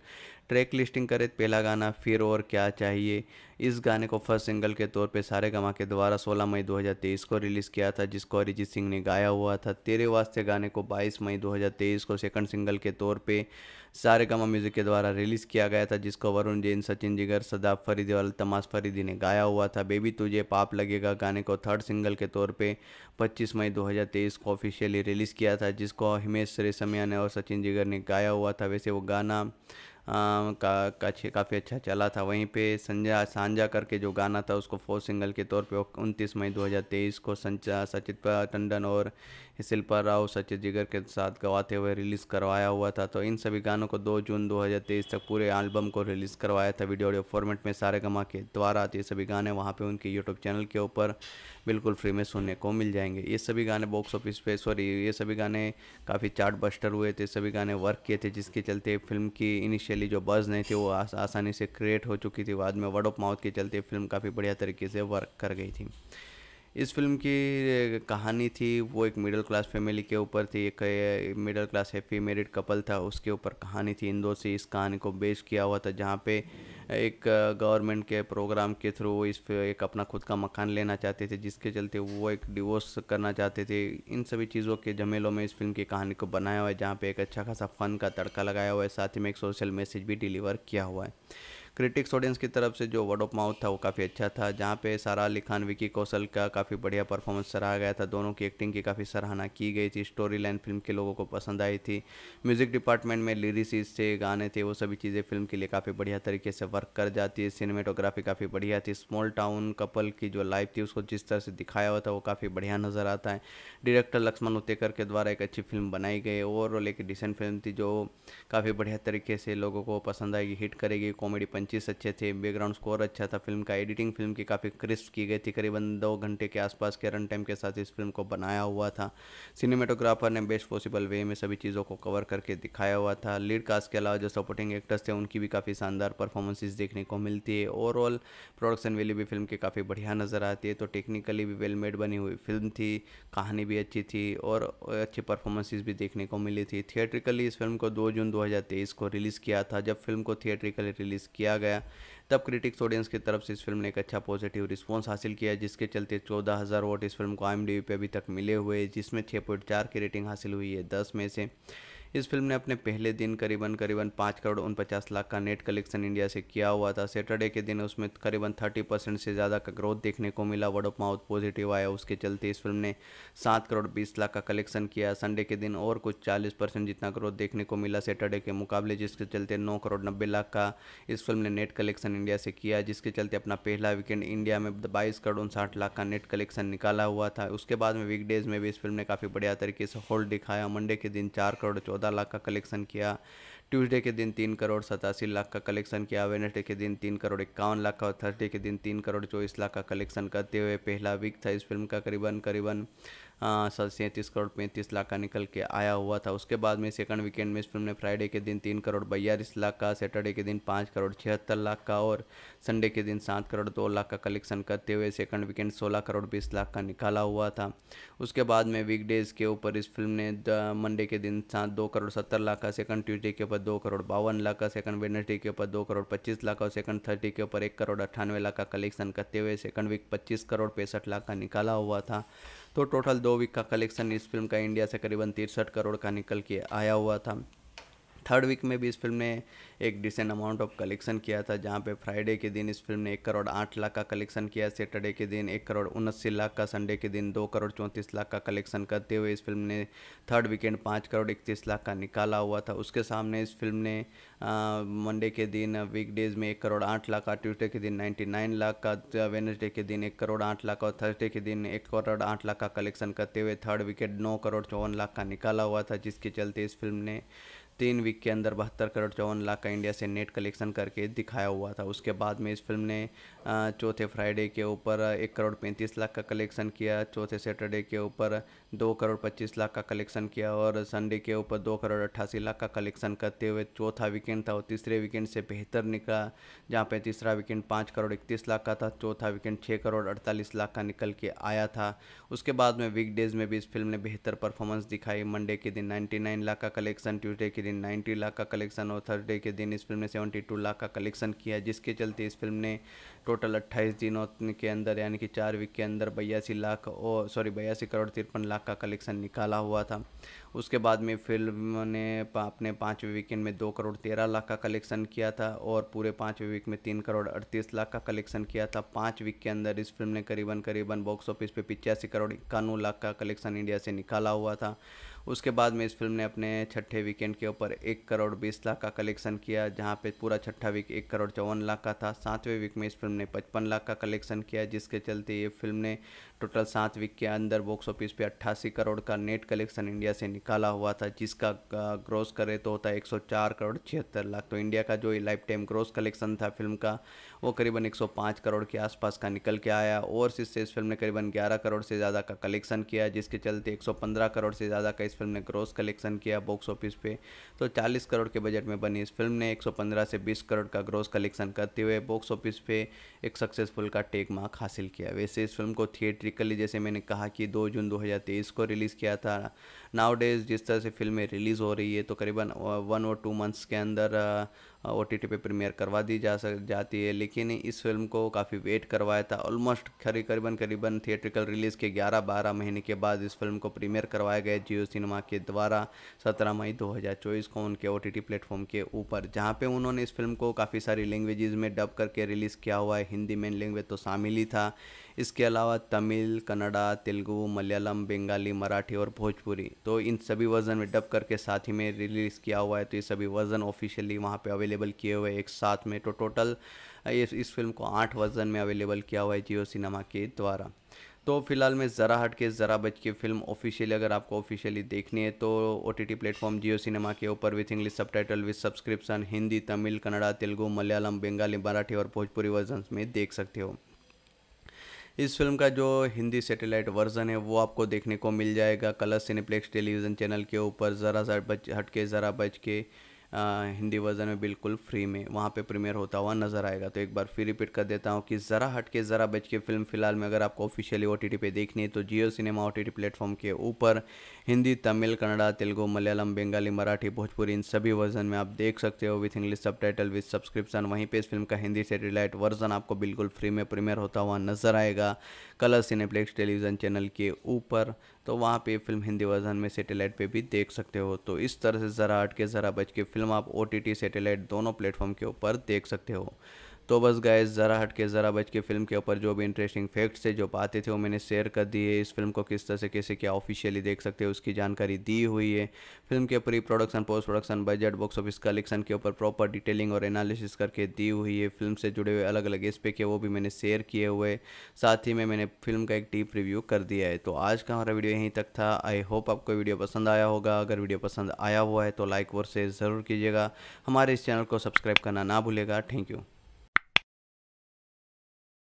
ट्रैक लिस्टिंग करें तो पहला गाना फिर और क्या चाहिए इस गाने को फर्स्ट सिंगल के तौर पे सारे गमा के द्वारा 16 मई 2023 को रिलीज़ किया था जिसको अरिजीत सिंह ने गाया हुआ था तेरे वास्ते गाने को 22 मई 2023 को सेकंड सिंगल के तौर पे सारे सारेगामा म्यूजिक के द्वारा रिलीज़ किया गया था जिसको वरुण जैन सचिन जिगर सदाब फरीदी और तमाश फरीदी ने गाया हुआ था बेबी तुझे पाप लगेगा गाने को थर्ड सिंगल के तौर पे 25 मई 2023 को ऑफिशियली रिलीज़ किया था जिसको हिमेश रेशमिया ने और सचिन जिगर ने गाया हुआ था वैसे वो गाना आ, का काफी अच्छा चला था वहीं पे संजा सांझा करके जो गाना था उसको फोर सिंगल के तौर पे उनतीस मई 2023 को संचा सचित टंडन और शिल्पा राव सचिन जिगर के साथ गवाते हुए रिलीज़ करवाया हुआ था तो इन सभी गानों को 2 जून 2023 तक पूरे एल्बम को रिलीज़ करवाया था वीडियो ऑडियो फॉर्मेट में सारे गमा के द्वारा ये सभी गाने वहाँ पर उनके यूट्यूब चैनल के ऊपर बिल्कुल फ्री में सुनने को मिल जाएंगे ये सभी गाने बॉक्स ऑफिस पे सॉरी ये सभी गाने काफ़ी चार्ट बस्टर हुए थे सभी गाने वर्क किए थे जिसके चलते फिल्म की इनिशियली जो बज़ नहीं थी वो आस, आसानी से क्रिएट हो चुकी थी बाद में वर्ड ऑफ माउथ के चलते फिल्म काफ़ी बढ़िया तरीके से वर्क कर गई थी इस फिल्म की कहानी थी वो एक मिडिल क्लास फैमिली के ऊपर थी एक middle class happy married couple था उसके ऊपर कहानी थी इंदौर से इस कहानी को बेस किया हुआ था जहाँ पे एक गवर्नमेंट के प्रोग्राम के थ्रू इस एक अपना खुद का मकान लेना चाहते थे जिसके चलते वो एक डिवोर्स करना चाहते थे इन सभी चीज़ों के झमेलों में इस फिल्म की कहानी को बनाया हुआ है जहाँ पे एक अच्छा खासा फ़न का तड़का लगाया हुआ है साथ ही में एक सोशल मैसेज भी डिलीवर किया हुआ है क्रिटिक्स ऑडियंस की तरफ से जो वर्ड ऑफ माउथ था वो काफ़ी अच्छा था जहाँ पे सारा अली खान विकी कौशल का काफ़ी बढ़िया परफॉर्मेंस सराहा गया था दोनों की एक्टिंग की काफ़ी सराहना की गई थी स्टोरी लाइन फिल्म के लोगों को पसंद आई थी म्यूज़िक डिपार्टमेंट में लिरिक्स थे गाने थे वो सभी चीज़ें फिल्म के लिए काफ़ी बढ़िया तरीके से वर्क कर जाती है सिनेमेटोग्राफी काफ़ी बढ़िया थी स्मॉल टाउन कपल की जो लाइफ थी उसको जिस तरह से दिखाया हुआ था वो काफ़ी बढ़िया नज़र आता है डायरेक्टर लक्ष्मण उतेकर के द्वारा एक अच्छी फिल्म बनाई गई ओवरऑल एक डिसेंट फिल्म थी जो काफ़ी बढ़िया तरीके से लोगों को पसंद आएगी हिट करेगी कॉमेडी पंचेस अच्छे थे बैकग्राउंड स्कोर अच्छा था फिल्म का एडिटिंग फिल्म की काफ़ी क्रिस्प की गई थी करीबन दो घंटे के आसपास के रन टाइम के साथ इस फिल्म को बनाया हुआ था सिनेमाटोग्राफर ने बेस्ट पॉसिबल वे में सभी चीज़ों को कवर करके दिखाया हुआ था लीड कास्ट के अलावा जो सपोर्टिंग एक्टर्स थे उनकी भी काफ़ी शानदार परफॉर्मेंसेज देखने को मिलती है ओवरऑल प्रोडक्शन वैल्यू भी फिल्म की काफ़ी बढ़िया नज़र आती है तो टेक्निकली भी वेल मेड बनी हुई फिल्म थी कहानी भी अच्छी थी और अच्छी परफॉर्मेंसेज भी देखने को मिली थी थिएट्रिकली इस फिल्म को दो जून दो को रिलीज़ किया था जब फिल्म को थिएट्रिकली रिलीज़ किया किया गया तब क्रिटिक्स ऑडियंस की तरफ से इस फिल्म ने एक अच्छा पॉजिटिव रिस्पांस हासिल किया जिसके चलते चौदह हज़ार वोट इस फिल्म को आई पे अभी तक मिले हुए जिसमें छः पॉइंट चार की रेटिंग हासिल हुई है दस में से इस फिल्म ने अपने पहले दिन करीबन करीबन पाँच करोड़ उनपचास लाख का नेट कलेक्शन इंडिया से किया हुआ था सैटरडे के दिन उसमें करीबन थर्टी परसेंट से ज़्यादा का ग्रोथ देखने को मिला वर्ड ऑफ माउथ पॉजिटिव आया उसके चलते इस फिल्म ने सात करोड़ बीस लाख का कलेक्शन किया संडे के दिन और कुछ चालीस परसेंट जितना ग्रोथ देखने को मिला सैटरडे के मुकाबले जिसके चलते नौ करोड़ नब्बे लाख का इस फिल्म ने नेट कलेक्शन इंडिया से किया जिसके चलते अपना पहला वीकेंड इंडिया में बाईस करोड़ उनसाठ लाख का नेट कलेक्शन निकाला हुआ था उसके बाद में वीकडेज में भी इस फिल्म ने काफ़ी बढ़िया तरीके से होल्ड दिखाया मंडे के दिन चार करोड़ चौदह चौदह लाख का कलेक्शन किया ट्यूसडे के दिन तीन करोड़ सतासी लाख का कलेक्शन किया वेनसडे के दिन तीन करोड़ इक्यावन लाख का और थर्सडे के दिन तीन करोड़ चौबीस लाख का कलेक्शन करते हुए पहला वीक था इस फिल्म का करीबन करीबन सैंतीस करोड़ पैंतीस लाख का निकल के आया हुआ था उसके बाद में सेकंड वीकेंड में इस फिल्म ने फ्राइडे के दिन तीन करोड़ बयालीस लाख का सैटरडे के दिन पाँच करोड़ छिहत्तर लाख का और संडे के दिन सात करोड़ दो लाख का कलेक्शन करते हुए सेकंड वीकेंड सोलह करोड़ बीस लाख का निकाला हुआ था उसके बाद में वीकडेज़ के ऊपर इस फिल्म ने मंडे के दिन सात दो करोड़ सत्तर लाख का सेकंड ट्यूजडे के ऊपर दो करोड़ बावन लाख का सेकंड वेडनेसडे के ऊपर दो करोड़ पच्चीस लाख और सेकंड थर्टी के ऊपर एक करोड़ अट्ठानवे लाख का कलेक्शन करते हुए सेकंड वीक पच्चीस करोड़ पैंसठ लाख का निकाला हुआ था तो टोटल दो वीक का कलेक्शन इस फिल्म का इंडिया से करीबन तिरसठ करोड़ का निकल के आया हुआ था थर्ड वीक में भी इस फिल्म ने एक डिसेंट अमाउंट ऑफ कलेक्शन किया था जहाँ पे फ्राइडे के दिन इस फिल्म ने एक करोड़ आठ लाख का कलेक्शन किया सैटरडे के दिन एक करोड़ उन्नासी लाख का संडे के दिन दो करोड़ चौंतीस लाख का कलेक्शन करते हुए इस फिल्म ने थर्ड वीकेंड पाँच करोड़ इकतीस लाख का निकाला हुआ था उसके सामने इस फिल्म ने मंडे के दिन वीकडेज में एक करोड़ आठ लाख का ट्यूजडे के दिन नाइन्टी नाइन लाख का वेनसडे के दिन एक करोड़ आठ लाख और थर्सडे के दिन एक करोड़ आठ लाख का कलेक्शन करते हुए थर्ड वीकेंड नौ करोड़ चौवन लाख का निकाला हुआ था जिसके चलते इस फिल्म ने तीन वीक के अंदर बहत्तर करोड़ चौवन लाख का इंडिया से नेट कलेक्शन करके दिखाया हुआ था उसके बाद में इस फिल्म ने चौथे फ्राइडे के ऊपर एक करोड़ पैंतीस लाख का कलेक्शन किया चौथे सैटरडे के ऊपर दो करोड़ पच्चीस लाख का कलेक्शन किया और संडे के ऊपर दो करोड़ अट्ठासी लाख का कलेक्शन करते हुए चौथा वीकेंड था और तीसरे वीकेंड से बेहतर निकला जहाँ पे तीसरा वीकेंड पाँच करोड़ इकतीस लाख का था चौथा वीकेंड छः करोड़ अड़तालीस लाख का निकल के आया था उसके बाद में वीकडेज़ में भी इस फिल्म ने बेहतर परफॉर्मेंस दिखाई मंडे के दिन नाइन्टी लाख का कलेक्शन ट्यूजडे के दिन दिन 90 लाख का कलेक्शन और थर्सडे के दिन इस फिल्म ने 72 लाख का कलेक्शन किया जिसके चलते इस फिल्म ने टोटल 28 दिनों के अंदर यानी कि चार वीक के अंदर बयासी लाख और सॉरी बयासी करोड़ तिरपन लाख का कलेक्शन निकाला हुआ था उसके बाद में फिल्म ने अपने पाँचवें वीकेंड में दो करोड़ तेरह लाख का कलेक्शन किया था और पूरे पाँचवें वीक में तीन करोड़ अड़तीस लाख का कलेक्शन किया था पाँच वीक के अंदर इस फिल्म ने करीबन करीबन बॉक्स ऑफिस पे पिचासी करोड़ इक्यानवे लाख का कलेक्शन इंडिया से निकाला हुआ था उसके बाद में इस फिल्म ने अपने छठे वीकेंड के ऊपर एक करोड़ बीस लाख का कलेक्शन किया जहाँ पे पूरा छठा वीक एक करोड़ चौवन लाख का था सातवें वीक में इस फिल्म ने पचपन लाख का कलेक्शन किया जिसके चलते ये फिल्म ने टोटल सात वीक के अंदर बॉक्स ऑफिस पे 88 करोड़ का नेट कलेक्शन इंडिया से निकाला हुआ था जिसका ग्रोस करे तो होता है एक करोड़ छिहत्तर लाख तो इंडिया का जो लाइफ टाइम ग्रोस कलेक्शन था फिल्म का वो करीबन 105 करोड़ के आसपास का निकल के आया और इससे इस फिल्म ने करीबन ग्यारह करोड़ से ज़्यादा का कलेक्शन किया जिसके चलते एक करोड़ से ज़्यादा का इस फिल्म ने ग्रोस कलेक्शन किया बॉक्स ऑफिस पे तो चालीस करोड़ के बजट में बनी इस फिल्म ने 115 से 20 करोड़ का ग्रोस कलेक्शन करते हुए बॉक्स ऑफिस पे एक सक्सेसफुल का टेक मार्क हासिल किया वैसे इस फिल्म को थिएटर बेसिकली जैसे मैंने कहा कि 2 जून 2023 को रिलीज़ किया था नाव डेज़ जिस तरह से फिल्में रिलीज़ हो रही है तो करीबन वन और टू मंथ्स के अंदर ओ टी टी पे प्रीमियर करवा दी जा सक जाती है लेकिन इस फिल्म को काफ़ी वेट करवाया था ऑलमोस्ट खरी करीबन करीबन थिएट्रिकल रिलीज़ के 11-12 महीने के बाद इस फिल्म को प्रीमियर करवाया गया जियो सिनेमा के द्वारा 17 मई 2024 को उनके ओ टी टी प्लेटफॉर्म के ऊपर जहाँ पे उन्होंने इस फिल्म को काफ़ी सारी लैंग्वेजेज़ में डब करके रिलीज़ किया हुआ है हिंदी मेन लैंग्वेज तो शामिल ही था इसके अलावा तमिल कन्नडा तेलुगू मलयालम बंगाली मराठी और भोजपुरी तो इन सभी वर्ज़न में डब करके साथ ही में रिलीज़ किया हुआ है तो ये सभी वर्ज़न ऑफिशियली वहाँ पे अवेलेबल किए हुए एक साथ में तो टोटल इस इस फिल्म को आठ वर्ज़न में अवेलेबल किया हुआ है जियो सिनेमा के द्वारा तो फिलहाल मैं ज़रा हट के ज़रा बच के फिल्म ऑफिशियली अगर आपको ऑफिशियली देखनी है तो O T T platform Jio cinema के ऊपर with English subtitle with subscription Hindi Tamil Kannada Telugu Malayalam Bengali Marathi और भोजपुरी वर्जन में देख सकते हो इस फिल्म का जो हिंदी सेटेलाइट वर्जन है वो आपको देखने को मिल जाएगा कलर सिनेप्लेक्स टेलीविज़न चैनल के ऊपर ज़रा सा बच हट के ज़रा बच के हिंदी वर्जन में बिल्कुल फ्री में वहाँ पे प्रीमियर होता हुआ नज़र आएगा तो एक बार फिर रिपीट कर देता हूँ कि ज़रा हट के ज़रा बच के फिल्म फिलहाल में अगर आपको ऑफिशियली ओ टी पे देखनी है तो Jio cinema O T platform के ऊपर हिंदी तमिल कन्नड़ा तेलुगू मलयालम बंगाली मराठी भोजपुरी इन सभी वर्जन में आप देख सकते हो with English subtitle with subscription वहीं पर इस फिल्म का हिंदी सेटेलाइट वर्जन आपको बिल्कुल फ्री में प्रीमियर होता हुआ नज़र आएगा कलर सिनेप्लेक्स टेलीविज़न चैनल के ऊपर तो वहाँ पे फिल्म हिंदी वर्जन में सेटेलाइट पे भी देख सकते हो तो इस तरह से ज़रा हट के ज़रा बच के फिल्म आप ओ टी टी दोनों प्लेटफॉर्म के ऊपर देख सकते हो तो बस गए ज़रा हट के ज़रा बच के फिल्म के ऊपर जो भी इंटरेस्टिंग फैक्ट्स थे जो बातें थे वो मैंने शेयर कर दिए इस फिल्म को किस तरह से कैसे क्या ऑफिशियली देख सकते हैं उसकी जानकारी दी हुई है फिल्म के pre production post production budget box office collection के ऊपर प्रॉपर डिटेलिंग और एनालिसिस करके दी हुई है फिल्म से जुड़े हुए अलग अलग एस्पेक्ट है वो भी मैंने शेयर किए हुए साथ ही में मैंने फिल्म का एक डीप रिव्यू कर दिया है तो आज का हमारा वीडियो यहीं तक था आई होप आपको वीडियो पसंद आया होगा अगर वीडियो पसंद आया हुआ है तो लाइक और शेयर ज़रूर कीजिएगा हमारे इस चैनल को सब्सक्राइब करना ना भूलेगा थैंक यू